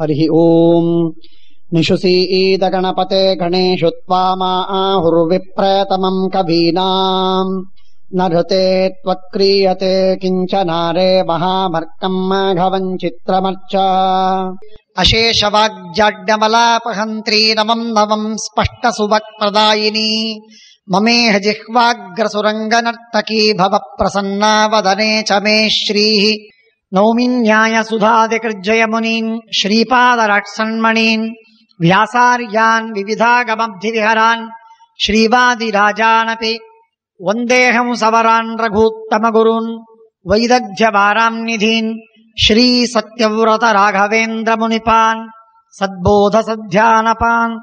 हरिः ओम् निषुसी ईद गणपते गणेशु त्वा मा आहुर्विप्रयतमम् कवीनाम् न हृते त्वक्रियते किञ्च नारे महामर्कम् माघवम् चित्रमर्च नमम् नवम् ममेह जिह्वाग्रसुरङ्गनर्तकी भव प्रसन्ना वदने च मे श्रीः नौमिन्यायसुधादिकृर्जयमुनीन् श्रीपादरासन्मणीन् व्यासार्यान् विविधागमब्धिविहरान् श्रीवादिराजानपि सवरान् रघूत्तमगुरून् वैदग्ध्यवाराम्निधीन् श्रीसत्यव्रतराघवेन्द्रमुनिपान् सद्बोधसध्यानपान्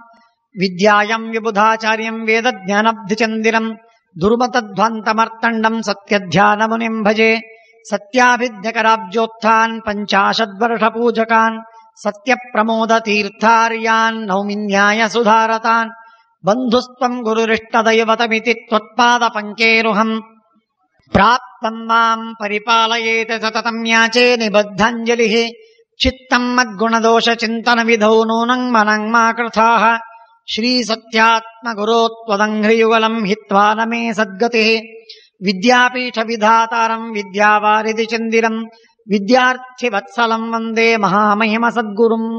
विद्यायम् विबुधाचार्यम् वेदज्ञानब्धिचन्दिरम् दुर्मतध्वन्तमर्तण्डम् सत्यध्यानमुनिम् भजे सत्याभिद्यकराब्जोत्थान् पञ्चाशद्वर्षपूजकान् सत्यप्रमोदतीर्थार्यान् नौमिन्यायसुधारतान् बन्धुस्त्वम् गुरुरिष्टदैवतमिति त्वत्पादपङ्केरुहम् प्राप्तम् माम् परिपालयेत् सततम् याचे निबद्धाञ्जलिः चित्तम् मद्गुणदोषचिन्तनविधौ नूनम् मनम् मा कृथाः श्रीसत्यात्मगुरोत्वदम् हित्वा न मे सद्गतिः வித்யாபீட விதாதாரம் வித்யாவாரிதி சந்திரம் வித்யார்த்தி வத்சலம் வந்தே மகாமஹிம சத்குரும்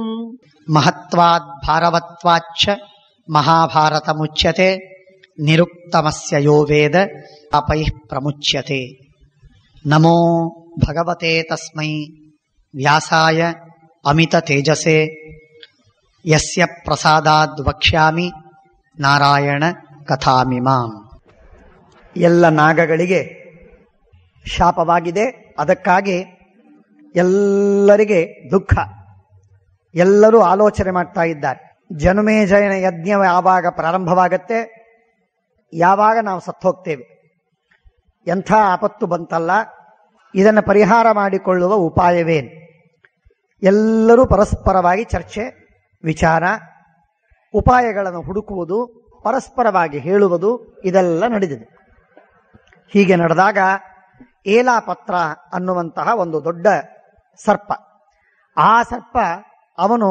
மகத்வாத் பாரவத்வாச்ச மகாபாரதமுச்சியதே நிருக்தமஸ்ய யோவேத அபை பிரமுச்சியதே நமோ பகவதே தஸ்மை வியாசாய அமித தேஜசே எஸ்ய பிரசாதாத் வக்ஷாமி நாராயண கதாமிமாம் ಎಲ್ಲ ನಾಗಗಳಿಗೆ ಶಾಪವಾಗಿದೆ ಅದಕ್ಕಾಗಿ ಎಲ್ಲರಿಗೆ ದುಃಖ ಎಲ್ಲರೂ ಆಲೋಚನೆ ಮಾಡ್ತಾ ಇದ್ದಾರೆ ಜನಮೇಜಯನ ಯಜ್ಞ ಯಾವಾಗ ಪ್ರಾರಂಭವಾಗತ್ತೆ ಯಾವಾಗ ನಾವು ಸತ್ತೋಗ್ತೇವೆ ಎಂಥ ಆಪತ್ತು ಬಂತಲ್ಲ ಇದನ್ನು ಪರಿಹಾರ ಮಾಡಿಕೊಳ್ಳುವ ಉಪಾಯವೇನು ಎಲ್ಲರೂ ಪರಸ್ಪರವಾಗಿ ಚರ್ಚೆ ವಿಚಾರ ಉಪಾಯಗಳನ್ನು ಹುಡುಕುವುದು ಪರಸ್ಪರವಾಗಿ ಹೇಳುವುದು ಇದೆಲ್ಲ ನಡೆದಿದೆ ಹೀಗೆ ನಡೆದಾಗ ಏಲಾಪತ್ರ ಅನ್ನುವಂತಹ ಒಂದು ದೊಡ್ಡ ಸರ್ಪ ಆ ಸರ್ಪ ಅವನು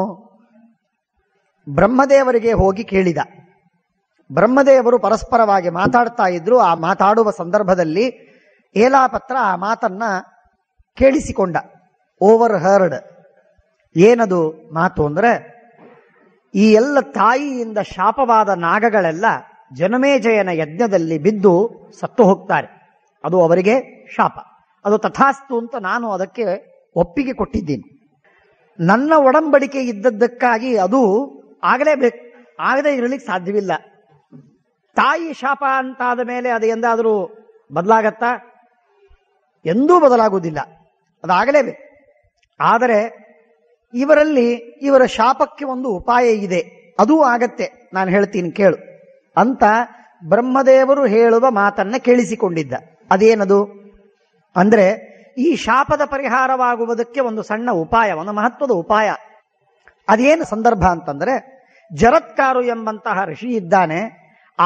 ಬ್ರಹ್ಮದೇವರಿಗೆ ಹೋಗಿ ಕೇಳಿದ ಬ್ರಹ್ಮದೇವರು ಪರಸ್ಪರವಾಗಿ ಮಾತಾಡ್ತಾ ಇದ್ರು ಆ ಮಾತಾಡುವ ಸಂದರ್ಭದಲ್ಲಿ ಏಲಾಪತ್ರ ಆ ಮಾತನ್ನ ಕೇಳಿಸಿಕೊಂಡ ಓವರ್ ಹರ್ಡ್ ಏನದು ಮಾತು ಅಂದರೆ ಈ ಎಲ್ಲ ತಾಯಿಯಿಂದ ಶಾಪವಾದ ನಾಗಗಳೆಲ್ಲ ಜನಮೇಜಯನ ಯಜ್ಞದಲ್ಲಿ ಬಿದ್ದು ಸತ್ತು ಹೋಗ್ತಾರೆ ಅದು ಅವರಿಗೆ ಶಾಪ ಅದು ತಥಾಸ್ತು ಅಂತ ನಾನು ಅದಕ್ಕೆ ಒಪ್ಪಿಗೆ ಕೊಟ್ಟಿದ್ದೀನಿ ನನ್ನ ಒಡಂಬಡಿಕೆ ಇದ್ದದ್ದಕ್ಕಾಗಿ ಅದು ಆಗಲೇಬೇಕು ಆಗದೆ ಇರಲಿಕ್ಕೆ ಸಾಧ್ಯವಿಲ್ಲ ತಾಯಿ ಶಾಪ ಅಂತಾದ ಮೇಲೆ ಅದು ಎಂದಾದರೂ ಬದಲಾಗತ್ತಾ ಎಂದೂ ಬದಲಾಗುವುದಿಲ್ಲ ಅದಾಗಲೇಬೇಕು ಆದರೆ ಇವರಲ್ಲಿ ಇವರ ಶಾಪಕ್ಕೆ ಒಂದು ಉಪಾಯ ಇದೆ ಅದೂ ಆಗತ್ತೆ ನಾನು ಹೇಳ್ತೀನಿ ಕೇಳು ಅಂತ ಬ್ರಹ್ಮದೇವರು ಹೇಳುವ ಮಾತನ್ನ ಕೇಳಿಸಿಕೊಂಡಿದ್ದ ಅದೇನದು ಅಂದ್ರೆ ಈ ಶಾಪದ ಪರಿಹಾರವಾಗುವುದಕ್ಕೆ ಒಂದು ಸಣ್ಣ ಉಪಾಯ ಒಂದು ಮಹತ್ವದ ಉಪಾಯ ಅದೇನು ಸಂದರ್ಭ ಅಂತಂದ್ರೆ ಜರತ್ಕಾರು ಎಂಬಂತಹ ಋಷಿ ಇದ್ದಾನೆ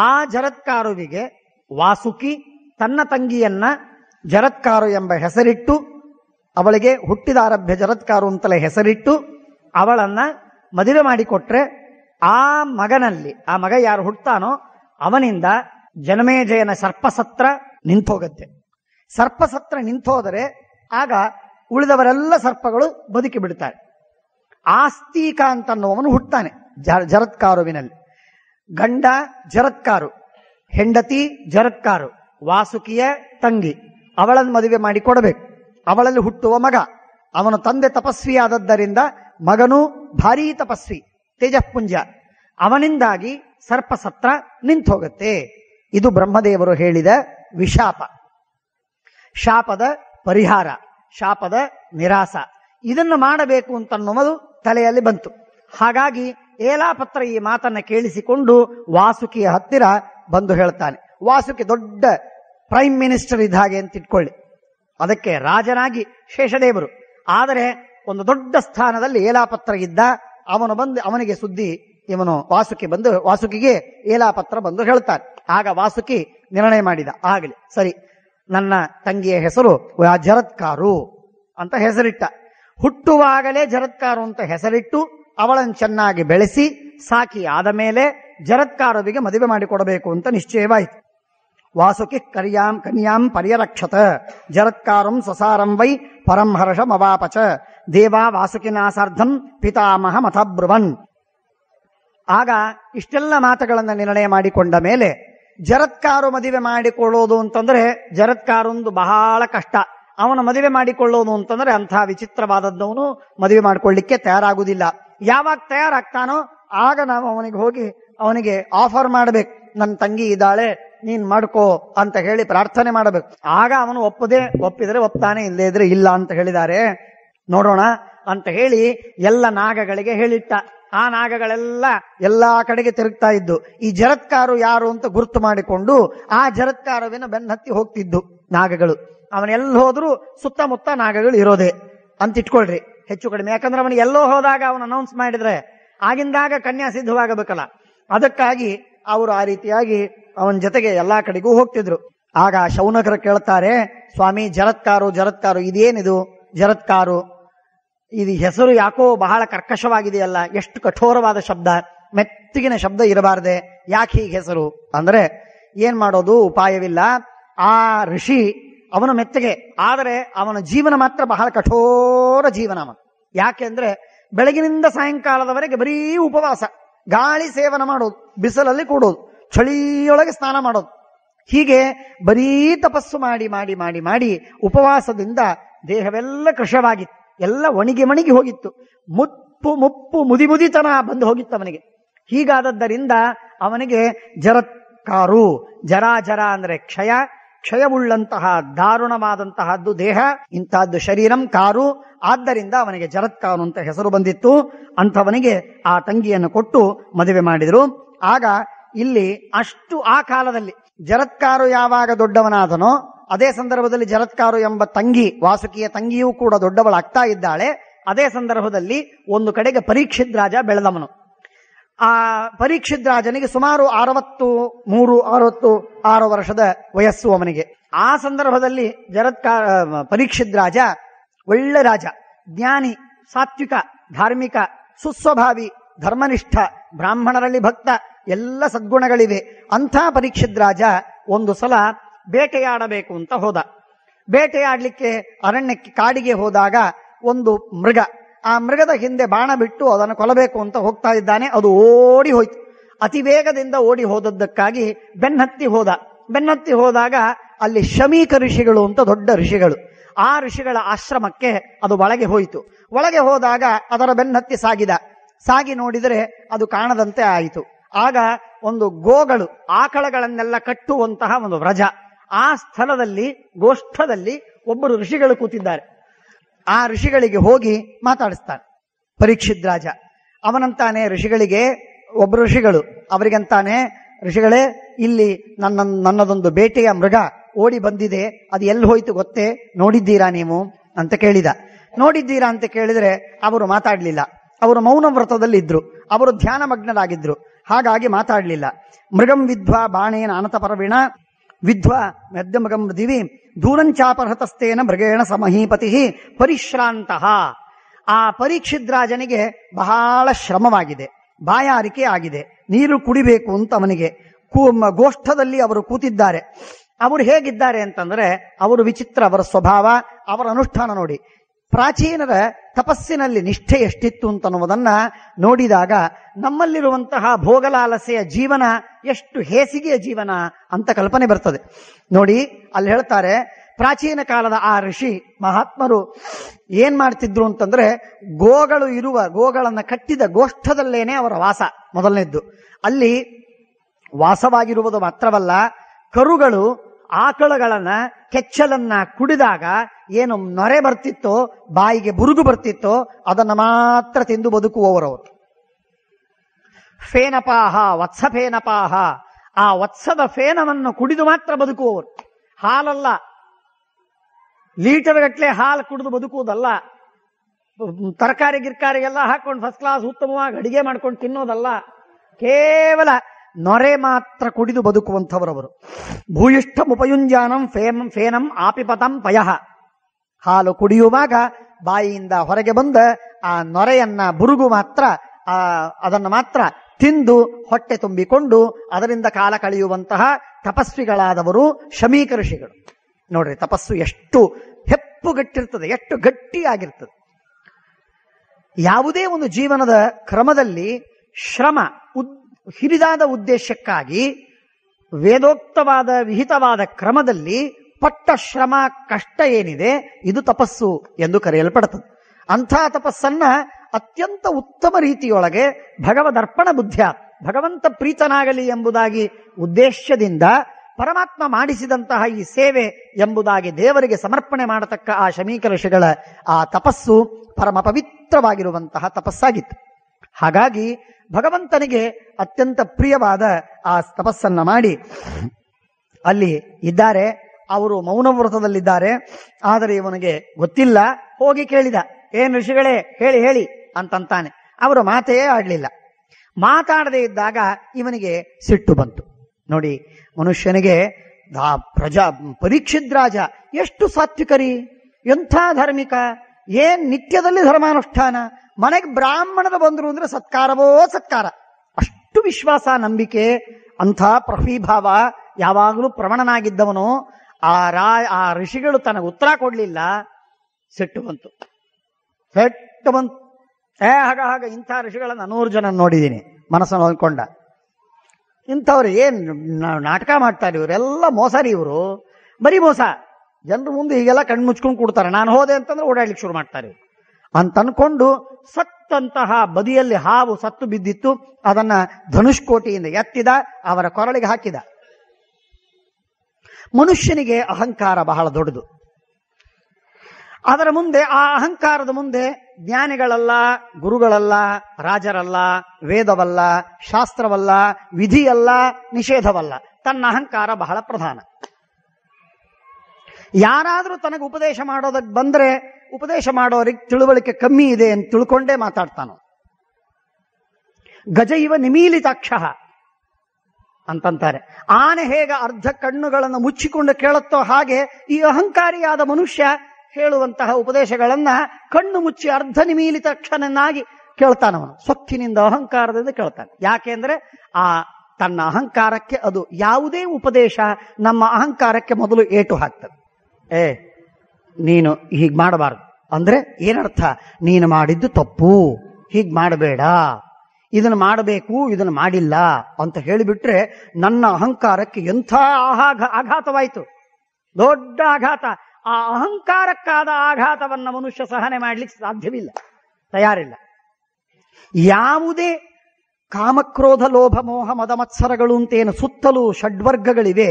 ಆ ಜರತ್ಕಾರುವಿಗೆ ವಾಸುಕಿ ತನ್ನ ತಂಗಿಯನ್ನ ಜರತ್ಕಾರು ಎಂಬ ಹೆಸರಿಟ್ಟು ಅವಳಿಗೆ ಹುಟ್ಟಿದ ಆರಭ್ಯ ಜರತ್ಕಾರು ಅಂತಲೇ ಹೆಸರಿಟ್ಟು ಅವಳನ್ನ ಮದುವೆ ಮಾಡಿಕೊಟ್ರೆ ಆ ಮಗನಲ್ಲಿ ಆ ಮಗ ಯಾರು ಹುಟ್ಟತಾನೋ ಅವನಿಂದ ಜನಮೇಜಯನ ಸರ್ಪಸತ್ರ ನಿಂತೋಗತ್ತೆ ಸರ್ಪಸತ್ರ ನಿಂತೋದರೆ ಆಗ ಉಳಿದವರೆಲ್ಲ ಸರ್ಪಗಳು ಬದುಕಿ ಬಿಡ್ತಾರೆ ಅಂತ ಅಂತನ್ನುವನು ಹುಟ್ಟತಾನೆ ಜರತ್ಕಾರುವಿನಲ್ಲಿ ಗಂಡ ಜರತ್ಕಾರು ಹೆಂಡತಿ ಜರತ್ಕಾರು ವಾಸುಕಿಯ ತಂಗಿ ಅವಳನ್ನು ಮದುವೆ ಮಾಡಿ ಕೊಡಬೇಕು ಅವಳಲ್ಲಿ ಹುಟ್ಟುವ ಮಗ ಅವನ ತಂದೆ ತಪಸ್ವಿಯಾದದ್ದರಿಂದ ಮಗನು ಭಾರೀ ತಪಸ್ವಿ ತೇಜಪುಂಜ ಅವನಿಂದಾಗಿ ಸರ್ಪಸತ್ರ ನಿಂತು ಹೋಗುತ್ತೆ ಇದು ಬ್ರಹ್ಮದೇವರು ಹೇಳಿದ ವಿಶಾಪ ಶಾಪದ ಪರಿಹಾರ ಶಾಪದ ನಿರಾಸ ಇದನ್ನು ಮಾಡಬೇಕು ಅಂತನ್ನುವುದು ತಲೆಯಲ್ಲಿ ಬಂತು ಹಾಗಾಗಿ ಏಲಾಪತ್ರ ಈ ಮಾತನ್ನ ಕೇಳಿಸಿಕೊಂಡು ವಾಸುಕಿಯ ಹತ್ತಿರ ಬಂದು ಹೇಳ್ತಾನೆ ವಾಸುಕಿ ದೊಡ್ಡ ಪ್ರೈಮ್ ಮಿನಿಸ್ಟರ್ ಇದ್ದ ಹಾಗೆ ಅಂತ ಇಟ್ಕೊಳ್ಳಿ ಅದಕ್ಕೆ ರಾಜನಾಗಿ ಶೇಷದೇವರು ಆದರೆ ಒಂದು ದೊಡ್ಡ ಸ್ಥಾನದಲ್ಲಿ ಏಲಾಪತ್ರ ಇದ್ದ ಅವನು ಬಂದು ಅವನಿಗೆ ಸುದ್ದಿ ಇವನು ವಾಸುಕಿ ಬಂದು ವಾಸುಕಿಗೆ ಏಲಾ ಪತ್ರ ಬಂದು ಹೇಳ್ತಾನೆ ಆಗ ವಾಸುಕಿ ನಿರ್ಣಯ ಮಾಡಿದ ಆಗಲಿ ಸರಿ ನನ್ನ ತಂಗಿಯ ಹೆಸರು ಜರತ್ಕಾರು ಅಂತ ಹೆಸರಿಟ್ಟ ಹುಟ್ಟುವಾಗಲೇ ಜರತ್ಕಾರು ಅಂತ ಹೆಸರಿಟ್ಟು ಅವಳನ್ನು ಚೆನ್ನಾಗಿ ಬೆಳೆಸಿ ಸಾಕಿ ಆದ ಮೇಲೆ ಜರತ್ಕಾರುವಿಗೆ ಮದುವೆ ಮಾಡಿಕೊಡಬೇಕು ಅಂತ ನಿಶ್ಚಯವಾಯಿತು ವಾಸುಕಿ ಕರಿಯಾಂ ಕನ್ಯಾಂ ಪರ್ಯರಕ್ಷತ ಜರತ್ಕಾರಂ ಸಸಾರಂ ವೈ ಪರಂಹರ್ಷ ಮವಾಪಚ ದೇವ ವಾಸುಕಿನಾಸಾರ್ಧಂ ಪಿತಾಮಹ ಮಥಬ್ರುವನ್ ಆಗ ಇಷ್ಟೆಲ್ಲ ಮಾತುಗಳನ್ನು ನಿರ್ಣಯ ಮಾಡಿಕೊಂಡ ಮೇಲೆ ಜರತ್ಕಾರು ಮದುವೆ ಮಾಡಿಕೊಳ್ಳೋದು ಅಂತಂದ್ರೆ ಜರತ್ಕಾರೊಂದು ಬಹಳ ಕಷ್ಟ ಅವನ ಮದುವೆ ಮಾಡಿಕೊಳ್ಳೋದು ಅಂತಂದ್ರೆ ಅಂಥ ವಿಚಿತ್ರವಾದದ್ದವನು ಮದುವೆ ಮಾಡಿಕೊಳ್ಳಿಕ್ಕೆ ತಯಾರಾಗುವುದಿಲ್ಲ ಯಾವಾಗ ತಯಾರಾಗ್ತಾನೋ ಆಗ ನಾವು ಅವನಿಗೆ ಹೋಗಿ ಅವನಿಗೆ ಆಫರ್ ಮಾಡಬೇಕು ನನ್ನ ತಂಗಿ ಇದ್ದಾಳೆ ನೀನ್ ಮಾಡ್ಕೋ ಅಂತ ಹೇಳಿ ಪ್ರಾರ್ಥನೆ ಮಾಡಬೇಕು ಆಗ ಅವನು ಒಪ್ಪದೆ ಒಪ್ಪಿದ್ರೆ ಒಪ್ತಾನೆ ಇಲ್ಲೇ ಇದ್ರೆ ಇಲ್ಲ ಅಂತ ಹೇಳಿದ್ದಾರೆ ನೋಡೋಣ ಅಂತ ಹೇಳಿ ಎಲ್ಲ ನಾಗಗಳಿಗೆ ಹೇಳಿಟ್ಟ ಆ ನಾಗಗಳೆಲ್ಲ ಎಲ್ಲಾ ಕಡೆಗೆ ತಿರುಗ್ತಾ ಇದ್ದು ಈ ಜರತ್ಕಾರು ಯಾರು ಅಂತ ಗುರುತು ಮಾಡಿಕೊಂಡು ಆ ಜರತ್ಕಾರವಿನ ಬೆನ್ನತ್ತಿ ಹೋಗ್ತಿದ್ದು ನಾಗಗಳು ಎಲ್ಲ ಹೋದ್ರೂ ಸುತ್ತಮುತ್ತ ನಾಗಗಳು ಇರೋದೆ ಅಂತ ಇಟ್ಕೊಳ್ರಿ ಹೆಚ್ಚು ಕಡಿಮೆ ಯಾಕಂದ್ರೆ ಅವನಿಗೆ ಎಲ್ಲೋ ಹೋದಾಗ ಅವನು ಅನೌನ್ಸ್ ಮಾಡಿದ್ರೆ ಆಗಿಂದಾಗ ಕನ್ಯಾ ಸಿದ್ಧವಾಗಬೇಕಲ್ಲ ಅದಕ್ಕಾಗಿ ಅವರು ಆ ರೀತಿಯಾಗಿ ಅವನ ಜೊತೆಗೆ ಎಲ್ಲಾ ಕಡೆಗೂ ಹೋಗ್ತಿದ್ರು ಆಗ ಶೌನಕರು ಕೇಳ್ತಾರೆ ಸ್ವಾಮಿ ಜರತ್ಕಾರು ಜರತ್ಕಾರು ಇದೇನಿದು ಜರತ್ಕಾರು ಇದು ಹೆಸರು ಯಾಕೋ ಬಹಳ ಕರ್ಕಶವಾಗಿದೆಯಲ್ಲ ಎಷ್ಟು ಕಠೋರವಾದ ಶಬ್ದ ಮೆತ್ತಗಿನ ಶಬ್ದ ಇರಬಾರ್ದೆ ಯಾಕೆ ಹೀಗೆ ಹೆಸರು ಅಂದರೆ ಏನ್ ಮಾಡೋದು ಉಪಾಯವಿಲ್ಲ ಆ ಋಷಿ ಅವನ ಮೆತ್ತಗೆ ಆದರೆ ಅವನ ಜೀವನ ಮಾತ್ರ ಬಹಳ ಕಠೋರ ಜೀವನ ಅವನು ಯಾಕೆಂದ್ರೆ ಬೆಳಗಿನಿಂದ ಸಾಯಂಕಾಲದವರೆಗೆ ಬರೀ ಉಪವಾಸ ಗಾಳಿ ಸೇವನ ಮಾಡೋದು ಬಿಸಿಲಲ್ಲಿ ಕೂಡೋದು ಚಳಿಯೊಳಗೆ ಸ್ನಾನ ಮಾಡೋದು ಹೀಗೆ ಬರೀ ತಪಸ್ಸು ಮಾಡಿ ಮಾಡಿ ಮಾಡಿ ಮಾಡಿ ಉಪವಾಸದಿಂದ ದೇಹವೆಲ್ಲ ಕೃಷವಾಗಿತ್ತು ಎಲ್ಲ ಒಣಗಿ ಮಣಿಗಿ ಹೋಗಿತ್ತು ಮುಪ್ಪು ಮುಪ್ಪು ಮುದಿ ಮುದಿತನ ಬಂದು ಹೋಗಿತ್ತು ಅವನಿಗೆ ಹೀಗಾದದ್ದರಿಂದ ಅವನಿಗೆ ಜರತ್ಕಾರು ಜರಾ ಜರ ಅಂದ್ರೆ ಕ್ಷಯ ಕ್ಷಯವುಳ್ಳಂತಹ ದಾರುಣವಾದಂತಹದ್ದು ದೇಹ ಇಂತಹದ್ದು ಶರೀರಂ ಕಾರು ಆದ್ದರಿಂದ ಅವನಿಗೆ ಜರತ್ಕಾರು ಅಂತ ಹೆಸರು ಬಂದಿತ್ತು ಅಂಥವನಿಗೆ ಆ ತಂಗಿಯನ್ನು ಕೊಟ್ಟು ಮದುವೆ ಮಾಡಿದರು ಆಗ ಇಲ್ಲಿ ಅಷ್ಟು ಆ ಕಾಲದಲ್ಲಿ ಜರತ್ಕಾರು ಯಾವಾಗ ದೊಡ್ಡವನಾದನೋ ಅದೇ ಸಂದರ್ಭದಲ್ಲಿ ಜರತ್ಕಾರು ಎಂಬ ತಂಗಿ ವಾಸುಕಿಯ ತಂಗಿಯೂ ಕೂಡ ದೊಡ್ಡವಳಾಗ್ತಾ ಇದ್ದಾಳೆ ಅದೇ ಸಂದರ್ಭದಲ್ಲಿ ಒಂದು ಕಡೆಗೆ ಪರೀಕ್ಷಿತ್ ರಾಜ ಬೆಳೆದವನು ಆ ಪರೀಕ್ಷಿತ್ ರಾಜನಿಗೆ ಸುಮಾರು ಅರವತ್ತು ಮೂರು ಅರವತ್ತು ಆರು ವರ್ಷದ ವಯಸ್ಸು ಅವನಿಗೆ ಆ ಸಂದರ್ಭದಲ್ಲಿ ಜರತ್ಕಾರ ಪರೀಕ್ಷಿತ್ ರಾಜ ಒಳ್ಳೆ ರಾಜ ಜ್ಞಾನಿ ಸಾತ್ವಿಕ ಧಾರ್ಮಿಕ ಸುಸ್ವಭಾವಿ ಧರ್ಮನಿಷ್ಠ ಬ್ರಾಹ್ಮಣರಲ್ಲಿ ಭಕ್ತ ಎಲ್ಲ ಸದ್ಗುಣಗಳಿವೆ ಅಂಥ ಪರೀಕ್ಷಿತ್ ರಾಜ ಒಂದು ಸಲ ಬೇಟೆಯಾಡಬೇಕು ಅಂತ ಹೋದ ಬೇಟೆಯಾಡಲಿಕ್ಕೆ ಅರಣ್ಯಕ್ಕೆ ಕಾಡಿಗೆ ಹೋದಾಗ ಒಂದು ಮೃಗ ಆ ಮೃಗದ ಹಿಂದೆ ಬಾಣ ಬಿಟ್ಟು ಅದನ್ನು ಕೊಲಬೇಕು ಅಂತ ಹೋಗ್ತಾ ಇದ್ದಾನೆ ಅದು ಓಡಿ ಹೋಯ್ತು ಅತಿ ವೇಗದಿಂದ ಓಡಿ ಹೋದದ್ದಕ್ಕಾಗಿ ಬೆನ್ನತ್ತಿ ಹೋದ ಬೆನ್ನತ್ತಿ ಹೋದಾಗ ಅಲ್ಲಿ ಶಮೀಕ ಋಷಿಗಳು ಅಂತ ದೊಡ್ಡ ಋಷಿಗಳು ಆ ಋಷಿಗಳ ಆಶ್ರಮಕ್ಕೆ ಅದು ಒಳಗೆ ಹೋಯಿತು ಒಳಗೆ ಹೋದಾಗ ಅದರ ಬೆನ್ನತ್ತಿ ಸಾಗಿದ ಸಾಗಿ ನೋಡಿದರೆ ಅದು ಕಾಣದಂತೆ ಆಯಿತು ಆಗ ಒಂದು ಗೋಗಳು ಆಕಳಗಳನ್ನೆಲ್ಲ ಕಟ್ಟುವಂತಹ ಒಂದು ವ್ರಜ ಆ ಸ್ಥಳದಲ್ಲಿ ಗೋಷ್ಠದಲ್ಲಿ ಒಬ್ಬರು ಋಷಿಗಳು ಕೂತಿದ್ದಾರೆ ಆ ಋಷಿಗಳಿಗೆ ಹೋಗಿ ಮಾತಾಡಿಸ್ತಾನೆ ಪರೀಕ್ಷಿತ್ ರಾಜ ಅವನಂತಾನೆ ಋಷಿಗಳಿಗೆ ಒಬ್ಬರು ಋಷಿಗಳು ಅವರಿಗಂತಾನೆ ಋಷಿಗಳೇ ಇಲ್ಲಿ ನನ್ನ ನನ್ನದೊಂದು ಬೇಟೆಯ ಮೃಗ ಓಡಿ ಬಂದಿದೆ ಅದು ಎಲ್ಲಿ ಹೋಯ್ತು ಗೊತ್ತೇ ನೋಡಿದ್ದೀರಾ ನೀವು ಅಂತ ಕೇಳಿದ ನೋಡಿದ್ದೀರಾ ಅಂತ ಕೇಳಿದ್ರೆ ಅವರು ಮಾತಾಡಲಿಲ್ಲ ಅವರು ಮೌನ ವ್ರತದಲ್ಲಿ ಇದ್ರು ಅವರು ಧ್ಯಾನ ಮಗ್ನರಾಗಿದ್ರು ಹಾಗಾಗಿ ಮಾತಾಡಲಿಲ್ಲ ಮೃಗಂ ವಿದ್ವಾ ಬಾಣೇನ ಅನತ ಪರವೀಣ ವಿಧ್ವ ಮಧ್ಯಮಗಂ ದಿವಿ ದೂರಂಚಾಪರ್ಹತಸ್ತೇನ ಮೃಗೇಣ ಸಮಹೀಪತಿ ಪರಿಶ್ರಾಂತ ಆ ಪರೀಕ್ಷಿದ್ರಾಜನಿಗೆ ಬಹಳ ಶ್ರಮವಾಗಿದೆ ಬಾಯಾರಿಕೆ ಆಗಿದೆ ನೀರು ಕುಡಿಬೇಕು ಅಂತ ಅವನಿಗೆ ಗೋಷ್ಠದಲ್ಲಿ ಅವರು ಕೂತಿದ್ದಾರೆ ಅವರು ಹೇಗಿದ್ದಾರೆ ಅಂತಂದ್ರೆ ಅವರು ವಿಚಿತ್ರ ಅವರ ಸ್ವಭಾವ ಅವರ ಅನುಷ್ಠಾನ ನೋಡಿ ಪ್ರಾಚೀನರ ತಪಸ್ಸಿನಲ್ಲಿ ನಿಷ್ಠೆ ಎಷ್ಟಿತ್ತು ಅಂತನ್ನುವುದನ್ನ ನೋಡಿದಾಗ ನಮ್ಮಲ್ಲಿರುವಂತಹ ಭೋಗಲಾಲಸೆಯ ಜೀವನ ಎಷ್ಟು ಹೇಸಿಗೆಯ ಜೀವನ ಅಂತ ಕಲ್ಪನೆ ಬರ್ತದೆ ನೋಡಿ ಅಲ್ಲಿ ಹೇಳ್ತಾರೆ ಪ್ರಾಚೀನ ಕಾಲದ ಆ ಋಷಿ ಮಹಾತ್ಮರು ಏನ್ ಮಾಡ್ತಿದ್ರು ಅಂತಂದ್ರೆ ಗೋಗಳು ಇರುವ ಗೋಗಳನ್ನು ಕಟ್ಟಿದ ಗೋಷ್ಠದಲ್ಲೇನೆ ಅವರ ವಾಸ ಮೊದಲನೇದ್ದು ಅಲ್ಲಿ ವಾಸವಾಗಿರುವುದು ಮಾತ್ರವಲ್ಲ ಕರುಗಳು ಆಕಳುಗಳನ್ನ ಕೆಚ್ಚಲನ್ನ ಕುಡಿದಾಗ ಏನು ನೊರೆ ಬರ್ತಿತ್ತೋ ಬಾಯಿಗೆ ಬುರುದು ಬರ್ತಿತ್ತೋ ಅದನ್ನು ಮಾತ್ರ ತಿಂದು ಬದುಕುವವರವರು ಫೇನಪಾಹ ವತ್ಸ ಫೇನಪಾಹ ಆ ವತ್ಸದ ಫೇನವನ್ನು ಕುಡಿದು ಮಾತ್ರ ಬದುಕುವವರು ಹಾಲಲ್ಲ ಲೀಟರ್ ಗಟ್ಟಲೆ ಹಾಲು ಕುಡಿದು ಬದುಕುವುದಲ್ಲ ತರಕಾರಿ ಗಿರ್ಕಾರಿ ಎಲ್ಲ ಹಾಕೊಂಡು ಫಸ್ಟ್ ಕ್ಲಾಸ್ ಉತ್ತಮವಾಗಿ ಅಡಿಗೆ ಮಾಡ್ಕೊಂಡು ತಿನ್ನೋದಲ್ಲ ಕೇವಲ ನೊರೆ ಮಾತ್ರ ಕುಡಿದು ಬದುಕುವಂಥವರವರು ಭೂಯಿಷ್ಠ ಉಪಯುಂಜಾನಂ ಫೇಮ್ ಫೇನಂ ಆಪಿಪತಂ ಪಯಃ ಹಾಲು ಕುಡಿಯುವಾಗ ಬಾಯಿಯಿಂದ ಹೊರಗೆ ಬಂದ ಆ ನೊರೆಯನ್ನ ಬುರುಗು ಮಾತ್ರ ಆ ಅದನ್ನು ಮಾತ್ರ ತಿಂದು ಹೊಟ್ಟೆ ತುಂಬಿಕೊಂಡು ಅದರಿಂದ ಕಾಲ ಕಳೆಯುವಂತಹ ತಪಸ್ವಿಗಳಾದವರು ಶಮೀಕ ಋಷಿಗಳು ನೋಡ್ರಿ ತಪಸ್ಸು ಎಷ್ಟು ಹೆಪ್ಪುಗಟ್ಟಿರ್ತದೆ ಎಷ್ಟು ಗಟ್ಟಿಯಾಗಿರ್ತದೆ ಯಾವುದೇ ಒಂದು ಜೀವನದ ಕ್ರಮದಲ್ಲಿ ಶ್ರಮ ಉದ್ ಹಿರಿದಾದ ಉದ್ದೇಶಕ್ಕಾಗಿ ವೇದೋಕ್ತವಾದ ವಿಹಿತವಾದ ಕ್ರಮದಲ್ಲಿ ಪಟ್ಟ ಶ್ರಮ ಕಷ್ಟ ಏನಿದೆ ಇದು ತಪಸ್ಸು ಎಂದು ಕರೆಯಲ್ಪಡುತ್ತದೆ ಅಂಥ ತಪಸ್ಸನ್ನ ಅತ್ಯಂತ ಉತ್ತಮ ರೀತಿಯೊಳಗೆ ಭಗವದರ್ಪಣ ಬುದ್ಧ ಭಗವಂತ ಪ್ರೀತನಾಗಲಿ ಎಂಬುದಾಗಿ ಉದ್ದೇಶದಿಂದ ಪರಮಾತ್ಮ ಮಾಡಿಸಿದಂತಹ ಈ ಸೇವೆ ಎಂಬುದಾಗಿ ದೇವರಿಗೆ ಸಮರ್ಪಣೆ ಮಾಡತಕ್ಕ ಆ ಶಮೀಕ ಋಷಿಗಳ ಆ ತಪಸ್ಸು ಪರಮ ಪವಿತ್ರವಾಗಿರುವಂತಹ ತಪಸ್ಸಾಗಿತ್ತು ಹಾಗಾಗಿ ಭಗವಂತನಿಗೆ ಅತ್ಯಂತ ಪ್ರಿಯವಾದ ಆ ತಪಸ್ಸನ್ನ ಮಾಡಿ ಅಲ್ಲಿ ಇದ್ದಾರೆ ಅವರು ಮೌನ ವ್ರತದಲ್ಲಿದ್ದಾರೆ ಆದರೆ ಇವನಿಗೆ ಗೊತ್ತಿಲ್ಲ ಹೋಗಿ ಕೇಳಿದ ಏನ್ ಋಷಿಗಳೇ ಹೇಳಿ ಹೇಳಿ ಅಂತಂತಾನೆ ಅವರ ಮಾತೆಯೇ ಆಡ್ಲಿಲ್ಲ ಮಾತಾಡದೇ ಇದ್ದಾಗ ಇವನಿಗೆ ಸಿಟ್ಟು ಬಂತು ನೋಡಿ ಮನುಷ್ಯನಿಗೆ ಆ ಪ್ರಜಾ ಪರೀಕ್ಷಿದ್ರಾಜ ಎಷ್ಟು ಸಾತ್ವಿಕರಿ ಎಂಥ ಧಾರ್ಮಿಕ ಏನ್ ನಿತ್ಯದಲ್ಲಿ ಧರ್ಮಾನುಷ್ಠಾನ ಮನೆಗೆ ಬ್ರಾಹ್ಮಣರು ಬಂದ್ರು ಅಂದ್ರೆ ಸತ್ಕಾರವೋ ಸತ್ಕಾರ ಅಷ್ಟು ವಿಶ್ವಾಸ ನಂಬಿಕೆ ಅಂಥ ಪ್ರಫೀಭಾವ ಯಾವಾಗಲೂ ಪ್ರವಣನಾಗಿದ್ದವನು ಆ ರಾಯ ಆ ಋಷಿಗಳು ತನಗೆ ಉತ್ತರ ಕೊಡಲಿಲ್ಲ ಸೆಟ್ಟು ಬಂತು ಸೆಟ್ಟು ಬಂತು ಏ ಹಾಗ ಹಾಗ ಇಂಥ ಋಷಿಗಳನ್ನ ನೂರು ಜನ ನೋಡಿದ್ದೀನಿ ಮನಸ್ಸನ್ನು ಹೊಂದ್ಕೊಂಡ ಇಂಥವ್ರು ಏನ್ ನಾಟಕ ಮಾಡ್ತಾರೆ ಇವರೆಲ್ಲ ರೀ ಇವರು ಬರೀ ಮೋಸ ಜನರು ಮುಂದೆ ಹೀಗೆಲ್ಲ ಕಣ್ಣು ಮುಚ್ಕೊಂಡು ಕೊಡ್ತಾರೆ ನಾನು ಹೋದೆ ಅಂತಂದ್ರೆ ಓಡಾಡ್ಲಿಕ್ಕೆ ಶುರು ಮಾಡ್ತಾರೆ ಅಂತ ಅನ್ಕೊಂಡು ಸತ್ತಂತಹ ಬದಿಯಲ್ಲಿ ಹಾವು ಸತ್ತು ಬಿದ್ದಿತ್ತು ಅದನ್ನ ಧನುಷ್ಕೋಟಿಯಿಂದ ಎತ್ತಿದ ಅವರ ಕೊರಳಿಗೆ ಹಾಕಿದ ಮನುಷ್ಯನಿಗೆ ಅಹಂಕಾರ ಬಹಳ ದೊಡ್ಡದು ಅದರ ಮುಂದೆ ಆ ಅಹಂಕಾರದ ಮುಂದೆ ಜ್ಞಾನಿಗಳಲ್ಲ ಗುರುಗಳಲ್ಲ ರಾಜರಲ್ಲ ವೇದವಲ್ಲ ಶಾಸ್ತ್ರವಲ್ಲ ವಿಧಿಯಲ್ಲ ನಿಷೇಧವಲ್ಲ ತನ್ನ ಅಹಂಕಾರ ಬಹಳ ಪ್ರಧಾನ ಯಾರಾದರೂ ತನಗೆ ಉಪದೇಶ ಮಾಡೋದಕ್ಕೆ ಬಂದರೆ ಉಪದೇಶ ಮಾಡೋರಿಗೆ ತಿಳುವಳಿಕೆ ಕಮ್ಮಿ ಇದೆ ಅಂತ ತಿಳ್ಕೊಂಡೇ ಮಾತಾಡ್ತಾನ ಗಜ ಇವ ನಿಮೀಲಿತಾಕ್ಷ ಅಂತಂತಾರೆ ಆನೆ ಹೇಗ ಅರ್ಧ ಕಣ್ಣುಗಳನ್ನು ಮುಚ್ಚಿಕೊಂಡು ಕೇಳುತ್ತೋ ಹಾಗೆ ಈ ಅಹಂಕಾರಿಯಾದ ಮನುಷ್ಯ ಹೇಳುವಂತಹ ಉಪದೇಶಗಳನ್ನ ಕಣ್ಣು ಮುಚ್ಚಿ ಅರ್ಧ ನಿಮೀಲಿತ ಕ್ಷಣನಾಗಿ ಕೇಳ್ತಾನವನು ಸೊಕ್ಕಿನಿಂದ ಅಹಂಕಾರದಿಂದ ಕೇಳ್ತಾನೆ ಯಾಕೆಂದ್ರೆ ಆ ತನ್ನ ಅಹಂಕಾರಕ್ಕೆ ಅದು ಯಾವುದೇ ಉಪದೇಶ ನಮ್ಮ ಅಹಂಕಾರಕ್ಕೆ ಮೊದಲು ಏಟು ಹಾಕ್ತದೆ ಏ ನೀನು ಹೀಗೆ ಮಾಡಬಾರ್ದು ಅಂದ್ರೆ ಏನರ್ಥ ನೀನು ಮಾಡಿದ್ದು ತಪ್ಪು ಹೀಗೆ ಮಾಡಬೇಡ ಇದನ್ನು ಮಾಡಬೇಕು ಇದನ್ನು ಮಾಡಿಲ್ಲ ಅಂತ ಹೇಳಿಬಿಟ್ರೆ ನನ್ನ ಅಹಂಕಾರಕ್ಕೆ ಎಂಥ ಆಘಾತವಾಯಿತು ದೊಡ್ಡ ಆಘಾತ ಆ ಅಹಂಕಾರಕ್ಕಾದ ಆಘಾತವನ್ನು ಮನುಷ್ಯ ಸಹನೆ ಮಾಡಲಿಕ್ಕೆ ಸಾಧ್ಯವಿಲ್ಲ ತಯಾರಿಲ್ಲ ಯಾವುದೇ ಕಾಮಕ್ರೋಧ ಲೋಭ ಮೋಹ ಅಂತ ಏನು ಸುತ್ತಲೂ ಷಡ್ವರ್ಗಗಳಿವೆ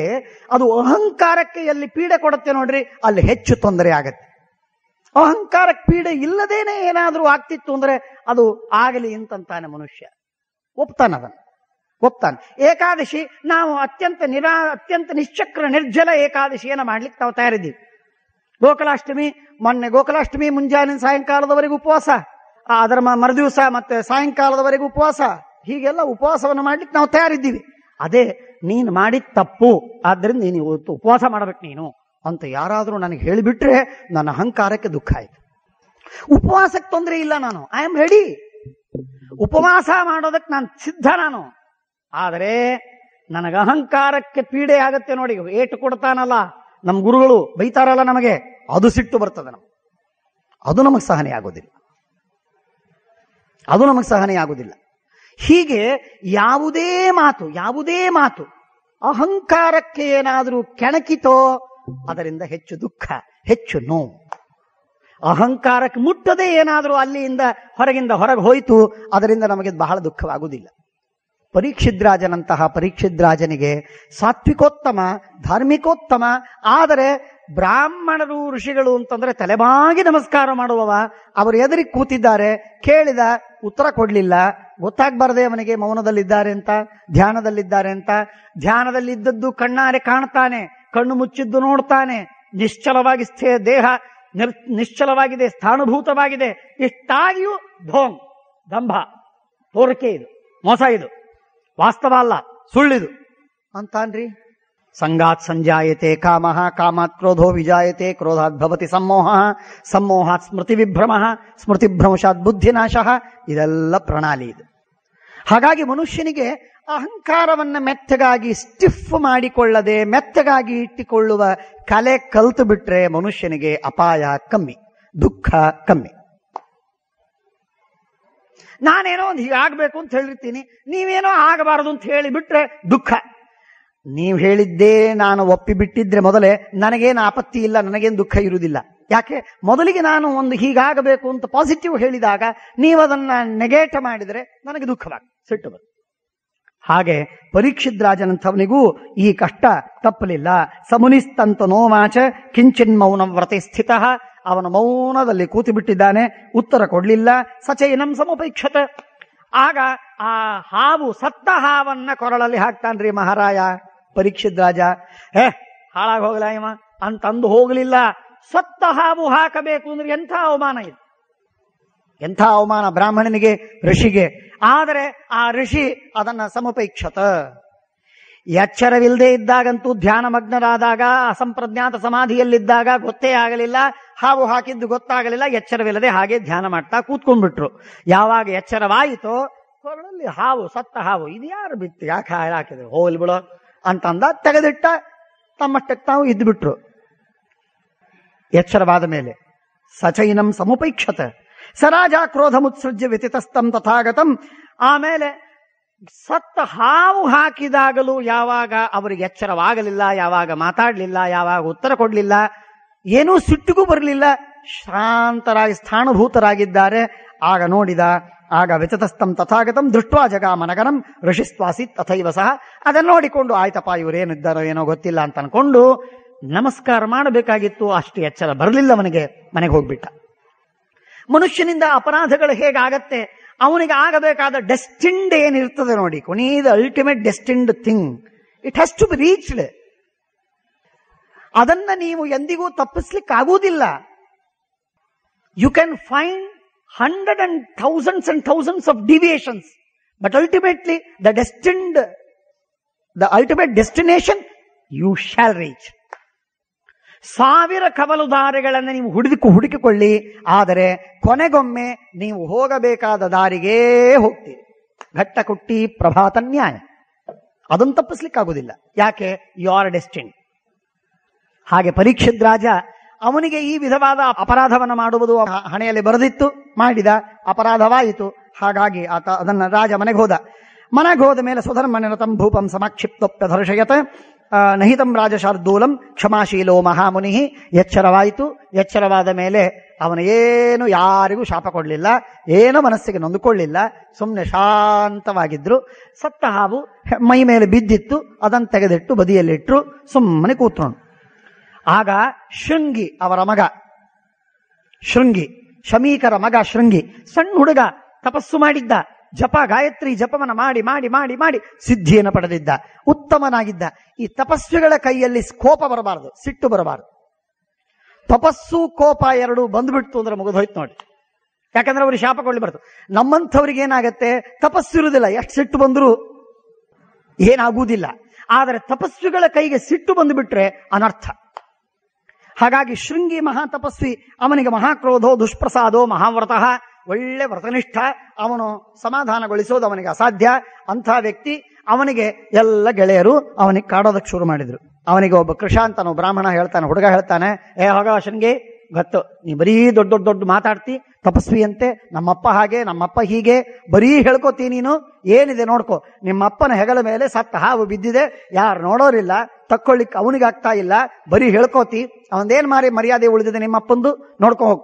ಅದು ಅಹಂಕಾರಕ್ಕೆ ಎಲ್ಲಿ ಪೀಡೆ ಕೊಡುತ್ತೆ ನೋಡ್ರಿ ಅಲ್ಲಿ ಹೆಚ್ಚು ತೊಂದರೆ ಆಗತ್ತೆ ಅಹಂಕಾರ ಪೀಡೆ ಇಲ್ಲದೇನೆ ಏನಾದರೂ ಆಗ್ತಿತ್ತು ಅಂದ್ರೆ ಅದು ಆಗಲಿ ಅಂತಂತಾನೆ ಮನುಷ್ಯ ಒಪ್ತಾನ ಅದನ್ನು ಒಪ್ತಾನೆ ಏಕಾದಶಿ ನಾವು ಅತ್ಯಂತ ನಿರಾ ಅತ್ಯಂತ ನಿಶ್ಚಕ್ರ ನಿರ್ಜಲ ಏಕಾದಶಿಯನ್ನು ಮಾಡ್ಲಿಕ್ಕೆ ನಾವು ತಯಾರಿದ್ದೀವಿ ಗೋಕುಲಾಷ್ಟಮಿ ಮೊನ್ನೆ ಗೋಕುಲಾಷ್ಟಮಿ ಮುಂಜಾನೆ ಸಾಯಂಕಾಲದವರೆಗೂ ಉಪವಾಸ ಅದರ ಮರುದಿವಸ ಮತ್ತೆ ಸಾಯಂಕಾಲದವರೆಗೂ ಉಪವಾಸ ಹೀಗೆಲ್ಲ ಉಪವಾಸವನ್ನು ಮಾಡ್ಲಿಕ್ಕೆ ನಾವು ತಯಾರಿದ್ದೀವಿ ಅದೇ ನೀನು ಮಾಡಿದ ತಪ್ಪು ಆದ್ದರಿಂದ ನೀನು ಇವತ್ತು ಉಪವಾಸ ಮಾಡಬೇಕು ನೀನು ಅಂತ ಯಾರಾದರೂ ನನಗೆ ಹೇಳಿಬಿಟ್ರೆ ನನ್ನ ಅಹಂಕಾರಕ್ಕೆ ದುಃಖ ಆಯ್ತು ಉಪವಾಸಕ್ಕೆ ತೊಂದರೆ ಇಲ್ಲ ನಾನು ಐ ಆಮ್ ರೆಡಿ ಉಪವಾಸ ಮಾಡೋದಕ್ಕೆ ನಾನು ಸಿದ್ಧ ನಾನು ಆದರೆ ನನಗೆ ಅಹಂಕಾರಕ್ಕೆ ಪೀಡೆ ಆಗುತ್ತೆ ನೋಡಿ ಏಟು ಕೊಡ್ತಾನಲ್ಲ ನಮ್ಮ ಗುರುಗಳು ಬೈತಾರಲ್ಲ ನಮಗೆ ಅದು ಸಿಟ್ಟು ಬರ್ತದೆ ನಾವು ಅದು ನಮಗೆ ಸಹನೆ ಆಗೋದಿಲ್ಲ ಅದು ನಮಗೆ ಸಹನೆ ಆಗೋದಿಲ್ಲ ಹೀಗೆ ಯಾವುದೇ ಮಾತು ಯಾವುದೇ ಮಾತು ಅಹಂಕಾರಕ್ಕೆ ಏನಾದರೂ ಕೆಣಕಿತೋ ಅದರಿಂದ ಹೆಚ್ಚು ದುಃಖ ಹೆಚ್ಚು ನೋವು ಅಹಂಕಾರಕ್ಕೆ ಮುಟ್ಟದೆ ಏನಾದರೂ ಅಲ್ಲಿಯಿಂದ ಹೊರಗಿಂದ ಹೊರಗೆ ಹೋಯಿತು ಅದರಿಂದ ನಮಗೆ ಬಹಳ ದುಃಖವಾಗುವುದಿಲ್ಲ ಪರೀಕ್ಷಿದ್ರಾಜನಂತಹ ಪರೀಕ್ಷಿದ್ರಾಜನಿಗೆ ಸಾತ್ವಿಕೋತ್ತಮ ಧಾರ್ಮಿಕೋತ್ತಮ ಆದರೆ ಬ್ರಾಹ್ಮಣರು ಋಷಿಗಳು ಅಂತಂದ್ರೆ ತಲೆಬಾಗಿ ನಮಸ್ಕಾರ ಮಾಡುವವ ಅವರು ಎದುರಿಗೆ ಕೂತಿದ್ದಾರೆ ಕೇಳಿದ ಉತ್ತರ ಕೊಡಲಿಲ್ಲ ಗೊತ್ತಾಗ್ಬಾರದೆ ಅವನಿಗೆ ಮೌನದಲ್ಲಿದ್ದಾರೆ ಅಂತ ಧ್ಯಾನದಲ್ಲಿದ್ದಾರೆ ಅಂತ ಧ್ಯಾನದಲ್ಲಿದ್ದದ್ದು ಕಣ್ಣಾರೆ ಕಾಣ್ತಾನೆ ಕಣ್ಣು ಮುಚ್ಚಿದ್ದು ನೋಡ್ತಾನೆ ನಿಶ್ಚಲವಾಗಿ ದೇಹ ನಿರ್ ನಿಶ್ಚಲವಾಗಿದೆ ಸ್ಥಾನುಭೂತವಾಗಿದೆ ಇಷ್ಟಾಗಿಯೂ ಢೋಂಗ್ ದಂಭ ತೋರಿಕೆ ಇದು ಮೋಸ ಇದು ವಾಸ್ತವ ಅಲ್ಲ ಸುಳ್ಳಿದು ಅಂತಾನ್ರಿ ಸಂಗಾತ್ ಸಂಜಾಯತೆ ಕಾಮ ಕಾಮಾತ್ ಕ್ರೋಧೋ ವಿಜಾಯತೆ ಕ್ರೋಧಾತ್ ಭವತಿ ಸಮ್ಮೋಹ ಸಮೋಹಾತ್ ಸ್ಮೃತಿ ವಿಭ್ರಮ ಸ್ಮೃತಿ ಭ್ರಂಶಾತ್ ಬುದ್ಧಿನಾಶ ಇದೆಲ್ಲ ಪ್ರಣಾಲಿ ಇದು ಹಾಗಾಗಿ ಮನುಷ್ಯನಿಗೆ ಅಹಂಕಾರವನ್ನು ಮೆತ್ತಗಾಗಿ ಸ್ಟಿಫ್ ಮಾಡಿಕೊಳ್ಳದೆ ಮೆತ್ತಗಾಗಿ ಇಟ್ಟುಕೊಳ್ಳುವ ಕಲೆ ಕಲ್ತು ಬಿಟ್ರೆ ಮನುಷ್ಯನಿಗೆ ಅಪಾಯ ಕಮ್ಮಿ ದುಃಖ ಕಮ್ಮಿ ನಾನೇನೋ ಒಂದು ಹೀಗಾಗಬೇಕು ಅಂತ ಹೇಳಿರ್ತೀನಿ ನೀವೇನೋ ಆಗಬಾರದು ಅಂತ ಹೇಳಿ ಬಿಟ್ರೆ ದುಃಖ ನೀವು ಹೇಳಿದ್ದೇ ನಾನು ಒಪ್ಪಿಬಿಟ್ಟಿದ್ರೆ ಮೊದಲೇ ನನಗೇನು ಆಪತ್ತಿ ಇಲ್ಲ ನನಗೇನು ದುಃಖ ಇರುವುದಿಲ್ಲ ಯಾಕೆ ಮೊದಲಿಗೆ ನಾನು ಒಂದು ಹೀಗಾಗಬೇಕು ಅಂತ ಪಾಸಿಟಿವ್ ಹೇಳಿದಾಗ ನೀವು ಅದನ್ನ ನೆಗೆಟ್ ಮಾಡಿದರೆ ನನಗೆ ದುಃಖವಾಗುತ್ತೆ ಸಿಟ್ಟು ಬರುತ್ತೆ ಹಾಗೆ ಪರೀಕ್ಷಿದ್ರಾಜನಂಥವನಿಗೂ ಈ ಕಷ್ಟ ತಪ್ಪಲಿಲ್ಲ ಸಮುನಿಸ್ತಂತ ನೋವಾಚ ಕಿಂಚಿನ್ ಮೌನ ವ್ರತಿ ಸ್ಥಿತ ಅವನ ಮೌನದಲ್ಲಿ ಕೂತು ಬಿಟ್ಟಿದ್ದಾನೆ ಉತ್ತರ ಕೊಡಲಿಲ್ಲ ಸಚೈನಂ ಸಮಪೇಕ್ಷತೆ ಆಗ ಆ ಹಾವು ಸತ್ತ ಹಾವನ್ನ ಕೊರಳಲ್ಲಿ ಹಾಕ್ತಾನ್ರಿ ಮಹಾರಾಯ ಪರೀಕ್ಷಿದ್ರಾಜ ರಾಜ ಹೇ ಹಾಳಾಗಿ ಹೋಗಲ ಇವ ಅಂತಂದು ಹೋಗಲಿಲ್ಲ ಸತ್ತ ಹಾವು ಹಾಕಬೇಕು ಅಂದ್ರೆ ಎಂಥ ಅವಮಾನ ಇದು ಎಂಥ ಅವಮಾನ ಬ್ರಾಹ್ಮಣನಿಗೆ ಋಷಿಗೆ ಆದರೆ ಆ ಋಷಿ ಅದನ್ನ ಸಮುಪೇಕ್ಷತ ಎಚ್ಚರವಿಲ್ಲದೆ ಇದ್ದಾಗಂತೂ ಧ್ಯಾನ ಮಗ್ನರಾದಾಗ ಅಸಂಪ್ರಜ್ಞಾತ ಸಮಾಧಿಯಲ್ಲಿದ್ದಾಗ ಗೊತ್ತೇ ಆಗಲಿಲ್ಲ ಹಾವು ಹಾಕಿದ್ದು ಗೊತ್ತಾಗಲಿಲ್ಲ ಎಚ್ಚರವಿಲ್ಲದೆ ಹಾಗೆ ಧ್ಯಾನ ಮಾಡ್ತಾ ಕೂತ್ಕೊಂಡ್ಬಿಟ್ರು ಯಾವಾಗ ಎಚ್ಚರವಾಯಿತು ಕೊರಳಲ್ಲಿ ಹಾವು ಸತ್ತ ಹಾವು ಇದು ಯಾರು ಬಿತ್ತು ಯಾಕೆ ಹಾಕಿದ್ರು ಹೋಲ್ ಬಿಡೋ ಅಂತಂದ ತೆಗೆದಿಟ್ಟ ತಮ್ಮಷ್ಟಕ್ಕೆ ತಾವು ಇದ್ಬಿಟ್ರು ಎಚ್ಚರವಾದ ಮೇಲೆ ಸಚೈನಂ ಸಮುಪೈಕ್ಷತ ಸರಾಜ ಕ್ರೋಧ ಮುತ್ಸೃಜ್ಯ ವ್ಯತಿತಸ್ತಂ ತಥಾಗತಂ ಆಮೇಲೆ ಸತ್ತ ಹಾವು ಹಾಕಿದಾಗಲೂ ಯಾವಾಗ ಅವರಿಗೆ ಎಚ್ಚರವಾಗಲಿಲ್ಲ ಯಾವಾಗ ಮಾತಾಡಲಿಲ್ಲ ಯಾವಾಗ ಉತ್ತರ ಕೊಡಲಿಲ್ಲ ಏನೂ ಸಿಟ್ಟಿಗೂ ಬರಲಿಲ್ಲ ಶಾಂತರಾಗಿ ಸ್ಥಾನಭೂತರಾಗಿದ್ದಾರೆ ಆಗ ನೋಡಿದ ಆಗ ವಿತತಸ್ತಂ ತಥಾಗತಂ ದೃಷ್ಟ ಮನಗನಂ ಋಷಿಸ್ವಾಸಿ ತಥೈವ ಸಹ ಅದನ್ನು ನೋಡಿಕೊಂಡು ಆಯ್ತಪ್ಪ ಇವರೇನಿದ್ದಾರೋ ಏನೋ ಗೊತ್ತಿಲ್ಲ ಅಂತ ಅನ್ಕೊಂಡು ನಮಸ್ಕಾರ ಮಾಡಬೇಕಾಗಿತ್ತು ಅಷ್ಟು ಎಚ್ಚರ ಬರಲಿಲ್ಲ ಅವನಿಗೆ ಮನೆಗೆ ಹೋಗ್ಬಿಟ್ಟ ಮನುಷ್ಯನಿಂದ ಅಪರಾಧಗಳು ಹೇಗಾಗತ್ತೆ ಅವನಿಗೆ ಆಗಬೇಕಾದ ಡೆಸ್ಟಿಂಡ್ ಏನಿರ್ತದೆ ನೋಡಿ ಕೊನೀದ ultimate destined thing it has to be reached ಅದನ್ನ ನೀವು ಎಂದಿಗೂ ತಪ್ಪಿಸ್ಲಿಕ್ಕಾಗುವುದಿಲ್ಲ you can find hundred and thousands and thousands of deviations but ultimately the destined the ultimate destination you shall reach ಸಾವಿರ ದಾರಿಗಳನ್ನು ನೀವು ಹುಡುಕು ಹುಡುಕಿಕೊಳ್ಳಿ ಆದರೆ ಕೊನೆಗೊಮ್ಮೆ ನೀವು ಹೋಗಬೇಕಾದ ದಾರಿಗೇ ಹೋಗ್ತೀರಿ ಘಟ್ಟಕುಟ್ಟಿ ಪ್ರಭಾತ ನ್ಯಾಯ ಅದನ್ನು ತಪ್ಪಿಸ್ಲಿಕ್ಕಾಗುದಿಲ್ಲ ಯಾಕೆ ಆರ್ ಡೆಸ್ಟಿನ್ ಹಾಗೆ ಪರೀಕ್ಷಿತ್ ರಾಜ ಅವನಿಗೆ ಈ ವಿಧವಾದ ಅಪರಾಧವನ್ನು ಮಾಡುವುದು ಹಣೆಯಲ್ಲಿ ಬರೆದಿತ್ತು ಮಾಡಿದ ಅಪರಾಧವಾಯಿತು ಹಾಗಾಗಿ ಆತ ಅದನ್ನ ರಾಜ ಮನೆಗೆ ಹೋದ ಮನೆಗೆ ಹೋದ ಮೇಲೆ ಸುಧರ್ಮನ ತಂಭೂಪಂ ಸಮಕ್ಷಿಪ್ತೋಪ್ಯ ಧರ್ಷಯತ ನಹಿತಂ ರಾಜಶಾರ್ದೂಲಂ ಕ್ಷಮಾಶೀಲೋ ಮಹಾಮುನಿ ಎಚ್ಚರವಾಯಿತು ಎಚ್ಚರವಾದ ಮೇಲೆ ಅವನು ಏನು ಯಾರಿಗೂ ಶಾಪ ಕೊಡಲಿಲ್ಲ ಏನೋ ಮನಸ್ಸಿಗೆ ನೊಂದುಕೊಳ್ಳಿಲ್ಲ ಸುಮ್ಮನೆ ಶಾಂತವಾಗಿದ್ರು ಸತ್ತ ಹಾವು ಮೈ ಮೇಲೆ ಬಿದ್ದಿತ್ತು ಅದನ್ನು ತೆಗೆದಿಟ್ಟು ಬದಿಯಲ್ಲಿಟ್ಟರು ಸುಮ್ಮನೆ ಕೂತನು ಆಗ ಶೃಂಗಿ ಅವರ ಮಗ ಶೃಂಗಿ ಶಮೀಕರ ಮಗ ಶೃಂಗಿ ಸಣ್ಣ ಹುಡುಗ ತಪಸ್ಸು ಮಾಡಿದ್ದ ಜಪ ಗಾಯತ್ರಿ ಜಪವನ ಮಾಡಿ ಮಾಡಿ ಮಾಡಿ ಮಾಡಿ ಸಿದ್ಧಿಯನ್ನು ಪಡೆದಿದ್ದ ಉತ್ತಮನಾಗಿದ್ದ ಈ ತಪಸ್ವಿಗಳ ಕೈಯಲ್ಲಿ ಕೋಪ ಬರಬಾರದು ಸಿಟ್ಟು ಬರಬಾರದು ತಪಸ್ಸು ಕೋಪ ಎರಡು ಬಂದ್ಬಿಡ್ತು ಅಂದ್ರೆ ಮುಗಿದೋಯ್ತು ನೋಡಿ ಯಾಕಂದ್ರೆ ಅವ್ರಿಗೆ ಶಾಪ ಕೊಡ್ಲಿಬಾರ್ದು ನಮ್ಮಂಥವ್ರಿಗೆ ಏನಾಗತ್ತೆ ತಪಸ್ಸು ಇರುವುದಿಲ್ಲ ಎಷ್ಟು ಸಿಟ್ಟು ಬಂದರೂ ಏನಾಗುವುದಿಲ್ಲ ಆದರೆ ತಪಸ್ವಿಗಳ ಕೈಗೆ ಸಿಟ್ಟು ಬಂದುಬಿಟ್ರೆ ಅನರ್ಥ ಹಾಗಾಗಿ ಶೃಂಗಿ ಮಹಾ ತಪಸ್ವಿ ಅವನಿಗೆ ಮಹಾಕ್ರೋಧೋ ದುಷ್ಪ್ರಸಾದೋ ಮಹಾವ್ರತಃ ಒಳ್ಳೆ ವ್ರತನಿಷ್ಠ ಅವನು ಸಮಾಧಾನಗೊಳಿಸೋದು ಅವನಿಗೆ ಅಸಾಧ್ಯ ಅಂಥ ವ್ಯಕ್ತಿ ಅವನಿಗೆ ಎಲ್ಲ ಗೆಳೆಯರು ಅವನಿಗೆ ಕಾಡೋದಕ್ಕೆ ಶುರು ಮಾಡಿದ್ರು ಅವನಿಗೆ ಒಬ್ಬ ಕೃಷಾಂತನು ಬ್ರಾಹ್ಮಣ ಹೇಳ್ತಾನೆ ಹುಡುಗ ಹೇಳ್ತಾನೆ ಏ ಹೋಗಾಶನ್ಗೆ ಗೊತ್ತು ನೀ ಬರೀ ದೊಡ್ಡ ದೊಡ್ಡ ದೊಡ್ಡ ಮಾತಾಡ್ತಿ ತಪಸ್ವಿಯಂತೆ ನಮ್ಮಪ್ಪ ಹಾಗೆ ನಮ್ಮಪ್ಪ ಹೀಗೆ ಬರೀ ಹೇಳ್ಕೊತೀನಿ ನೀನು ಏನಿದೆ ನೋಡ್ಕೊ ನಿಮ್ಮಪ್ಪನ ಹೆಗಲ ಮೇಲೆ ಸತ್ತ ಹಾವು ಬಿದ್ದಿದೆ ಯಾರು ನೋಡೋರಿಲ್ಲ ತಕ್ಕೊಳ್ಳಿಕ್ ಅವನಿಗಾಗ್ತಾ ಇಲ್ಲ ಬರೀ ಹೇಳ್ಕೋತಿ ಅವನೇನ್ ಮಾರಿ ಮರ್ಯಾದೆ ಉಳಿದಿದೆ ನಿಮ್ಮಪ್ಪಂದು ನೋಡ್ಕೊ ಹೋಗು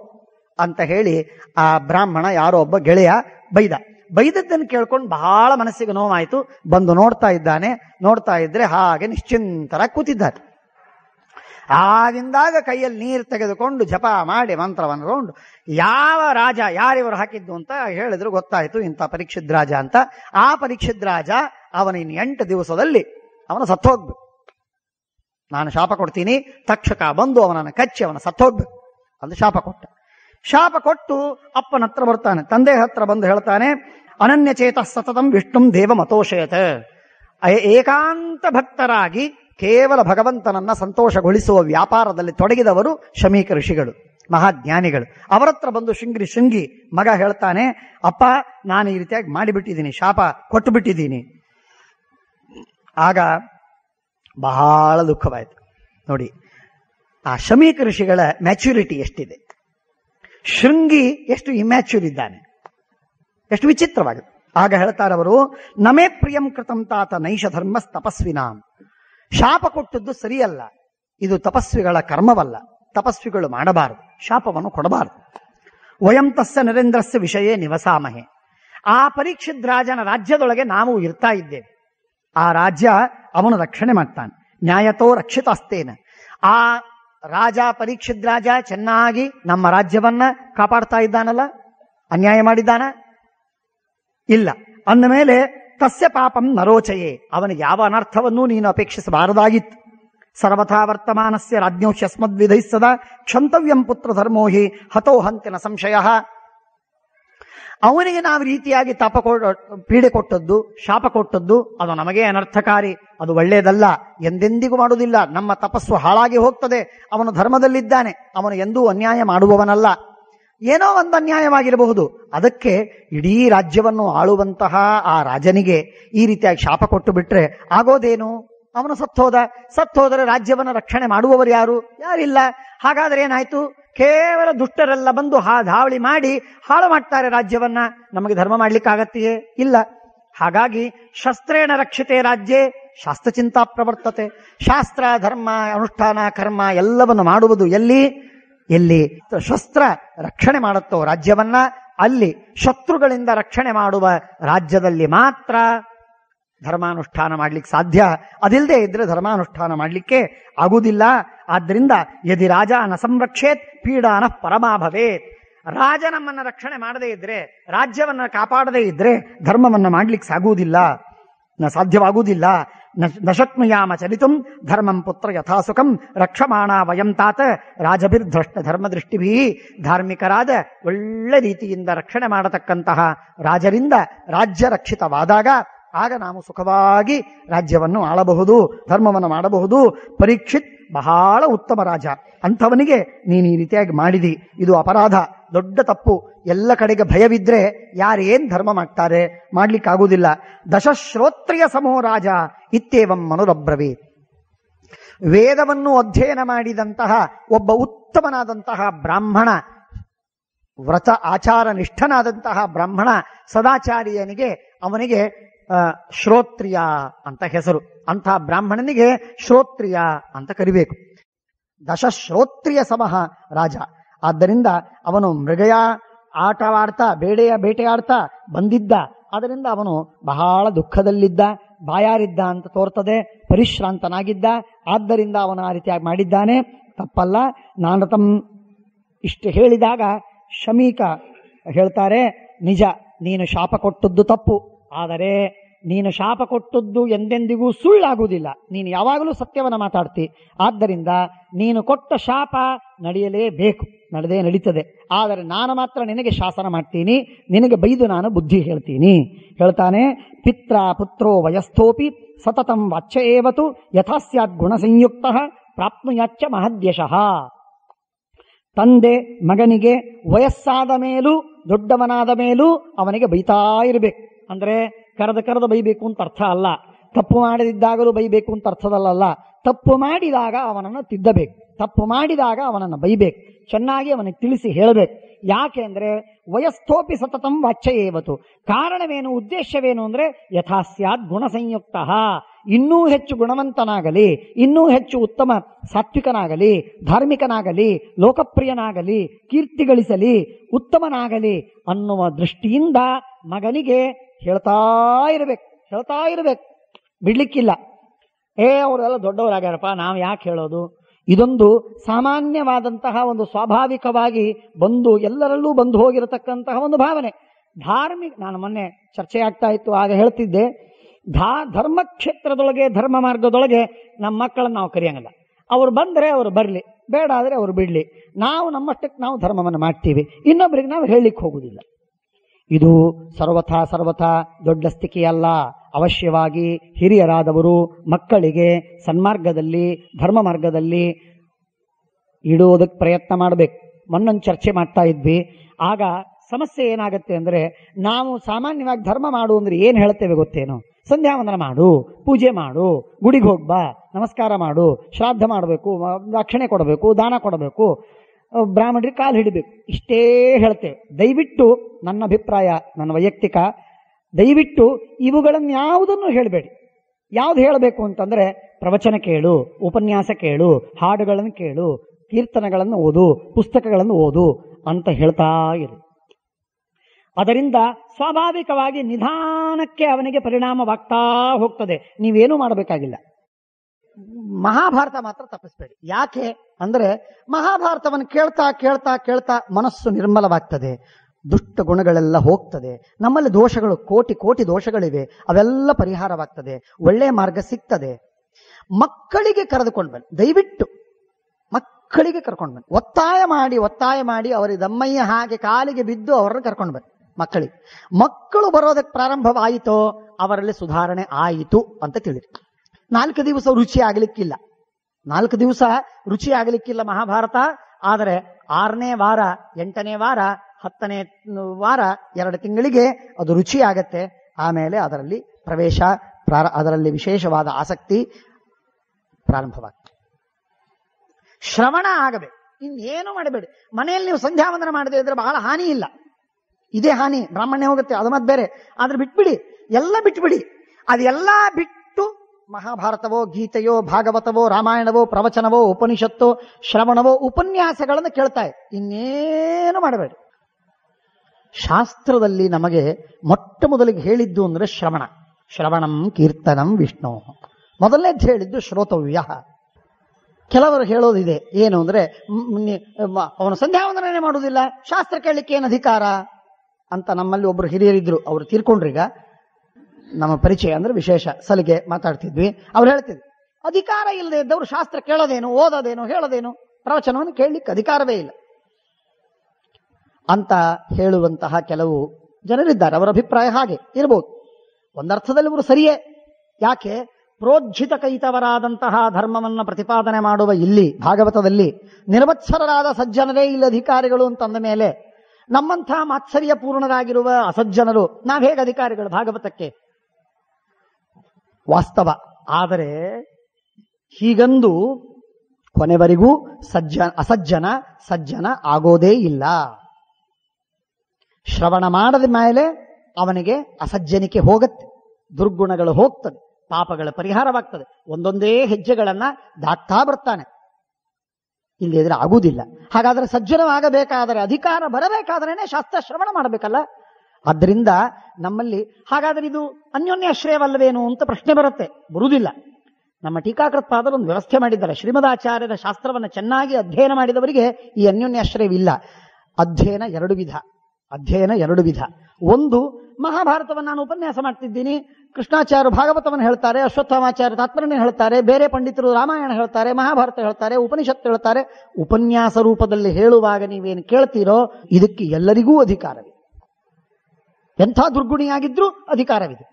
ಅಂತ ಹೇಳಿ ಆ ಬ್ರಾಹ್ಮಣ ಯಾರೋ ಒಬ್ಬ ಗೆಳೆಯ ಬೈದ ಬೈದದ್ದನ್ನು ಕೇಳ್ಕೊಂಡು ಬಹಳ ಮನಸ್ಸಿಗೆ ನೋವಾಯಿತು ಬಂದು ನೋಡ್ತಾ ಇದ್ದಾನೆ ನೋಡ್ತಾ ಇದ್ರೆ ಹಾಗೆ ನಿಶ್ಚಿಂತರ ಕೂತಿದ್ದಾರೆ ಆಗಿಂದಾಗ ಕೈಯಲ್ಲಿ ನೀರು ತೆಗೆದುಕೊಂಡು ಜಪ ಮಾಡಿ ಮಂತ್ರವನ್ನು ತಗೊಂಡು ಯಾವ ರಾಜ ಯಾರಿವರು ಹಾಕಿದ್ದು ಅಂತ ಹೇಳಿದ್ರು ಗೊತ್ತಾಯಿತು ಇಂಥ ಪರೀಕ್ಷಿದ್ ರಾಜ ಅಂತ ಆ ಪರೀಕ್ಷಿದ್ ರಾಜ ಅವನ ಇನ್ನು ಎಂಟು ದಿವಸದಲ್ಲಿ ಅವನ ಸತ್ತೋಗ್ಬೇಕು ನಾನು ಶಾಪ ಕೊಡ್ತೀನಿ ತಕ್ಷಕ ಬಂದು ಅವನನ್ನು ಕಚ್ಚಿ ಅವನ ಸತ್ತೋಗ್ಬೇಕು ಅಂತ ಶಾಪ ಕೊಟ್ಟ ಶಾಪ ಕೊಟ್ಟು ಅಪ್ಪನ ಹತ್ರ ಬರ್ತಾನೆ ತಂದೆ ಹತ್ರ ಬಂದು ಹೇಳ್ತಾನೆ ಅನನ್ಯ ಚೇತ ಸತತಂ ವಿಷ್ಣುಂ ದೇವ ಮತೋಷಯತ ಏಕಾಂತ ಭಕ್ತರಾಗಿ ಕೇವಲ ಭಗವಂತನನ್ನ ಸಂತೋಷಗೊಳಿಸುವ ವ್ಯಾಪಾರದಲ್ಲಿ ತೊಡಗಿದವರು ಶಮೀಕ ಋಷಿಗಳು ಮಹಾಜ್ಞಾನಿಗಳು ಅವರತ್ರ ಬಂದು ಶೃಂಗಿ ಶೃಂಗಿ ಮಗ ಹೇಳ್ತಾನೆ ಅಪ್ಪ ನಾನು ಈ ರೀತಿಯಾಗಿ ಮಾಡಿಬಿಟ್ಟಿದ್ದೀನಿ ಶಾಪ ಕೊಟ್ಟು ಬಿಟ್ಟಿದ್ದೀನಿ ಆಗ ಬಹಳ ದುಃಖವಾಯಿತು ನೋಡಿ ಆ ಶಮೀಕ ಋಷಿಗಳ ಮ್ಯಾಚುರಿಟಿ ಎಷ್ಟಿದೆ ಶೃಂಗಿ ಎಷ್ಟು ಇಮ್ಯಾಚ್ಯೂರ್ ಇದ್ದಾನೆ ಎಷ್ಟು ವಿಚಿತ್ರವಾಗಿದೆ ಆಗ ಹೇಳ್ತಾರೆ ಅವರು ನಮೇ ಪ್ರಿಯಂ ಕೃತಂ ತಾತ ನೈಷ ಧರ್ಮಸ್ ತಪಸ್ವಿನಾಂ ಶಾಪ ಕೊಟ್ಟದ್ದು ಸರಿಯಲ್ಲ ಇದು ತಪಸ್ವಿಗಳ ಕರ್ಮವಲ್ಲ ತಪಸ್ವಿಗಳು ಮಾಡಬಾರದು ಶಾಪವನ್ನು ಕೊಡಬಾರದು ವಯಂ ತಸ್ಯ ನರೇಂದ್ರಸ್ಯ ವಿಷಯ ನಿವಸಾಮಹೆ ಆ ಪರೀಕ್ಷಿತ್ ರಾಜನ ರಾಜ್ಯದೊಳಗೆ ನಾವು ಇರ್ತಾ ಇದ್ದೇವೆ ಆ ರಾಜ್ಯ ಅವನು ರಕ್ಷಣೆ ಮಾಡ್ತಾನೆ ನ್ಯಾಯತೋ ರಕ್ಷಿತಾಸ್ತೇನ ಆ ರಾಜ ಪರೀಕ್ಷಿದ್ ರಾಜ ಚೆನ್ನಾಗಿ ನಮ್ಮ ರಾಜ್ಯವನ್ನ ಕಾಪಾಡ್ತಾ ಇದ್ದಾನಲ್ಲ ಅನ್ಯಾಯ ಮಾಡಿದ್ದಾನ ಇಲ್ಲ ಅಂದ ಮೇಲೆ ತಸ್ಯ ಪಾಪಂ ನರೋಚಯೇ ಅವನಿಗೆ ಯಾವ ಅನರ್ಥವನ್ನೂ ನೀನು ಅಪೇಕ್ಷಿಸಬಾರದಾಗಿತ್ತು ಸರ್ವಥಾ ವರ್ತಮಾನಸ್ಯ ರಾಜ್ಞೋ ಶಸ್ಮದ್ವಿಧೈಸ್ಸದ ಕ್ಷಂತವ್ಯಂ ಪುತ್ರ ಧರ್ಮೋಹಿ ಹಿ ಹತೋ ಸಂಶಯ ಅವನಿಗೆ ನಾವು ರೀತಿಯಾಗಿ ತಾಪ ಪೀಡೆ ಕೊಟ್ಟದ್ದು ಶಾಪ ಕೊಟ್ಟದ್ದು ಅದು ನಮಗೆ ಅನರ್ಥಕಾರಿ ಅದು ಒಳ್ಳೆಯದಲ್ಲ ಎಂದೆಂದಿಗೂ ಮಾಡುವುದಿಲ್ಲ ನಮ್ಮ ತಪಸ್ಸು ಹಾಳಾಗಿ ಹೋಗ್ತದೆ ಅವನು ಧರ್ಮದಲ್ಲಿದ್ದಾನೆ ಅವನು ಎಂದೂ ಅನ್ಯಾಯ ಮಾಡುವವನಲ್ಲ ಏನೋ ಒಂದು ಅನ್ಯಾಯವಾಗಿರಬಹುದು ಅದಕ್ಕೆ ಇಡೀ ರಾಜ್ಯವನ್ನು ಆಳುವಂತಹ ಆ ರಾಜನಿಗೆ ಈ ರೀತಿಯಾಗಿ ಶಾಪ ಕೊಟ್ಟು ಬಿಟ್ರೆ ಆಗೋದೇನು ಅವನು ಸತ್ತೋದ ಸತ್ತೋದರೆ ರಾಜ್ಯವನ್ನು ರಕ್ಷಣೆ ಮಾಡುವವರು ಯಾರು ಯಾರಿಲ್ಲ ಹಾಗಾದ್ರೆ ಏನಾಯ್ತು ಕೇವಲ ದುಷ್ಟರೆಲ್ಲ ಬಂದು ಹಾ ಧಾವಳಿ ಮಾಡಿ ಹಾಳು ಮಾಡ್ತಾರೆ ರಾಜ್ಯವನ್ನ ನಮಗೆ ಧರ್ಮ ಮಾಡ್ಲಿಕ್ಕಾಗತ್ತೆಯೇ ಇಲ್ಲ ಹಾಗಾಗಿ ಶಸ್ತ್ರೇಣ ರಕ್ಷತೆ ರಾಜ್ಯ ಶಾಸ್ತ್ರಚಿಂತಾ ಪ್ರವರ್ತತೆ ಶಾಸ್ತ್ರ ಧರ್ಮ ಅನುಷ್ಠಾನ ಕರ್ಮ ಎಲ್ಲವನ್ನು ಮಾಡುವುದು ಎಲ್ಲಿ ಎಲ್ಲಿ ಶಸ್ತ್ರ ರಕ್ಷಣೆ ಮಾಡುತ್ತೋ ರಾಜ್ಯವನ್ನ ಅಲ್ಲಿ ಶತ್ರುಗಳಿಂದ ರಕ್ಷಣೆ ಮಾಡುವ ರಾಜ್ಯದಲ್ಲಿ ಮಾತ್ರ ಧರ್ಮಾನುಷ್ಠಾನ ಮಾಡಲಿಕ್ಕೆ ಸಾಧ್ಯ ಅದಿಲ್ಲದೆ ಇದ್ರೆ ಧರ್ಮಾನುಷ್ಠಾನ ಮಾಡಲಿಕ್ಕೆ ಆಗುವುದಿಲ್ಲ ಆದ್ದರಿಂದ ಯದಿ ರಾಜ ನ ಸಂರಕ್ಷೇತ್ ಪೀಡಾನ ಪರಮಾ ಭವೇತ್ ರಾಜ ನಮ್ಮನ್ನು ರಕ್ಷಣೆ ಮಾಡದೇ ಇದ್ರೆ ರಾಜ್ಯವನ್ನ ಕಾಪಾಡದೇ ಇದ್ರೆ ಧರ್ಮವನ್ನು ಮಾಡ್ಲಿಕ್ಕೆ ಸಾಗುವುದಿಲ್ಲ ನ ಸಾಧ್ಯವಾಗುವುದಿಲ್ಲ ಶಕ್ನುಯಾಮ ಚಲಿತುಂ ಧರ್ಮಂ ಪುತ್ರ ಯಥಾಸುಖಂ ರಕ್ಷಮಾಣ ವಯಂ ತಾತ ರಾಜಭಿರ್ಧ್ರಷ್ಟ ಧರ್ಮದೃಷ್ಟಿಭಿ ಧಾರ್ಮಿಕರಾದ ಒಳ್ಳೆ ರೀತಿಯಿಂದ ರಕ್ಷಣೆ ಮಾಡತಕ್ಕಂತಹ ರಾಜರಿಂದ ರಾಜ್ಯ ರಕ್ಷಿತವಾದಾಗ ಆಗ ನಾವು ಸುಖವಾಗಿ ರಾಜ್ಯವನ್ನು ಆಳಬಹುದು ಧರ್ಮವನ್ನು ಮಾಡಬಹುದು ಪರೀಕ್ಷಿತ್ ಬಹಳ ಉತ್ತಮ ರಾಜ ಅಂಥವನಿಗೆ ನೀನು ಈ ರೀತಿಯಾಗಿ ಮಾಡಿದಿ ಇದು ಅಪರಾಧ ದೊಡ್ಡ ತಪ್ಪು ಎಲ್ಲ ಕಡೆಗೆ ಭಯವಿದ್ರೆ ಯಾರೇನ್ ಧರ್ಮ ಮಾಡ್ತಾರೆ ಮಾಡ್ಲಿಕ್ಕಾಗುವುದಿಲ್ಲ ದಶಶ್ರೋತ್ರಿಯ ಸಮೋ ರಾಜ ಇತ್ತೇವಂ ಮನುರಬ್ರವಿ ವೇದವನ್ನು ಅಧ್ಯಯನ ಮಾಡಿದಂತಹ ಒಬ್ಬ ಉತ್ತಮನಾದಂತಹ ಬ್ರಾಹ್ಮಣ ವ್ರತ ಆಚಾರ ನಿಷ್ಠನಾದಂತಹ ಬ್ರಾಹ್ಮಣ ಸದಾಚಾರಿಯನಿಗೆ ಅವನಿಗೆ ಶ್ರೋತ್ರಿಯ ಅಂತ ಹೆಸರು ಅಂಥ ಬ್ರಾಹ್ಮಣನಿಗೆ ಶ್ರೋತ್ರಿಯ ಅಂತ ಕರಿಬೇಕು ದಶಶ್ರೋತ್ರಿಯ ಸಮಹ ರಾಜ ಆದ್ದರಿಂದ ಅವನು ಮೃಗಯ ಆಟವಾಡ್ತಾ ಬೇಡೆಯ ಬೇಟೆಯಾಡ್ತಾ ಬಂದಿದ್ದ ಅದರಿಂದ ಅವನು ಬಹಳ ದುಃಖದಲ್ಲಿದ್ದ ಬಾಯಾರಿದ್ದ ಅಂತ ತೋರ್ತದೆ ಪರಿಶ್ರಾಂತನಾಗಿದ್ದ ಆದ್ದರಿಂದ ಅವನ ಆ ರೀತಿಯಾಗಿ ಮಾಡಿದ್ದಾನೆ ತಪ್ಪಲ್ಲ ನಾನತಂ ಇಷ್ಟು ಹೇಳಿದಾಗ ಶಮೀಕ ಹೇಳ್ತಾರೆ ನಿಜ ನೀನು ಶಾಪ ಕೊಟ್ಟದ್ದು ತಪ್ಪು ಆದರೆ ನೀನು ಶಾಪ ಕೊಟ್ಟದ್ದು ಎಂದೆಂದಿಗೂ ಸುಳ್ಳಾಗುವುದಿಲ್ಲ ನೀನು ಯಾವಾಗಲೂ ಸತ್ಯವನ್ನು ಮಾತಾಡ್ತಿ ಆದ್ದರಿಂದ ನೀನು ಕೊಟ್ಟ ಶಾಪ ನಡೆಯಲೇಬೇಕು ನಡೆದೇ ನಡೀತದೆ ಆದರೆ ನಾನು ಮಾತ್ರ ನಿನಗೆ ಶಾಸನ ಮಾಡ್ತೀನಿ ನಿನಗೆ ಬೈದು ನಾನು ಬುದ್ಧಿ ಹೇಳ್ತೀನಿ ಹೇಳ್ತಾನೆ ಪಿತ್ರ ಪುತ್ರೋ ವಯಸ್ಥೋಪಿ ಸತತಂ ವಾಚ್ಯ ಏವತು ಯಥಾಸ್ಯಾತ್ ಗುಣ ಸಂಯುಕ್ತ ಮಹದ್ಯಶಃ ತಂದೆ ಮಗನಿಗೆ ವಯಸ್ಸಾದ ಮೇಲೂ ದೊಡ್ಡವನಾದ ಮೇಲೂ ಅವನಿಗೆ ಬೈತಾ ಇರಬೇಕು ಅಂದರೆ ಕರೆದ ಕರೆದು ಬೈಬೇಕು ಅಂತ ಅರ್ಥ ಅಲ್ಲ ತಪ್ಪು ಮಾಡದಿದ್ದಾಗಲೂ ಬೈಬೇಕು ಅಂತ ಅರ್ಥದಲ್ಲ ತಪ್ಪು ಮಾಡಿದಾಗ ಅವನನ್ನು ತಿದ್ದಬೇಕು ತಪ್ಪು ಮಾಡಿದಾಗ ಅವನನ್ನು ಬೈಬೇಕು ಚೆನ್ನಾಗಿ ಅವನಿಗೆ ತಿಳಿಸಿ ಹೇಳಬೇಕು ಅಂದರೆ ವಯಸ್ಥೋಪಿ ಸತತಂ ವಾಚ್ಯ ಏವತು ಕಾರಣವೇನು ಉದ್ದೇಶವೇನು ಅಂದ್ರೆ ಸ್ಯಾತ್ ಗುಣ ಸಂಯುಕ್ತ ಇನ್ನೂ ಹೆಚ್ಚು ಗುಣವಂತನಾಗಲಿ ಇನ್ನೂ ಹೆಚ್ಚು ಉತ್ತಮ ಸಾತ್ವಿಕನಾಗಲಿ ಧಾರ್ಮಿಕನಾಗಲಿ ಲೋಕಪ್ರಿಯನಾಗಲಿ ಕೀರ್ತಿಗಳಿಸಲಿ ಉತ್ತಮನಾಗಲಿ ಅನ್ನುವ ದೃಷ್ಟಿಯಿಂದ ಮಗನಿಗೆ ಹೇಳ್ತಾ ಇರಬೇಕು ಹೇಳ್ತಾ ಇರಬೇಕು ಬಿಡ್ಲಿಕ್ಕಿಲ್ಲ ಏ ಅವರೆಲ್ಲ ದೊಡ್ಡವರಾಗ್ಯಾರಪ್ಪ ನಾವು ಯಾಕೆ ಹೇಳೋದು ಇದೊಂದು ಸಾಮಾನ್ಯವಾದಂತಹ ಒಂದು ಸ್ವಾಭಾವಿಕವಾಗಿ ಬಂದು ಎಲ್ಲರಲ್ಲೂ ಬಂದು ಹೋಗಿರತಕ್ಕಂತಹ ಒಂದು ಭಾವನೆ ಧಾರ್ಮಿಕ ನಾನು ಮೊನ್ನೆ ಚರ್ಚೆ ಆಗ್ತಾ ಇತ್ತು ಆಗ ಹೇಳ್ತಿದ್ದೆ ಧಾ ಧರ್ಮ ಕ್ಷೇತ್ರದೊಳಗೆ ಧರ್ಮ ಮಾರ್ಗದೊಳಗೆ ನಮ್ಮ ಮಕ್ಕಳನ್ನು ನಾವು ಕರೆಯಂಗಲ್ಲ ಅವ್ರು ಬಂದರೆ ಅವರು ಬರಲಿ ಬೇಡ ಆದರೆ ಅವರು ಬಿಡಲಿ ನಾವು ನಮ್ಮಷ್ಟಕ್ಕೆ ನಾವು ಧರ್ಮವನ್ನು ಮಾಡ್ತೀವಿ ಇನ್ನೊಬ್ಬರಿಗೆ ನಾವು ಹೇಳಲಿಕ್ಕೆ ಹೋಗುವುದಿಲ್ಲ ಇದು ಸರ್ವಥಾ ಸರ್ವಥಾ ದೊಡ್ಡ ಸ್ಥಿತಿಯಲ್ಲ ಅವಶ್ಯವಾಗಿ ಹಿರಿಯರಾದವರು ಮಕ್ಕಳಿಗೆ ಸನ್ಮಾರ್ಗದಲ್ಲಿ ಧರ್ಮ ಮಾರ್ಗದಲ್ಲಿ ಇಡುವುದಕ್ಕೆ ಪ್ರಯತ್ನ ಮಾಡಬೇಕು ಮೊನ್ನೊಂದು ಚರ್ಚೆ ಮಾಡ್ತಾ ಇದ್ವಿ ಆಗ ಸಮಸ್ಯೆ ಏನಾಗುತ್ತೆ ಅಂದರೆ ನಾವು ಸಾಮಾನ್ಯವಾಗಿ ಧರ್ಮ ಮಾಡು ಅಂದರೆ ಏನು ಹೇಳ್ತೇವೆ ಗೊತ್ತೇನು ಸಂಧ್ಯಾವಂದನ ಮಾಡು ಪೂಜೆ ಮಾಡು ಗುಡಿಗೆ ಹೋಗ್ಬಾ ನಮಸ್ಕಾರ ಮಾಡು ಶ್ರಾದ್ದ ಮಾಡಬೇಕು ರಕ್ಷಣೆ ಕೊಡಬೇಕು ದಾನ ಕೊಡಬೇಕು ಬ್ರಾಹ್ಮಣರಿಗೆ ಕಾಲು ಹಿಡಿಬೇಕು ಇಷ್ಟೇ ಹೇಳ್ತೇವೆ ದಯವಿಟ್ಟು ನನ್ನ ಅಭಿಪ್ರಾಯ ನನ್ನ ವೈಯಕ್ತಿಕ ದಯವಿಟ್ಟು ಇವುಗಳನ್ನು ಯಾವುದನ್ನು ಹೇಳಬೇಡಿ ಯಾವ್ದು ಹೇಳಬೇಕು ಅಂತಂದರೆ ಪ್ರವಚನ ಕೇಳು ಉಪನ್ಯಾಸ ಕೇಳು ಹಾಡುಗಳನ್ನು ಕೇಳು ಕೀರ್ತನಗಳನ್ನು ಓದು ಪುಸ್ತಕಗಳನ್ನು ಓದು ಅಂತ ಹೇಳ್ತಾ ಇರು ಅದರಿಂದ ಸ್ವಾಭಾವಿಕವಾಗಿ ನಿಧಾನಕ್ಕೆ ಅವನಿಗೆ ಪರಿಣಾಮವಾಗ್ತಾ ಹೋಗ್ತದೆ ನೀವೇನೂ ಮಾಡಬೇಕಾಗಿಲ್ಲ ಮಹಾಭಾರತ ಮಾತ್ರ ತಪ್ಪಿಸ್ಬೇಡಿ ಯಾಕೆ ಅಂದ್ರೆ ಮಹಾಭಾರತವನ್ನು ಕೇಳ್ತಾ ಕೇಳ್ತಾ ಕೇಳ್ತಾ ಮನಸ್ಸು ನಿರ್ಮಲವಾಗ್ತದೆ ದುಷ್ಟ ಗುಣಗಳೆಲ್ಲ ಹೋಗ್ತದೆ ನಮ್ಮಲ್ಲಿ ದೋಷಗಳು ಕೋಟಿ ಕೋಟಿ ದೋಷಗಳಿವೆ ಅವೆಲ್ಲ ಪರಿಹಾರವಾಗ್ತದೆ ಒಳ್ಳೆಯ ಮಾರ್ಗ ಸಿಗ್ತದೆ ಮಕ್ಕಳಿಗೆ ಕರೆದುಕೊಂಡು ಬನ್ನಿ ದಯವಿಟ್ಟು ಮಕ್ಕಳಿಗೆ ಕರ್ಕೊಂಡು ಬನ್ನಿ ಒತ್ತಾಯ ಮಾಡಿ ಒತ್ತಾಯ ಮಾಡಿ ಅವರ ದಮ್ಮಯ್ಯ ಹಾಗೆ ಕಾಲಿಗೆ ಬಿದ್ದು ಅವರನ್ನು ಕರ್ಕೊಂಡು ಬನ್ನಿ ಮಕ್ಕಳಿಗೆ ಮಕ್ಕಳು ಬರೋದಕ್ಕೆ ಪ್ರಾರಂಭವಾಯಿತೋ ಅವರಲ್ಲಿ ಸುಧಾರಣೆ ಆಯಿತು ಅಂತ ತಿಳಿದ್ರಿ ನಾಲ್ಕು ದಿವಸ ರುಚಿ ಆಗಲಿಕ್ಕಿಲ್ಲ ನಾಲ್ಕು ದಿವಸ ರುಚಿ ಆಗಲಿಕ್ಕಿಲ್ಲ ಮಹಾಭಾರತ ಆದರೆ ಆರನೇ ವಾರ ಎಂಟನೇ ವಾರ ಹತ್ತನೇ ವಾರ ಎರಡು ತಿಂಗಳಿಗೆ ಅದು ರುಚಿ ಆಗತ್ತೆ ಆಮೇಲೆ ಅದರಲ್ಲಿ ಪ್ರವೇಶ ಪ್ರಾರ ಅದರಲ್ಲಿ ವಿಶೇಷವಾದ ಆಸಕ್ತಿ ಪ್ರಾರಂಭವಾಗ್ತದೆ ಶ್ರವಣ ಆಗಬೇಕು ಇನ್ನೇನು ಮಾಡಬೇಡಿ ಮನೆಯಲ್ಲಿ ನೀವು ಸಂಧ್ಯಾ ವಂದನ ಮಾಡದೆ ಇದ್ರೆ ಬಹಳ ಹಾನಿ ಇಲ್ಲ ಇದೇ ಹಾನಿ ಬ್ರಾಹ್ಮಣ್ಯ ಹೋಗುತ್ತೆ ಅದು ಮತ್ತೆ ಬೇರೆ ಆದ್ರೆ ಬಿಟ್ಬಿಡಿ ಎಲ್ಲ ಬಿಟ್ಬಿಡಿ ಅದೆಲ್ಲ ಬಿಟ್ಟು ಮಹಾಭಾರತವೋ ಗೀತೆಯೋ ಭಾಗವತವೋ ರಾಮಾಯಣವೋ ಪ್ರವಚನವೋ ಉಪನಿಷತ್ತು ಶ್ರವಣವೋ ಉಪನ್ಯಾಸಗಳನ್ನು ಕೇಳ್ತಾ ಇನ್ನೇನು ಮಾಡಬೇಡಿ ಶಾಸ್ತ್ರದಲ್ಲಿ ನಮಗೆ ಮೊಟ್ಟ ಮೊದಲಿಗೆ ಹೇಳಿದ್ದು ಅಂದ್ರೆ ಶ್ರವಣ ಶ್ರವಣಂ ಕೀರ್ತನಂ ವಿಷ್ಣು ಮೊದಲನೇದ್ದು ಹೇಳಿದ್ದು ಶ್ರೋತವ್ಯ ಕೆಲವರು ಹೇಳೋದಿದೆ ಏನು ಅಂದ್ರೆ ಅವನು ಸಂಧ್ಯಾ ವಂದನೆ ಮಾಡೋದಿಲ್ಲ ಶಾಸ್ತ್ರ ಕೇಳಲಿಕ್ಕೆ ಏನು ಅಧಿಕಾರ ಅಂತ ನಮ್ಮಲ್ಲಿ ಒಬ್ಬರು ಹಿರಿಯರಿದ್ರು ಅವರು ತೀರ್ಕೊಂಡ್ರೀಗ ನಮ್ಮ ಪರಿಚಯ ಅಂದ್ರೆ ವಿಶೇಷ ಸಲಿಗೆ ಮಾತಾಡ್ತಿದ್ವಿ ಅವ್ರು ಹೇಳ್ತಿದ್ವಿ ಅಧಿಕಾರ ಇಲ್ಲದೆ ಇದ್ದವ್ರು ಶಾಸ್ತ್ರ ಕೇಳೋದೇನು ಓದೋದೇನು ಹೇಳೋದೇನು ಪ್ರವಚನವನ್ನು ಕೇಳಲಿಕ್ಕೆ ಅಧಿಕಾರವೇ ಇಲ್ಲ ಅಂತ ಹೇಳುವಂತಹ ಕೆಲವು ಜನರಿದ್ದಾರೆ ಅವರ ಅಭಿಪ್ರಾಯ ಹಾಗೆ ಇರಬಹುದು ಒಂದರ್ಥದಲ್ಲಿ ಇವರು ಸರಿಯೇ ಯಾಕೆ ಪ್ರೋಜ್ಜಿತ ಕೈತವರಾದಂತಹ ಧರ್ಮವನ್ನು ಪ್ರತಿಪಾದನೆ ಮಾಡುವ ಇಲ್ಲಿ ಭಾಗವತದಲ್ಲಿ ನಿರ್ವತ್ಸರರಾದ ಸಜ್ಜನರೇ ಇಲ್ಲಿ ಅಧಿಕಾರಿಗಳು ಅಂತಂದ ಮೇಲೆ ನಮ್ಮಂತಹ ಪೂರ್ಣರಾಗಿರುವ ಅಸಜ್ಜನರು ನಾವ್ ಹೇಗೆ ಅಧಿಕಾರಿಗಳು ಭಾಗವತಕ್ಕೆ ವಾಸ್ತವ ಆದರೆ ಹೀಗಂದು ಕೊನೆವರೆಗೂ ಸಜ್ಜ ಅಸಜ್ಜನ ಸಜ್ಜನ ಆಗೋದೇ ಇಲ್ಲ ಶ್ರವಣ ಮಾಡದ ಮೇಲೆ ಅವನಿಗೆ ಅಸಜ್ಜನಿಕೆ ಹೋಗತ್ತೆ ದುರ್ಗುಣಗಳು ಹೋಗ್ತದೆ ಪಾಪಗಳ ಪರಿಹಾರವಾಗ್ತದೆ ಒಂದೊಂದೇ ಹೆಜ್ಜೆಗಳನ್ನ ದಾಕ್ತಾ ಬರ್ತಾನೆ ಇಲ್ಲಿ ಆಗುವುದಿಲ್ಲ ಹಾಗಾದ್ರೆ ಸಜ್ಜನವಾಗಬೇಕಾದರೆ ಅಧಿಕಾರ ಬರಬೇಕಾದ್ರೇನೆ ಶಾಸ್ತ್ರ ಶ್ರವಣ ಮಾಡಬೇಕಲ್ಲ ಆದ್ದರಿಂದ ನಮ್ಮಲ್ಲಿ ಹಾಗಾದರೆ ಇದು ಅನ್ಯೋನ್ಯ ಆಶ್ರಯವಲ್ಲವೇನು ಅಂತ ಪ್ರಶ್ನೆ ಬರುತ್ತೆ ಬರುವುದಿಲ್ಲ ನಮ್ಮ ಟೀಕಾಕೃತ್ಪಾದರು ಒಂದು ವ್ಯವಸ್ಥೆ ಮಾಡಿದ್ದಾರೆ ಶ್ರೀಮದಾಚಾರ್ಯರ ಶಾಸ್ತ್ರವನ್ನು ಚೆನ್ನಾಗಿ ಅಧ್ಯಯನ ಮಾಡಿದವರಿಗೆ ಈ ಅನ್ಯೋನ್ಯಾಶ್ರಯವಿಲ್ಲ ಅಧ್ಯಯನ ಎರಡು ವಿಧ ಅಧ್ಯಯನ ಎರಡು ವಿಧ ಒಂದು ಮಹಾಭಾರತವನ್ನು ನಾನು ಉಪನ್ಯಾಸ ಮಾಡ್ತಿದ್ದೀನಿ ಕೃಷ್ಣಾಚಾರ್ಯ ಭಾಗವತವನ್ನು ಹೇಳ್ತಾರೆ ಅಶ್ವತ್ಥಾಮಾಚಾರ್ಯ ತಾತ್ಪರ್ಯ ಹೇಳ್ತಾರೆ ಬೇರೆ ಪಂಡಿತರು ರಾಮಾಯಣ ಹೇಳ್ತಾರೆ ಮಹಾಭಾರತ ಹೇಳ್ತಾರೆ ಉಪನಿಷತ್ತು ಹೇಳ್ತಾರೆ ಉಪನ್ಯಾಸ ರೂಪದಲ್ಲಿ ಹೇಳುವಾಗ ನೀವೇನು ಕೇಳ್ತೀರೋ ಇದಕ್ಕೆ ಎಲ್ಲರಿಗೂ ಅಧಿಕಾರವಿದೆ ಎಂಥ ದುರ್ಗುಣಿಯಾಗಿದ್ರೂ ಅಧಿಕಾರವಿದೆ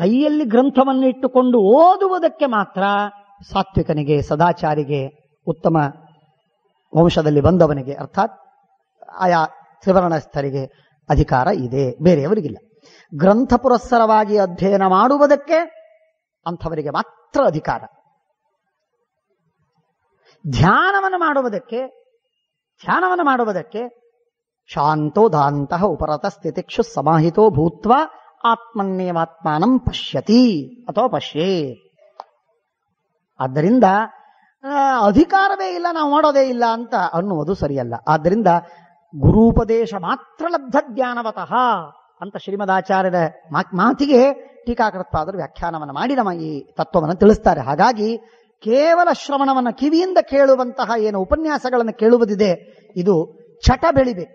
ಕೈಯಲ್ಲಿ ಗ್ರಂಥವನ್ನು ಇಟ್ಟುಕೊಂಡು ಓದುವುದಕ್ಕೆ ಮಾತ್ರ ಸಾತ್ವಿಕನಿಗೆ ಸದಾಚಾರಿಗೆ ಉತ್ತಮ ವಂಶದಲ್ಲಿ ಬಂದವನಿಗೆ ಅರ್ಥಾತ್ ಆಯಾ ತ್ರಿವರ್ಣಸ್ಥರಿಗೆ ಅಧಿಕಾರ ಇದೆ ಬೇರೆಯವರಿಗಿಲ್ಲ ಗ್ರಂಥ ಪುರಸ್ಸರವಾಗಿ ಅಧ್ಯಯನ ಮಾಡುವುದಕ್ಕೆ ಅಂಥವರಿಗೆ ಮಾತ್ರ ಅಧಿಕಾರ ಧ್ಯಾನವನ್ನು ಮಾಡುವುದಕ್ಕೆ ಧ್ಯಾನವನ್ನು ಮಾಡುವುದಕ್ಕೆ ದಾಂತ ಉಪರತ ಸ್ಥಿತಿಕ್ಷು ಸಮಾಹಿತೋ ಭೂತ್ವ ಆತ್ಮನ್ಯವಾತ್ಮಾನ ಪಶ್ಯತಿ ಅಥವಾ ಪಶ್ಯೇ ಆದ್ದರಿಂದ ಅಧಿಕಾರವೇ ಇಲ್ಲ ನಾವು ಮಾಡೋದೇ ಇಲ್ಲ ಅಂತ ಅನ್ನುವುದು ಸರಿಯಲ್ಲ ಆದ್ದರಿಂದ ಗುರುಪದೇಶ ಮಾತ್ರ ಲಬ್ಧ ಜ್ಞಾನವತಃ ಅಂತ ಶ್ರೀಮದಾಚಾರ್ಯರ ಮಾತಿಗೆ ಟೀಕಾಕೃತ್ವಾದರೂ ವ್ಯಾಖ್ಯಾನವನ್ನು ಮಾಡಿ ನಮ್ಮ ಈ ತತ್ವವನ್ನು ತಿಳಿಸ್ತಾರೆ ಹಾಗಾಗಿ ಕೇವಲ ಶ್ರವಣವನ್ನು ಕಿವಿಯಿಂದ ಕೇಳುವಂತಹ ಏನು ಉಪನ್ಯಾಸಗಳನ್ನು ಕೇಳುವುದಿದೆ ಇದು ಚಟ ಬೆಳಿಬೇಕು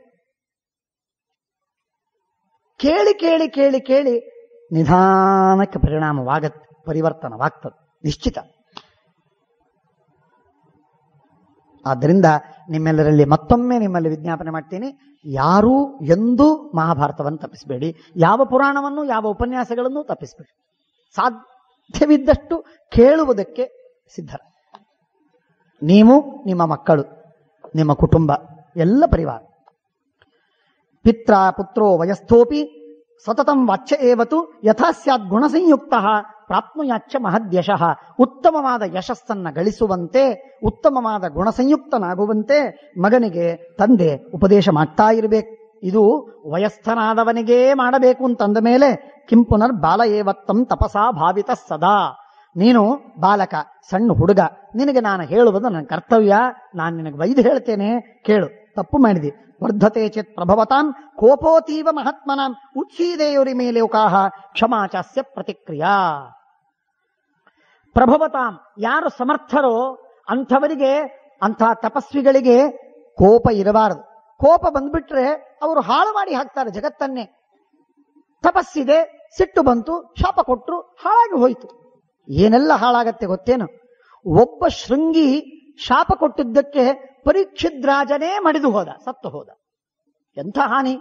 ಕೇಳಿ ಕೇಳಿ ಕೇಳಿ ಕೇಳಿ ನಿಧಾನಕ್ಕೆ ಪರಿಣಾಮವಾಗತ್ತೆ ಪರಿವರ್ತನವಾಗ್ತದೆ ನಿಶ್ಚಿತ ಆದ್ದರಿಂದ ನಿಮ್ಮೆಲ್ಲರಲ್ಲಿ ಮತ್ತೊಮ್ಮೆ ನಿಮ್ಮಲ್ಲಿ ವಿಜ್ಞಾಪನೆ ಮಾಡ್ತೀನಿ ಯಾರೂ ಎಂದೂ ಮಹಾಭಾರತವನ್ನು ತಪ್ಪಿಸಬೇಡಿ ಯಾವ ಪುರಾಣವನ್ನು ಯಾವ ಉಪನ್ಯಾಸಗಳನ್ನು ತಪ್ಪಿಸಬೇಡಿ ಸಾಧ್ಯವಿದ್ದಷ್ಟು ಕೇಳುವುದಕ್ಕೆ ಸಿದ್ಧರ ನೀವು ನಿಮ್ಮ ಮಕ್ಕಳು ನಿಮ್ಮ ಕುಟುಂಬ ಎಲ್ಲ ಪರಿವಾರ ಪಿತ್ರ ಪುತ್ರೋ ವಯಸ್ಥೋಪಿ ಸತತಂ ವಾಚ್ಯ ಏವತು ಯಥಾ ಸ್ಯಾದ್ ಗುಣಸಂಯುಕ್ತ ಪ್ರಾಪ್ನುಯಾಚ್ಯ ಮಹದ್ಯಶಃ ಉತ್ತಮವಾದ ಯಶಸ್ಸನ್ನ ಗಳಿಸುವಂತೆ ಉತ್ತಮವಾದ ಗುಣಸಂಯುಕ್ತನಾಗುವಂತೆ ಮಗನಿಗೆ ತಂದೆ ಉಪದೇಶ ಮಾಡ್ತಾ ಇರಬೇಕು ಇದು ವಯಸ್ಥನಾದವನಿಗೇ ಮಾಡಬೇಕು ಅಂತಂದ ಮೇಲೆ ಕಿಂಪುನರ್ ಬಾಲ ಏವತ್ತಂ ತಪಸಾ ಭಾವಿತ ಸದಾ ನೀನು ಬಾಲಕ ಸಣ್ಣ ಹುಡುಗ ನಿನಗೆ ನಾನು ಹೇಳುವುದು ನನ್ನ ಕರ್ತವ್ಯ ನಾನು ನಿನಗೆ ವೈದ್ಯ ಹೇಳ್ತೇನೆ ಕೇಳು ತಪ್ಪು ಮಾಡಿದೆ ವರ್ಧತೆ ಚೇತ್ ಪ್ರಭವತಾಂ ಕೋಪೋತೀವ ಮಹಾತ್ಮನಾಂ ಉಚ್ಛೀದೆಯವರಿ ಮೇಲೆ ಉಕಾಹ ಕ್ಷಮಾಚಾಸ್ಯ ಪ್ರತಿಕ್ರಿಯಾ ಪ್ರಭವತಾಂ ಯಾರು ಸಮರ್ಥರೋ ಅಂಥವರಿಗೆ ಅಂಥ ತಪಸ್ವಿಗಳಿಗೆ ಕೋಪ ಇರಬಾರದು ಕೋಪ ಬಂದ್ಬಿಟ್ರೆ ಅವರು ಹಾಳು ಮಾಡಿ ಹಾಕ್ತಾರೆ ಜಗತ್ತನ್ನೇ ತಪಸ್ಸಿದೆ ಸಿಟ್ಟು ಬಂತು ಶಾಪ ಕೊಟ್ಟರು ಹಾಳಾಗಿ ಹೋಯಿತು ಏನೆಲ್ಲ ಹಾಳಾಗತ್ತೆ ಗೊತ್ತೇನು ಒಬ್ಬ ಶೃಂಗಿ ಶಾಪ ಕೊಟ್ಟಿದ್ದಕ್ಕೆ ಪರೀಕ್ಷಿದ್ರಾಜನೇ ಮಡಿದು ಹೋದ ಸತ್ತು ಹೋದ ಎಂಥ ಹಾನಿ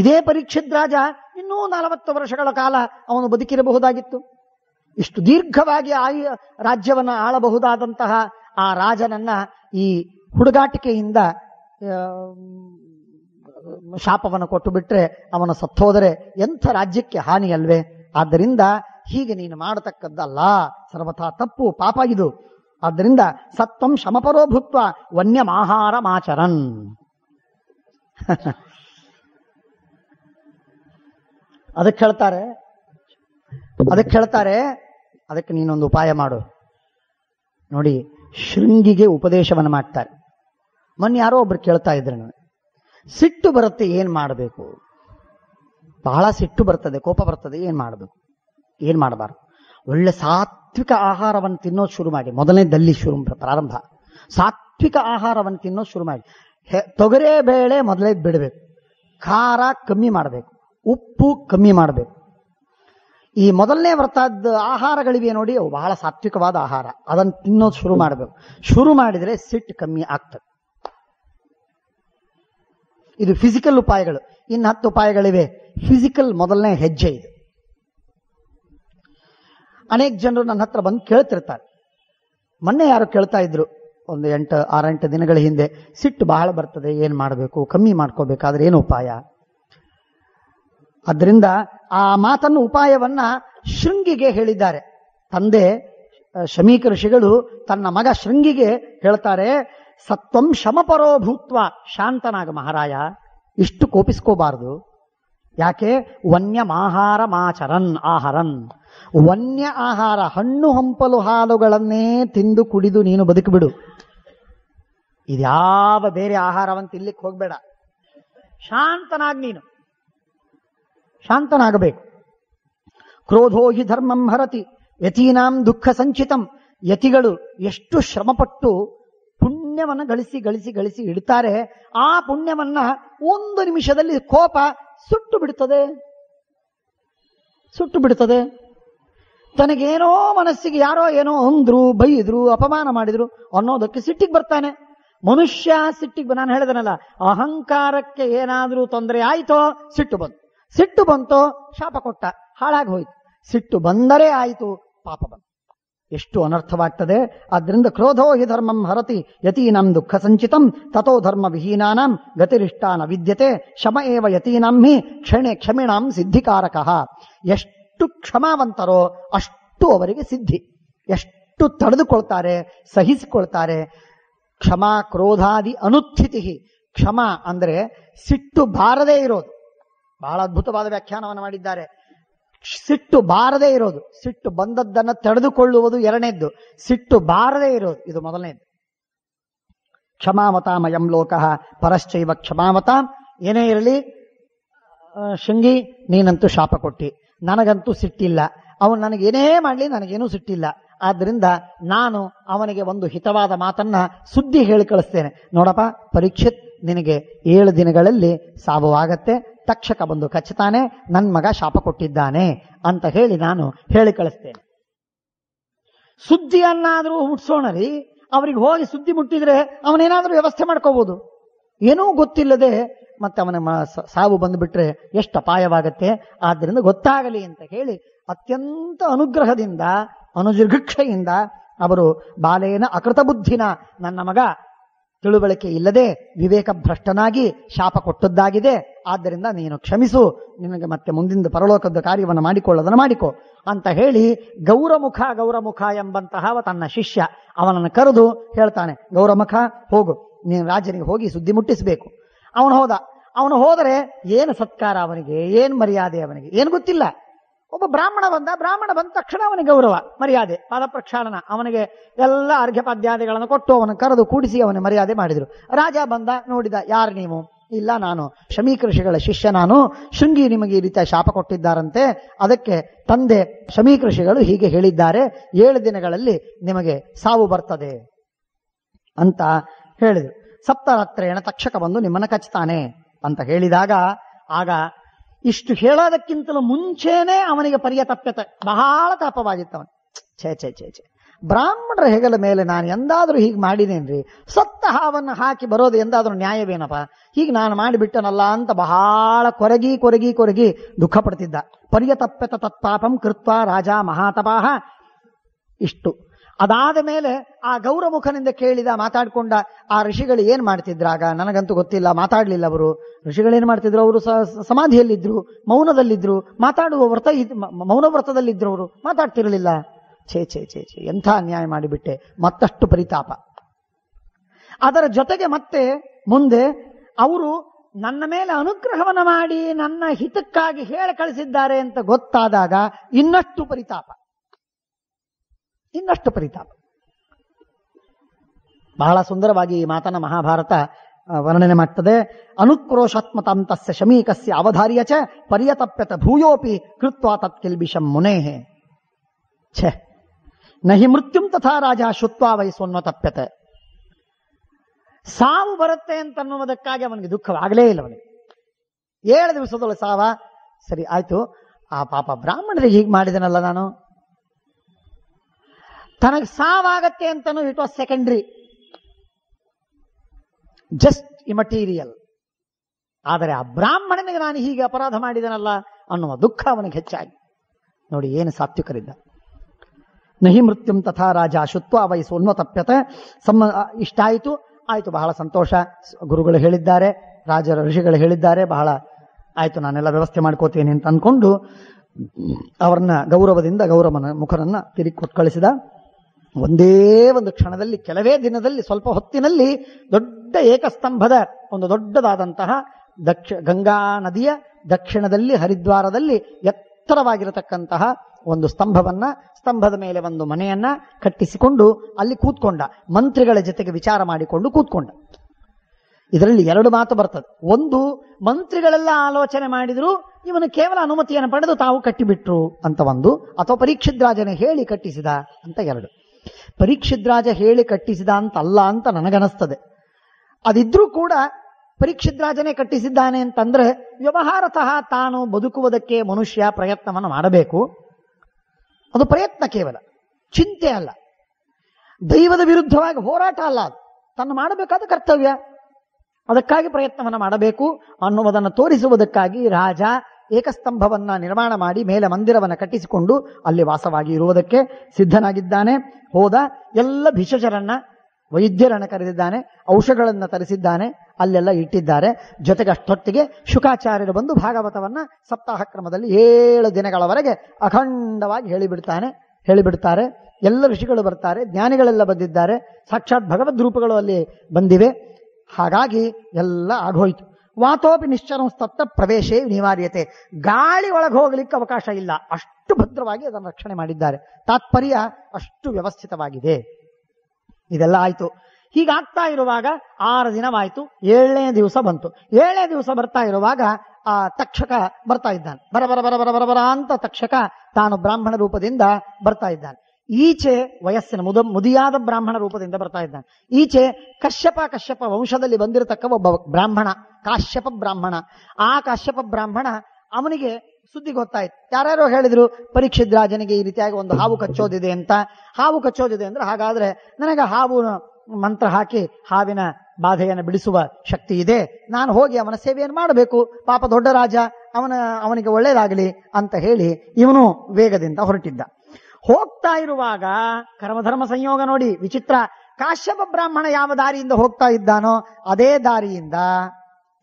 ಇದೇ ಪರೀಕ್ಷಿದ್ರಾಜ ಇನ್ನೂ ನಲವತ್ತು ವರ್ಷಗಳ ಕಾಲ ಅವನು ಬದುಕಿರಬಹುದಾಗಿತ್ತು ಇಷ್ಟು ದೀರ್ಘವಾಗಿ ಆಯು ರಾಜ್ಯವನ್ನು ಆಳಬಹುದಾದಂತಹ ಆ ರಾಜನನ್ನ ಈ ಹುಡುಗಾಟಿಕೆಯಿಂದ ಶಾಪವನ್ನು ಕೊಟ್ಟು ಬಿಟ್ರೆ ಅವನ ಸತ್ತೋದರೆ ಎಂಥ ರಾಜ್ಯಕ್ಕೆ ಹಾನಿಯಲ್ವೇ ಆದ್ದರಿಂದ ಹೀಗೆ ನೀನು ಮಾಡತಕ್ಕದ್ದಲ್ಲ ಸರ್ವಥಾ ತಪ್ಪು ಪಾಪ ಇದು ಆದ್ದರಿಂದ ಸತ್ವಂ ಶಮಪರೋ ಭೂತ್ವ ವನ್ಯಮಾಹಾರ ಮಾಚರನ್ ಅದಕ್ಕೆ ಹೇಳ್ತಾರೆ ಅದಕ್ಕೆ ಹೇಳ್ತಾರೆ ಅದಕ್ಕೆ ನೀನೊಂದು ಉಪಾಯ ಮಾಡು ನೋಡಿ ಶೃಂಗಿಗೆ ಉಪದೇಶವನ್ನು ಮಾಡ್ತಾರೆ ಮೊನ್ನೆ ಯಾರೋ ಒಬ್ರು ಕೇಳ್ತಾ ನಾನು ಸಿಟ್ಟು ಬರುತ್ತೆ ಏನ್ ಮಾಡಬೇಕು ಬಹಳ ಸಿಟ್ಟು ಬರ್ತದೆ ಕೋಪ ಬರ್ತದೆ ಏನ್ ಮಾಡಬೇಕು ಏನ್ ಮಾಡಬಾರ್ದು ಒಳ್ಳೆ ಸಾತ್ವಿಕ ಆಹಾರವನ್ನು ತಿನ್ನೋದು ಶುರು ಮಾಡಿ ಮೊದಲನೇದಲ್ಲಿ ಶುರು ಪ್ರಾರಂಭ ಸಾತ್ವಿಕ ಆಹಾರವನ್ನು ತಿನ್ನೋದು ಶುರು ಮಾಡಿ ತೊಗರೆ ಬೇಳೆ ಮೊದಲೇದು ಬಿಡಬೇಕು ಖಾರ ಕಮ್ಮಿ ಮಾಡಬೇಕು ಉಪ್ಪು ಕಮ್ಮಿ ಮಾಡಬೇಕು ಈ ಮೊದಲನೇ ವ್ರತದ ಆಹಾರಗಳಿವೆ ನೋಡಿ ಅವು ಬಹಳ ಸಾತ್ವಿಕವಾದ ಆಹಾರ ಅದನ್ನು ತಿನ್ನೋದು ಶುರು ಮಾಡಬೇಕು ಶುರು ಮಾಡಿದರೆ ಸಿಟ್ಟು ಕಮ್ಮಿ ಆಗ್ತದೆ ಇದು ಫಿಸಿಕಲ್ ಉಪಾಯಗಳು ಇನ್ನು ಹತ್ತು ಉಪಾಯಗಳಿವೆ ಫಿಸಿಕಲ್ ಮೊದಲನೇ ಹೆಜ್ಜೆ ಇದು ಅನೇಕ ಜನರು ನನ್ನ ಹತ್ರ ಬಂದು ಕೇಳ್ತಿರ್ತಾರೆ ಮೊನ್ನೆ ಯಾರು ಕೇಳ್ತಾ ಇದ್ರು ಒಂದು ಎಂಟು ಆರೆಂಟು ದಿನಗಳ ಹಿಂದೆ ಸಿಟ್ಟು ಬಹಳ ಬರ್ತದೆ ಏನು ಮಾಡಬೇಕು ಕಮ್ಮಿ ಮಾಡ್ಕೋಬೇಕಾದ್ರೆ ಏನು ಉಪಾಯ ಅದರಿಂದ ಆ ಮಾತನ್ನು ಉಪಾಯವನ್ನ ಶೃಂಗಿಗೆ ಹೇಳಿದ್ದಾರೆ ತಂದೆ ಶಮೀಕ ಋಷಿಗಳು ತನ್ನ ಮಗ ಶೃಂಗಿಗೆ ಹೇಳ್ತಾರೆ ಸತ್ವಂ ಶಮಪರೋ ಭೂತ್ವ ಶಾಂತನಾಗ ಮಹಾರಾಯ ಇಷ್ಟು ಕೋಪಿಸ್ಕೋಬಾರದು ಯಾಕೆ ವನ್ಯಮಾಹಾರ ಮಾಚರನ್ ಆಹರನ್ ವನ್ಯ ಆಹಾರ ಹಣ್ಣು ಹಂಪಲು ಹಾಲುಗಳನ್ನೇ ತಿಂದು ಕುಡಿದು ನೀನು ಬದುಕಿಬಿಡು ಇದ್ಯಾವ ಬೇರೆ ಆಹಾರವನ್ನು ತಿನ್ಲಿಕ್ಕೆ ಹೋಗ್ಬೇಡ ಶಾಂತನಾಗ್ ನೀನು ಶಾಂತನಾಗಬೇಕು ಕ್ರೋಧೋ ಹಿ ಧರ್ಮಂ ಹರತಿ ಯತೀನಾಂ ದುಃಖ ಸಂಚಿತಂ ಯತಿಗಳು ಎಷ್ಟು ಶ್ರಮಪಟ್ಟು ಪುಣ್ಯವನ್ನು ಗಳಿಸಿ ಗಳಿಸಿ ಗಳಿಸಿ ಇಡ್ತಾರೆ ಆ ಪುಣ್ಯವನ್ನ ಒಂದು ನಿಮಿಷದಲ್ಲಿ ಕೋಪ ಸುಟ್ಟು ಬಿಡುತ್ತದೆ ಸುಟ್ಟು ಬಿಡುತ್ತದೆ ತನಗೇನೋ ಮನಸ್ಸಿಗೆ ಯಾರೋ ಏನೋ ಅಂದ್ರು ಬೈದ್ರು ಅಪಮಾನ ಮಾಡಿದ್ರು ಅನ್ನೋದಕ್ಕೆ ಸಿಟ್ಟಿಗೆ ಬರ್ತಾನೆ ಮನುಷ್ಯ ಸಿಟ್ಟಿಗೆ ನಾನು ಹೇಳಿದನಲ್ಲ ಅಹಂಕಾರಕ್ಕೆ ಏನಾದ್ರೂ ತೊಂದರೆ ಆಯ್ತೋ ಸಿಟ್ಟು ಬಂತು ಸಿಟ್ಟು ಬಂತೋ ಶಾಪ ಕೊಟ್ಟ ಹಾಳಾಗಿ ಹೋಯ್ತು ಸಿಟ್ಟು ಬಂದರೆ ಆಯಿತು ಪಾಪ ಬಂತು ಎಷ್ಟು ಅನರ್ಥವಾಗ್ತದೆ ಆದ್ರಿಂದ ಕ್ರೋಧೋ ಹಿ ಧರ್ಮಂ ಹರತಿ ಯತೀನಂ ದುಃಖ ಸಂಚಿತಂ ತಥೋ ಧರ್ಮ ವಿಹೀನಾಂ ಗತಿರಿಷ್ಟಾನ ವಿದ್ಯತೆ ಶಮ ಏವ ಯತೀನಾಂ ಹಿ ಕ್ಷಣೆ ಕ್ಷಮಿಣಾಂ ಸಿದ್ಧಿಕಾರಕಃ ಎಷ್ಟು ಎಷ್ಟು ಕ್ಷಮಾವಂತರೋ ಅಷ್ಟು ಅವರಿಗೆ ಸಿದ್ಧಿ ಎಷ್ಟು ತಡೆದುಕೊಳ್ತಾರೆ ಸಹಿಸಿಕೊಳ್ತಾರೆ ಕ್ಷಮಾ ಕ್ರೋಧಾದಿ ಅನುತ್ಥಿತಿ ಕ್ಷಮಾ ಅಂದ್ರೆ ಸಿಟ್ಟು ಬಾರದೇ ಇರೋದು ಬಹಳ ಅದ್ಭುತವಾದ ವ್ಯಾಖ್ಯಾನವನ್ನು ಮಾಡಿದ್ದಾರೆ ಸಿಟ್ಟು ಬಾರದೇ ಇರೋದು ಸಿಟ್ಟು ಬಂದದ್ದನ್ನು ತಡೆದುಕೊಳ್ಳುವುದು ಎರಡನೇದ್ದು ಸಿಟ್ಟು ಬಾರದೇ ಇರೋದು ಇದು ಮೊದಲನೇದು ಮಯಂ ಲೋಕಃ ಪರಶ್ಚೈವ ಕ್ಷಮಾಮತ ಏನೇ ಇರಲಿ ಶೃಂಗಿ ನೀನಂತೂ ಶಾಪ ಕೊಟ್ಟಿ ನನಗಂತೂ ಸಿಟ್ಟಿಲ್ಲ ಅವನು ನನಗೇನೇ ಮಾಡಲಿ ನನಗೇನು ಸಿಟ್ಟಿಲ್ಲ ಆದ್ದರಿಂದ ನಾನು ಅವನಿಗೆ ಒಂದು ಹಿತವಾದ ಮಾತನ್ನ ಸುದ್ದಿ ಹೇಳಿ ಕಳಿಸ್ತೇನೆ ನೋಡಪ್ಪ ಪರೀಕ್ಷಿತ್ ನಿನಗೆ ಏಳು ದಿನಗಳಲ್ಲಿ ಆಗತ್ತೆ ತಕ್ಷಕ ಬಂದು ಕಚ್ಚುತ್ತಾನೆ ನನ್ನ ಮಗ ಶಾಪ ಕೊಟ್ಟಿದ್ದಾನೆ ಅಂತ ಹೇಳಿ ನಾನು ಹೇಳಿ ಕಳಿಸ್ತೇನೆ ಸುದ್ದಿಯನ್ನಾದರೂ ಹುಟ್ಟಿಸೋಣ ರೀ ಅವರಿಗೆ ಹೋಗಿ ಸುದ್ದಿ ಮುಟ್ಟಿದ್ರೆ ಅವನೇನಾದರೂ ವ್ಯವಸ್ಥೆ ಮಾಡ್ಕೋಬಹುದು ಏನೂ ಗೊತ್ತಿಲ್ಲದೆ ಮತ್ತೆ ಅವನ ಸಾವು ಬಂದುಬಿಟ್ರೆ ಎಷ್ಟು ಅಪಾಯವಾಗತ್ತೆ ಆದ್ದರಿಂದ ಗೊತ್ತಾಗಲಿ ಅಂತ ಹೇಳಿ ಅತ್ಯಂತ ಅನುಗ್ರಹದಿಂದ ಅನುಜಿರ್ಘಿಕ್ಷೆಯಿಂದ ಅವರು ಬಾಲೇನ ಅಕೃತ ಬುದ್ಧಿನ ನನ್ನ ಮಗ ತಿಳುವಳಿಕೆ ಇಲ್ಲದೆ ವಿವೇಕ ಭ್ರಷ್ಟನಾಗಿ ಶಾಪ ಕೊಟ್ಟದ್ದಾಗಿದೆ ಆದ್ದರಿಂದ ನೀನು ಕ್ಷಮಿಸು ನಿನಗೆ ಮತ್ತೆ ಮುಂದಿನ ಪರಲೋಕದ ಕಾರ್ಯವನ್ನು ಮಾಡಿಕೊಳ್ಳೋದನ್ನು ಮಾಡಿಕೊ ಅಂತ ಹೇಳಿ ಗೌರಮುಖ ಗೌರಮುಖ ಎಂಬಂತಹ ತನ್ನ ಶಿಷ್ಯ ಅವನನ್ನು ಕರೆದು ಹೇಳ್ತಾನೆ ಗೌರಮುಖ ಹೋಗು ನೀನು ರಾಜನಿಗೆ ಹೋಗಿ ಸುದ್ದಿ ಮುಟ್ಟಿಸಬೇಕು ಅವನು ಹೋದ ಅವನು ಹೋದರೆ ಏನು ಸತ್ಕಾರ ಅವನಿಗೆ ಏನು ಮರ್ಯಾದೆ ಅವನಿಗೆ ಏನು ಗೊತ್ತಿಲ್ಲ ಒಬ್ಬ ಬ್ರಾಹ್ಮಣ ಬಂದ ಬ್ರಾಹ್ಮಣ ಬಂದ ತಕ್ಷಣ ಅವನಿಗೆ ಗೌರವ ಮರ್ಯಾದೆ ಪಾದ ಪ್ರಕ್ಷಾಳನ ಅವನಿಗೆ ಎಲ್ಲ ಅರ್ಘ್ಯಪಾದ್ಯಾದಿಗಳನ್ನು ಕೊಟ್ಟು ಅವನು ಕರೆದು ಕೂಡಿಸಿ ಅವನ ಮರ್ಯಾದೆ ಮಾಡಿದರು ರಾಜ ಬಂದ ನೋಡಿದ ಯಾರು ನೀವು ಇಲ್ಲ ನಾನು ಶಮೀಕೃಷಿಗಳ ಶಿಷ್ಯ ನಾನು ಶೃಂಗಿ ನಿಮಗೆ ಈ ರೀತಿಯ ಶಾಪ ಕೊಟ್ಟಿದ್ದಾರಂತೆ ಅದಕ್ಕೆ ತಂದೆ ಶಮೀಕೃಷಿಗಳು ಹೀಗೆ ಹೇಳಿದ್ದಾರೆ ಏಳು ದಿನಗಳಲ್ಲಿ ನಿಮಗೆ ಸಾವು ಬರ್ತದೆ ಅಂತ ಹೇಳಿದರು ಸಪ್ತರಾತ್ರೇಣ ತಕ್ಷಕ ಬಂದು ನಿಮ್ಮನ್ನ ಕಚ್ತಾನೆ ಅಂತ ಹೇಳಿದಾಗ ಆಗ ಇಷ್ಟು ಹೇಳೋದಕ್ಕಿಂತಲೂ ಮುಂಚೆನೆ ಅವನಿಗೆ ಪರ್ಯತಪ್ಯತೆ ಬಹಳ ತಾಪವಾಗಿತ್ತು ಅವನು ಛೇ ಛೇ ಛೇ ಛೇ ಬ್ರಾಹ್ಮಣರ ಹೆಗಲ ಮೇಲೆ ನಾನು ಎಂದಾದರೂ ಹೀಗೆ ಮಾಡಿದೇನ್ರಿ ಸತ್ತ ಹಾವನ್ನು ಹಾಕಿ ಬರೋದು ಎಂದಾದರೂ ನ್ಯಾಯವೇನಪ್ಪ ಹೀಗೆ ನಾನು ಮಾಡಿಬಿಟ್ಟನಲ್ಲ ಅಂತ ಬಹಳ ಕೊರಗಿ ಕೊರಗಿ ಕೊರಗಿ ದುಃಖ ಪಡ್ತಿದ್ದ ಪರ್ಯತಪ್ಯತ ತತ್ಪಾಪಂ ಕೃತ್ವ ರಾಜ ಮಹಾತಪಾಹ ಇಷ್ಟು ಅದಾದ ಮೇಲೆ ಆ ಗೌರಮುಖನಿಂದ ಕೇಳಿದ ಮಾತಾಡ್ಕೊಂಡ ಆ ಋಷಿಗಳು ಏನು ಮಾಡ್ತಿದ್ರಾಗ ನನಗಂತೂ ಗೊತ್ತಿಲ್ಲ ಮಾತಾಡಲಿಲ್ಲ ಅವರು ಋಷಿಗಳೇನು ಮಾಡ್ತಿದ್ರು ಅವರು ಸಮಾಧಿಯಲ್ಲಿದ್ದರು ಮೌನದಲ್ಲಿದ್ದರು ಮಾತಾಡುವ ವ್ರತ ಮೌನ ವ್ರತದಲ್ಲಿದ್ರು ಅವರು ಮಾತಾಡ್ತಿರಲಿಲ್ಲ ಛೇ ಛೇ ಛೇ ಛೇ ಎಂಥ ಅನ್ಯಾಯ ಮಾಡಿಬಿಟ್ಟೆ ಮತ್ತಷ್ಟು ಪರಿತಾಪ ಅದರ ಜೊತೆಗೆ ಮತ್ತೆ ಮುಂದೆ ಅವರು ನನ್ನ ಮೇಲೆ ಅನುಗ್ರಹವನ್ನು ಮಾಡಿ ನನ್ನ ಹಿತಕ್ಕಾಗಿ ಹೇಳ ಕಳಿಸಿದ್ದಾರೆ ಅಂತ ಗೊತ್ತಾದಾಗ ಇನ್ನಷ್ಟು ಪರಿತಾಪ ಇನ್ನಷ್ಟು ಪರಿತಾಪ ಬಹಳ ಸುಂದರವಾಗಿ ಈ ಮಾತನ್ನ ಮಹಾಭಾರತ ವರ್ಣನೆ ಮಾಡ್ತದೆ ಅನುಕ್ರೋಶಾತ್ಮತಾಂತಸ್ಯ ಶಮೀಕಸ್ಯ ಅವಧಾರ್ಯ ಚ ಪರ್ಯತಪ್ಯತ ಭೂಯೋಪಿ ಕೃತ್ವ ತತ್ಕಿಲ್ಬಿಷಂ ಮುನೇಹೆ ಛೆ ನಹಿ ಮೃತ್ಯುಂ ತಥಾ ರಾಜ ಶುತ್ವಾ ವೈ ತಪ್ಯತೆ ಸಾವು ಬರುತ್ತೆ ಅಂತನ್ನುವುದಕ್ಕಾಗಿ ಅವನಿಗೆ ದುಃಖವಾಗಲೇ ಇಲ್ಲ ಅವನಿಗೆ ಏಳು ದಿವಸದೊಳಗೆ ಸಾವ ಸರಿ ಆಯ್ತು ಆ ಪಾಪ ಬ್ರಾಹ್ಮಣರಿಗೆ ಹೀಗೆ ಮಾಡಿದನಲ್ಲ ನಾನು ತನಗೆ ಸಾವಾಗತ್ತೆ ಅಂತನೂ it was secondary just material ಆದರೆ ಆ ಬ್ರಾಹ್ಮಣನಿಗೆ ನಾನು ಹೀಗೆ ಅಪರಾಧ ಮಾಡಿದನಲ್ಲ ಅನ್ನುವ ದುಃಖ ಅವನಿಗೆ ಹೆಚ್ಚಾಗಿ ನೋಡಿ ಏನು ಸಾತ್ವಿಕರಿದ್ದ ನಹಿ ಮೃತ್ಯುಂ ತಥಾ ರಾಜ ಶುತ್ವ ವಯಸ್ಸು ಉನ್ಮತಪ್ಯತೆ ಸಮ ಇಷ್ಟಾಯಿತು ಆಯಿತು ಬಹಳ ಸಂತೋಷ ಗುರುಗಳು ಹೇಳಿದ್ದಾರೆ ರಾಜರ ಋಷಿಗಳು ಹೇಳಿದ್ದಾರೆ ಬಹಳ ಆಯಿತು ನಾನೆಲ್ಲ ವ್ಯವಸ್ಥೆ ಮಾಡ್ಕೋತೀನಿ ಅಂತ ಅಂದ್ಕೊಂಡು ಅವರನ್ನ ಗೌರವದಿಂದ ಗೌರವನ ಮುಖರನ್ನ ತಿರುಗಿ ಕೊಟ್ಟು ಕಳಿಸಿದ ಒಂದೇ ಒಂದು ಕ್ಷಣದಲ್ಲಿ ಕೆಲವೇ ದಿನದಲ್ಲಿ ಸ್ವಲ್ಪ ಹೊತ್ತಿನಲ್ಲಿ ದೊಡ್ಡ ಏಕಸ್ತಂಭದ ಒಂದು ದೊಡ್ಡದಾದಂತಹ ದಕ್ಷ ಗಂಗಾ ನದಿಯ ದಕ್ಷಿಣದಲ್ಲಿ ಹರಿದ್ವಾರದಲ್ಲಿ ಎತ್ತರವಾಗಿರತಕ್ಕಂತಹ ಒಂದು ಸ್ತಂಭವನ್ನ ಸ್ತಂಭದ ಮೇಲೆ ಒಂದು ಮನೆಯನ್ನ ಕಟ್ಟಿಸಿಕೊಂಡು ಅಲ್ಲಿ ಕೂತ್ಕೊಂಡ ಮಂತ್ರಿಗಳ ಜೊತೆಗೆ ವಿಚಾರ ಮಾಡಿಕೊಂಡು ಕೂತ್ಕೊಂಡ ಇದರಲ್ಲಿ ಎರಡು ಮಾತು ಬರ್ತದೆ ಒಂದು ಮಂತ್ರಿಗಳೆಲ್ಲ ಆಲೋಚನೆ ಮಾಡಿದ್ರು ಇವನು ಕೇವಲ ಅನುಮತಿಯನ್ನು ಪಡೆದು ತಾವು ಕಟ್ಟಿಬಿಟ್ರು ಅಂತ ಒಂದು ಅಥವಾ ಪರೀಕ್ಷಿದ್ರಾಜನೇ ಹೇಳಿ ಕಟ್ಟಿಸಿದ ಅಂತ ಎರಡು ಪರೀಕ್ಷಿದ್ರಾಜ ಹೇಳಿ ಕಟ್ಟಿಸಿದ ಅಂತ ಅಲ್ಲ ಅಂತ ನನಗನಸ್ತದೆ ಅದಿದ್ರೂ ಕೂಡ ಪರೀಕ್ಷಿದ್ರಾಜನೇ ಕಟ್ಟಿಸಿದ್ದಾನೆ ಅಂತಂದ್ರೆ ವ್ಯವಹಾರತಃ ತಾನು ಬದುಕುವುದಕ್ಕೆ ಮನುಷ್ಯ ಪ್ರಯತ್ನವನ್ನು ಮಾಡಬೇಕು ಅದು ಪ್ರಯತ್ನ ಕೇವಲ ಚಿಂತೆ ಅಲ್ಲ ದೈವದ ವಿರುದ್ಧವಾಗಿ ಹೋರಾಟ ಅಲ್ಲ ಅದು ತನ್ನ ಮಾಡಬೇಕಾದ ಕರ್ತವ್ಯ ಅದಕ್ಕಾಗಿ ಪ್ರಯತ್ನವನ್ನು ಮಾಡಬೇಕು ಅನ್ನುವುದನ್ನು ತೋರಿಸುವುದಕ್ಕಾಗಿ ರಾಜ ಏಕಸ್ತಂಭವನ್ನು ನಿರ್ಮಾಣ ಮಾಡಿ ಮೇಲೆ ಮಂದಿರವನ್ನು ಕಟ್ಟಿಸಿಕೊಂಡು ಅಲ್ಲಿ ವಾಸವಾಗಿ ಇರುವುದಕ್ಕೆ ಸಿದ್ಧನಾಗಿದ್ದಾನೆ ಹೋದ ಎಲ್ಲ ಭಿಷಜರನ್ನ ವೈದ್ಯರನ್ನು ಕರೆದಿದ್ದಾನೆ ಔಷಧಗಳನ್ನು ತರಿಸಿದ್ದಾನೆ ಅಲ್ಲೆಲ್ಲ ಇಟ್ಟಿದ್ದಾರೆ ಜೊತೆಗೆ ಅಷ್ಟೊತ್ತಿಗೆ ಶುಕಾಚಾರ್ಯರು ಬಂದು ಭಾಗವತವನ್ನ ಸಪ್ತಾಹ ಕ್ರಮದಲ್ಲಿ ಏಳು ದಿನಗಳವರೆಗೆ ಅಖಂಡವಾಗಿ ಹೇಳಿಬಿಡ್ತಾನೆ ಹೇಳಿಬಿಡ್ತಾರೆ ಎಲ್ಲ ಋಷಿಗಳು ಬರ್ತಾರೆ ಜ್ಞಾನಿಗಳೆಲ್ಲ ಬಂದಿದ್ದಾರೆ ಸಾಕ್ಷಾತ್ ಭಗವದ್ ರೂಪಗಳು ಅಲ್ಲಿ ಬಂದಿವೆ ಹಾಗಾಗಿ ಎಲ್ಲ ಆಗೋಯ್ತು ವಾತೋಪಿ ನಿಶ್ಚರಂಸ್ತತ್ತ ಸ್ತತ್ತ ಪ್ರವೇಶೇ ನಿವಾರ್ಯತೆ ಗಾಳಿ ಒಳಗೆ ಹೋಗಲಿಕ್ಕೆ ಅವಕಾಶ ಇಲ್ಲ ಅಷ್ಟು ಭದ್ರವಾಗಿ ಅದನ್ನು ರಕ್ಷಣೆ ಮಾಡಿದ್ದಾರೆ ತಾತ್ಪರ್ಯ ಅಷ್ಟು ವ್ಯವಸ್ಥಿತವಾಗಿದೆ ಇದೆಲ್ಲ ಆಯಿತು ಹೀಗಾಗ್ತಾ ಇರುವಾಗ ಆರು ದಿನವಾಯಿತು ಏಳನೇ ದಿವಸ ಬಂತು ಏಳನೇ ದಿವಸ ಬರ್ತಾ ಇರುವಾಗ ಆ ತಕ್ಷಕ ಬರ್ತಾ ಇದ್ದಾನೆ ಬರಬರ ಬರ ಬರ ಬರ ಬರ ಬರ ಅಂತ ತಕ್ಷಕ ತಾನು ಬ್ರಾಹ್ಮಣ ರೂಪದಿಂದ ಬರ್ತಾ ಇದ್ದಾನೆ ಈಚೆ ವಯಸ್ಸಿನ ಮುದ ಮುದಿಯಾದ ಬ್ರಾಹ್ಮಣ ರೂಪದಿಂದ ಬರ್ತಾ ಇದ್ದಾನೆ ಈಚೆ ಕಶ್ಯಪ ಕಶ್ಯಪ ವಂಶದಲ್ಲಿ ಬಂದಿರತಕ್ಕ ಒಬ್ಬ ಬ್ರಾಹ್ಮಣ ಕಾಶ್ಯಪ ಬ್ರಾಹ್ಮಣ ಆ ಕಾಶ್ಯಪ ಬ್ರಾಹ್ಮಣ ಅವನಿಗೆ ಸುದ್ದಿ ಗೊತ್ತಾಯ್ತು ಯಾರ್ಯಾರೋ ಹೇಳಿದ್ರು ಪರೀಕ್ಷಿದ್ ರಾಜನಿಗೆ ಈ ರೀತಿಯಾಗಿ ಒಂದು ಹಾವು ಕಚ್ಚೋದಿದೆ ಅಂತ ಹಾವು ಕಚ್ಚೋದಿದೆ ಅಂದ್ರೆ ಹಾಗಾದ್ರೆ ನನಗೆ ಹಾವು ಮಂತ್ರ ಹಾಕಿ ಹಾವಿನ ಬಾಧೆಯನ್ನು ಬಿಡಿಸುವ ಶಕ್ತಿ ಇದೆ ನಾನು ಹೋಗಿ ಅವನ ಸೇವೆಯನ್ನು ಮಾಡಬೇಕು ಪಾಪ ದೊಡ್ಡ ರಾಜ ಅವನ ಅವನಿಗೆ ಒಳ್ಳೇದಾಗಲಿ ಅಂತ ಹೇಳಿ ಇವನು ವೇಗದಿಂದ ಹೊರಟಿದ್ದ ಹೋಗ್ತಾ ಇರುವಾಗ ಕರ್ಮಧರ್ಮ ಸಂಯೋಗ ನೋಡಿ ವಿಚಿತ್ರ ಕಾಶ್ಯಪ ಬ್ರಾಹ್ಮಣ ಯಾವ ದಾರಿಯಿಂದ ಹೋಗ್ತಾ ಇದ್ದಾನೋ ಅದೇ ದಾರಿಯಿಂದ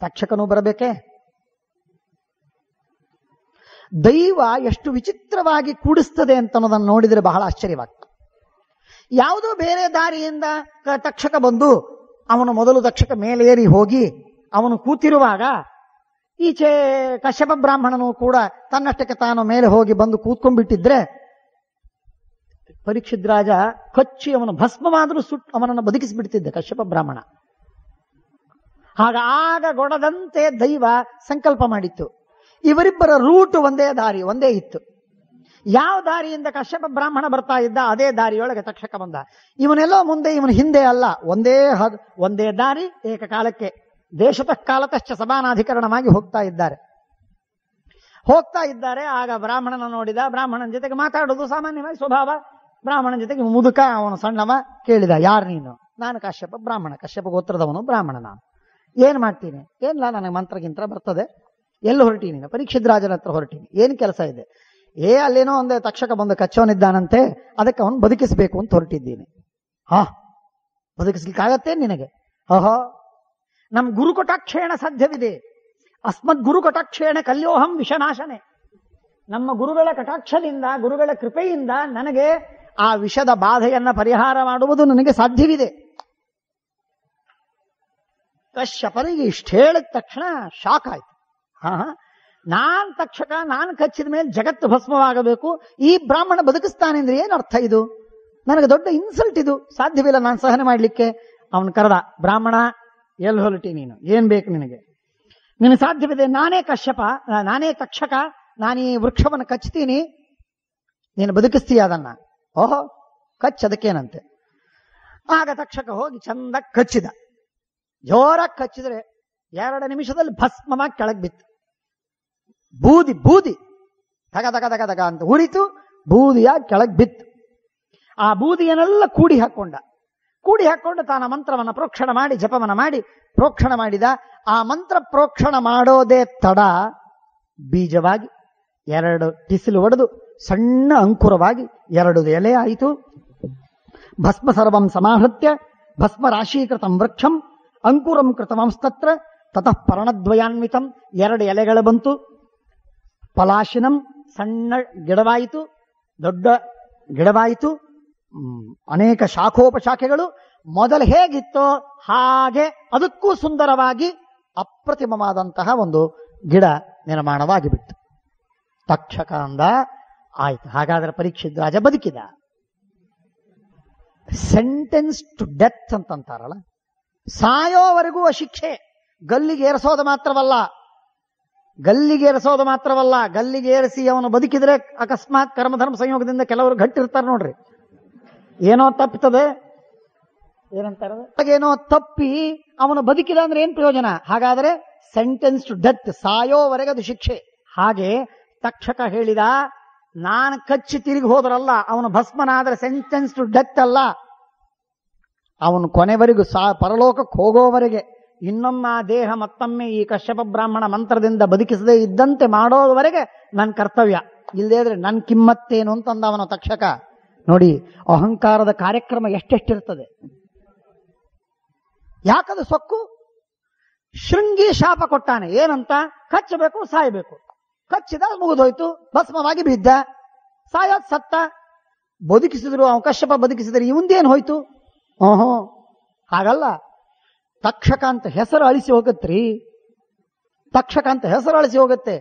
ತಕ್ಷಕನು ಬರಬೇಕೆ ದೈವ ಎಷ್ಟು ವಿಚಿತ್ರವಾಗಿ ಕೂಡಿಸ್ತದೆ ಅಂತ ಅನ್ನೋದನ್ನು ನೋಡಿದರೆ ಬಹಳ ಆಶ್ಚರ್ಯವಾಗ್ತದೆ ಯಾವುದೋ ಬೇರೆ ದಾರಿಯಿಂದ ತಕ್ಷಕ ಬಂದು ಅವನು ಮೊದಲು ತಕ್ಷಕ ಮೇಲೇರಿ ಹೋಗಿ ಅವನು ಕೂತಿರುವಾಗ ಈಚೆ ಕಶ್ಯಪ ಬ್ರಾಹ್ಮಣನು ಕೂಡ ತನ್ನಷ್ಟಕ್ಕೆ ತಾನು ಮೇಲೆ ಹೋಗಿ ಬಂದು ಕೂತ್ಕೊಂಡ್ಬಿಟ್ಟಿದ್ರೆ ಪರೀಕ್ಷಿದ್ ರಾಜ ಕಚ್ಚಿ ಅವನು ಭಸ್ಮವಾದರೂ ಸುಟ್ಟು ಅವನನ್ನು ಬದುಕಿಸಿಬಿಡ್ತಿದ್ದ ಕಶ್ಯಪ ಬ್ರಾಹ್ಮಣ ಆಗ ಗೊಡದಂತೆ ದೈವ ಸಂಕಲ್ಪ ಮಾಡಿತ್ತು ಇವರಿಬ್ಬರ ರೂಟು ಒಂದೇ ದಾರಿ ಒಂದೇ ಇತ್ತು ಯಾವ ದಾರಿಯಿಂದ ಕಶ್ಯಪ ಬ್ರಾಹ್ಮಣ ಬರ್ತಾ ಇದ್ದ ಅದೇ ದಾರಿಯೊಳಗೆ ತಕ್ಷಕ ಬಂದ ಇವನೆಲ್ಲೋ ಮುಂದೆ ಇವನು ಹಿಂದೆ ಅಲ್ಲ ಒಂದೇ ಹದ್ ಒಂದೇ ದಾರಿ ಏಕಕಾಲಕ್ಕೆ ದೇಶದ ಕಾಲತಶ್ಚ ಸಮಾನಾಧಿಕರಣವಾಗಿ ಹೋಗ್ತಾ ಇದ್ದಾರೆ ಹೋಗ್ತಾ ಇದ್ದಾರೆ ಆಗ ಬ್ರಾಹ್ಮಣನ ನೋಡಿದ ಬ್ರಾಹ್ಮಣನ ಜೊತೆಗೆ ಮಾತಾಡೋದು ಸಾಮಾನ್ಯವಾಗಿ ಸ್ವಭಾವ ಬ್ರಾಹ್ಮಣನ ಜೊತೆಗೆ ಮುದುಕ ಅವನು ಸಣ್ಣವ ಕೇಳಿದ ಯಾರು ನೀನು ನಾನು ಕಾಶ್ಯಪ ಬ್ರಾಹ್ಮಣ ಕಶ್ಯಪ ಗೋತ್ರದವನು ಬ್ರಾಹ್ಮಣ ನಾನು ಏನ್ ಮಾಡ್ತೀನಿ ಏನಿಲ್ಲ ನನಗೆ ಮಂತ್ರಗಿಂತ್ರ ಬರ್ತದೆ ಎಲ್ಲಿ ಹೊರಟೀನಿ ಪರೀಕ್ಷಿದ್ ರಾಜನ ಹತ್ರ ಹೊರಟೀನಿ ಏನ್ ಕೆಲಸ ಇದೆ ಏ ಅಲ್ಲೇನೋ ಒಂದೇ ತಕ್ಷಕ ಬಂದು ಕಚ್ಚವನಿದ್ದಾನಂತೆ ಅದಕ್ಕೆ ಅವನು ಬದುಕಿಸಬೇಕು ಅಂತ ಹೊರಟಿದ್ದೀನಿ ಹಾ ಬದುಕಿಸ್ಲಿಕ್ಕಾಗತ್ತೆ ನಿನಗೆ ಓಹೋ ನಮ್ ಗುರು ಕಟಾಕ್ಷೇಣ ಸಾಧ್ಯವಿದೆ ಅಸ್ಮದ್ ಗುರು ಕಟಾಕ್ಷೇಣ ಕಲ್ಯೋಹಂ ವಿಷನಾಶನೆ ನಮ್ಮ ಗುರುಗಳ ಕಟಾಕ್ಷದಿಂದ ಗುರುಗಳ ಕೃಪೆಯಿಂದ ನನಗೆ ಆ ವಿಷದ ಬಾಧೆಯನ್ನು ಪರಿಹಾರ ಮಾಡುವುದು ನನಗೆ ಸಾಧ್ಯವಿದೆ ಕಶ್ಯಪನಿಗೆ ಇಷ್ಟು ಹೇಳಿದ ತಕ್ಷಣ ಶಾಕ್ ಆಯ್ತು ಹಾ ನಾನ್ ತಕ್ಷಕ ನಾನ್ ಕಚ್ಚಿದ ಮೇಲೆ ಜಗತ್ತು ಭಸ್ಮವಾಗಬೇಕು ಈ ಬ್ರಾಹ್ಮಣ ಅಂದ್ರೆ ಏನು ಅರ್ಥ ಇದು ನನಗೆ ದೊಡ್ಡ ಇನ್ಸಲ್ಟ್ ಇದು ಸಾಧ್ಯವಿಲ್ಲ ನಾನು ಸಹನೆ ಮಾಡಲಿಕ್ಕೆ ಅವನು ಕರೆದ ಬ್ರಾಹ್ಮಣ ಎಲ್ ಹೊಲಟಿ ನೀನು ಏನ್ ಬೇಕು ನಿನಗೆ ನಿನಗೆ ಸಾಧ್ಯವಿದೆ ನಾನೇ ಕಶ್ಯಪ ನಾನೇ ತಕ್ಷಕ ನಾನೀ ವೃಕ್ಷವನ್ನು ಕಚ್ತೀನಿ ನೀನು ಬದುಕಿಸ್ತೀಯ ಅದನ್ನ ಓಹೋ ಕಚ್ಚದಕ್ಕೇನಂತೆ ಆಗ ತಕ್ಷಕ ಹೋಗಿ ಚಂದ ಕಚ್ಚಿದ ಜೋರಾಗಿ ಕಚ್ಚಿದ್ರೆ ಎರಡು ನಿಮಿಷದಲ್ಲಿ ಭಸ್ಮವಾಗಿ ಕೆಳಗೆ ಬಿತ್ತು ಬೂದಿ ಬೂದಿ ತಗ ತಗ ತಗ ತಗ ಅಂತ ಉರಿತು ಬೂದಿಯಾಗಿ ಕೆಳಗೆ ಬಿತ್ತು ಆ ಬೂದಿಯನ್ನೆಲ್ಲ ಕೂಡಿ ಹಾಕೊಂಡ ಕೂಡಿ ಹಾಕೊಂಡು ತಾನ ಮಂತ್ರವನ್ನು ಪ್ರೋಕ್ಷಣ ಮಾಡಿ ಜಪವನ ಮಾಡಿ ಪ್ರೋಕ್ಷಣ ಮಾಡಿದ ಆ ಮಂತ್ರ ಪ್ರೋಕ್ಷಣ ಮಾಡೋದೇ ತಡ ಬೀಜವಾಗಿ ಎರಡು ಟಿಸಿಲು ಒಡೆದು ಸಣ್ಣ ಅಂಕುರವಾಗಿ ಎರಡು ಎಲೆ ಆಯಿತು ಭಸ್ಮ ಸರ್ವಂ ಸಮಾಹೃತ್ಯ ಭಸ್ಮ ರಾಶೀಕೃತ ವೃಕ್ಷಂ ಅಂಕುರಂ ಕೃತವಂಸ್ತತ್ರ ತತಃ ಪರ್ಣದ್ವಯಾನ್ವಿತಂ ಎರಡು ಎಲೆಗಳು ಬಂತು ಪಲಾಶಿನಂ ಸಣ್ಣ ಗಿಡವಾಯಿತು ದೊಡ್ಡ ಗಿಡವಾಯಿತು ಅನೇಕ ಶಾಖೋಪಶಾಖೆಗಳು ಮೊದಲು ಹೇಗಿತ್ತೋ ಹಾಗೆ ಅದಕ್ಕೂ ಸುಂದರವಾಗಿ ಅಪ್ರತಿಮವಾದಂತಹ ಒಂದು ಗಿಡ ನಿರ್ಮಾಣವಾಗಿಬಿಟ್ಟು ತಕ್ಷಕ ಅಂದ ಆಯ್ತು ಹಾಗಾದ್ರೆ ಪರೀಕ್ಷಿದ್ ರಾಜ ಬದುಕಿದ ಸೆಂಟೆನ್ಸ್ ಟು ಡೆತ್ ಅಂತಂತಾರಲ್ಲ ಸಾಯೋವರೆಗೂ ಶಿಕ್ಷೆ ಗಲ್ಲಿಗೆ ಏರಿಸೋದು ಮಾತ್ರವಲ್ಲ ಗಲ್ಲಿಗೆ ಏರಿಸೋದು ಮಾತ್ರವಲ್ಲ ಗಲ್ಲಿಗೆ ಏರಿಸಿ ಅವನು ಬದುಕಿದ್ರೆ ಅಕಸ್ಮಾತ್ ಕರ್ಮಧರ್ಮ ಸಂಯೋಗದಿಂದ ಕೆಲವರು ಗಟ್ಟಿರ್ತಾರೆ ನೋಡ್ರಿ ಏನೋ ತಪ್ಪಿತದೆ ಏನಂತಾರೆ ಏನೋ ತಪ್ಪಿ ಅವನು ಬದುಕಿದ ಅಂದ್ರೆ ಏನ್ ಪ್ರಯೋಜನ ಹಾಗಾದ್ರೆ ಸೆಂಟೆನ್ಸ್ ಟು ಡೆತ್ ಸಾಯೋವರೆಗೆ ಅದು ಶಿಕ್ಷೆ ಹಾಗೆ ತಕ್ಷಕ ಹೇಳಿದ ನಾನು ಕಚ್ಚಿ ತಿರುಗಿ ಹೋದ್ರಲ್ಲ ಅವನು ಭಸ್ಮನಾದ್ರೆ ಸೆಂಟೆನ್ಸ್ ಟು ಡೆತ್ ಅಲ್ಲ ಅವನು ಕೊನೆವರೆಗೂ ಸಾ ಪರಲೋಕಕ್ಕೆ ಹೋಗೋವರೆಗೆ ಇನ್ನೊಮ್ಮ ದೇಹ ಮತ್ತೊಮ್ಮೆ ಈ ಕಶ್ಯಪ ಬ್ರಾಹ್ಮಣ ಮಂತ್ರದಿಂದ ಬದುಕಿಸದೇ ಇದ್ದಂತೆ ಮಾಡೋದವರೆಗೆ ನನ್ನ ಕರ್ತವ್ಯ ಇಲ್ಲದೇ ಇದ್ರೆ ನನ್ ಕಿಮ್ಮತ್ತೇನು ಅಂತಂದ ಅವನ ತಕ್ಷಕ ನೋಡಿ ಅಹಂಕಾರದ ಕಾರ್ಯಕ್ರಮ ಎಷ್ಟೆಷ್ಟಿರ್ತದೆ ಯಾಕದು ಸೊಕ್ಕು ಶೃಂಗಿ ಶಾಪ ಕೊಟ್ಟಾನೆ ಏನಂತ ಕಚ್ಚಬೇಕು ಸಾಯಬೇಕು ಕಚ್ಚಿದ ಮುಗಿದೋಯ್ತು ಭಸ್ಮವಾಗಿ ಬಿದ್ದ ಸಾಯೋತ್ ಸತ್ತ ಬದುಕಿಸಿದ್ರು ಅವನು ಕಶ್ಯಪ ಬದುಕಿಸಿದ್ರೆ ಮುಂದೇನು ಹೋಯ್ತು ಓಹೋ ಹಾಗಲ್ಲ ತಕ್ಷಕ ಅಂತ ಹೆಸರು ಅಳಿಸಿ ಹೋಗತ್ರಿ ತಕ್ಷಕ ಅಂತ ಹೆಸರು ಅಳಿಸಿ ಹೋಗತ್ತೆ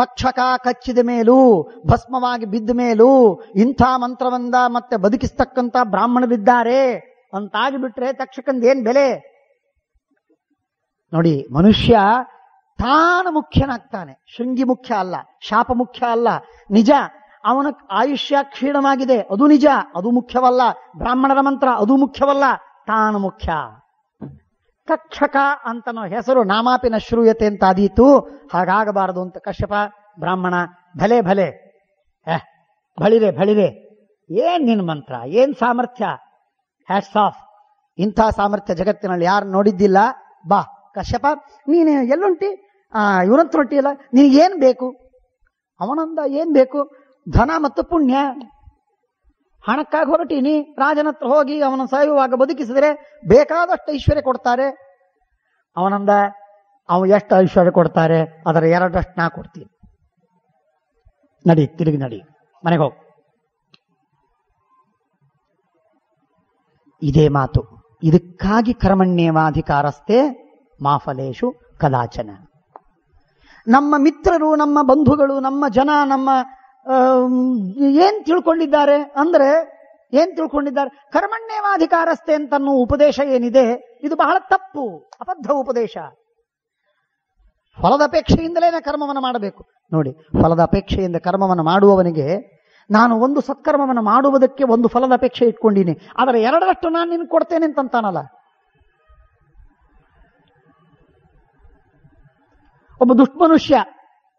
ತಕ್ಷಕ ಕಚ್ಚಿದ ಮೇಲೂ ಭಸ್ಮವಾಗಿ ಬಿದ್ದ ಮೇಲೂ ಇಂಥ ಮಂತ್ರವಂದ ಮತ್ತೆ ಬದುಕಿಸ್ತಕ್ಕಂತ ಬ್ರಾಹ್ಮಣ ಬಿದ್ದಾರೆ ಅಂತಾಗಿ ಬಿಟ್ರೆ ತಕ್ಷಕಂದ ಏನ್ ಬೆಲೆ ನೋಡಿ ಮನುಷ್ಯ ತಾನು ಮುಖ್ಯನಾಗ್ತಾನೆ ಶೃಂಗಿ ಮುಖ್ಯ ಅಲ್ಲ ಶಾಪ ಮುಖ್ಯ ಅಲ್ಲ ನಿಜ ಅವನ ಆಯುಷ್ಯ ಕ್ಷೀಣವಾಗಿದೆ ಅದು ನಿಜ ಅದು ಮುಖ್ಯವಲ್ಲ ಬ್ರಾಹ್ಮಣರ ಮಂತ್ರ ಅದು ಮುಖ್ಯವಲ್ಲ ತಾನು ಮುಖ್ಯ ಕಕ್ಷಕ ಅಂತನೋ ಹೆಸರು ನಾಮಾಪಿನ ಶ್ರೂಯತೆ ಅಂತ ಆದೀತು ಹಾಗಾಗಬಾರದು ಅಂತ ಕಶ್ಯಪ ಬ್ರಾಹ್ಮಣ ಭಲೆ ಭಲೆ ಏಹ್ ಬಳಿರೆ ಬಳಿರೆ ಏನ್ ನಿನ್ ಮಂತ್ರ ಏನ್ ಸಾಮರ್ಥ್ಯ ಹ್ಯಾಟ್ಸ್ ಆಫ್ ಇಂಥ ಸಾಮರ್ಥ್ಯ ಜಗತ್ತಿನಲ್ಲಿ ಯಾರು ನೋಡಿದ್ದಿಲ್ಲ ಬಾ ಕಶ್ಯಪ ನೀನು ಎಲ್ಲುಂಟಿ ಆ ಇವರಂತ ನೀನು ನಿನಗೇನು ಬೇಕು ಅವನಂದ ಏನ್ ಬೇಕು ಧನ ಮತ್ತು ಪುಣ್ಯ ಹಣಕ್ಕಾಗಿ ಹೊರಟೀನಿ ರಾಜನ ಹತ್ರ ಹೋಗಿ ಅವನ ಸಾಯುವಾಗ ಬದುಕಿಸಿದರೆ ಬೇಕಾದಷ್ಟು ಐಶ್ವರ್ಯ ಕೊಡ್ತಾರೆ ಅವನಂದ ಅವನು ಎಷ್ಟು ಐಶ್ವರ್ಯ ಕೊಡ್ತಾರೆ ಅದರ ಎರಡಷ್ಟು ನಾ ಕೊಡ್ತೀನಿ ನಡಿ ತಿರುಗಿ ನಡಿ ಮನೆಗೆ ಹೋಗಿ ಇದೇ ಮಾತು ಇದಕ್ಕಾಗಿ ಕರ್ಮಣ್ಯವಾಧಿಕಾರಸ್ಥೇ ಮಾಫಲೇಶು ಕದಾಚನ ನಮ್ಮ ಮಿತ್ರರು ನಮ್ಮ ಬಂಧುಗಳು ನಮ್ಮ ಜನ ನಮ್ಮ ಏನ್ ತಿಳ್ಕೊಂಡಿದ್ದಾರೆ ಅಂದ್ರೆ ಏನ್ ತಿಳ್ಕೊಂಡಿದ್ದಾರೆ ಕರ್ಮಣ್ಯವಾಧಿಕಾರಸ್ಥೆ ಅನ್ನೋ ಉಪದೇಶ ಏನಿದೆ ಇದು ಬಹಳ ತಪ್ಪು ಅಬದ್ಧ ಉಪದೇಶ ಫಲದ ಅಪೇಕ್ಷೆಯಿಂದಲೇ ಕರ್ಮವನ್ನು ಮಾಡಬೇಕು ನೋಡಿ ಫಲದ ಅಪೇಕ್ಷೆಯಿಂದ ಕರ್ಮವನ್ನು ಮಾಡುವವನಿಗೆ ನಾನು ಒಂದು ಸತ್ಕರ್ಮವನ್ನು ಮಾಡುವುದಕ್ಕೆ ಒಂದು ಫಲದ ಅಪೇಕ್ಷೆ ಇಟ್ಕೊಂಡಿನಿ ಆದರೆ ಎರಡರಷ್ಟು ನಾನು ನಿನ್ ಕೊಡ್ತೇನೆ ಅಂತಂತಾನಲ್ಲ ಒಬ್ಬ ದುಷ್ಟ ಮನುಷ್ಯ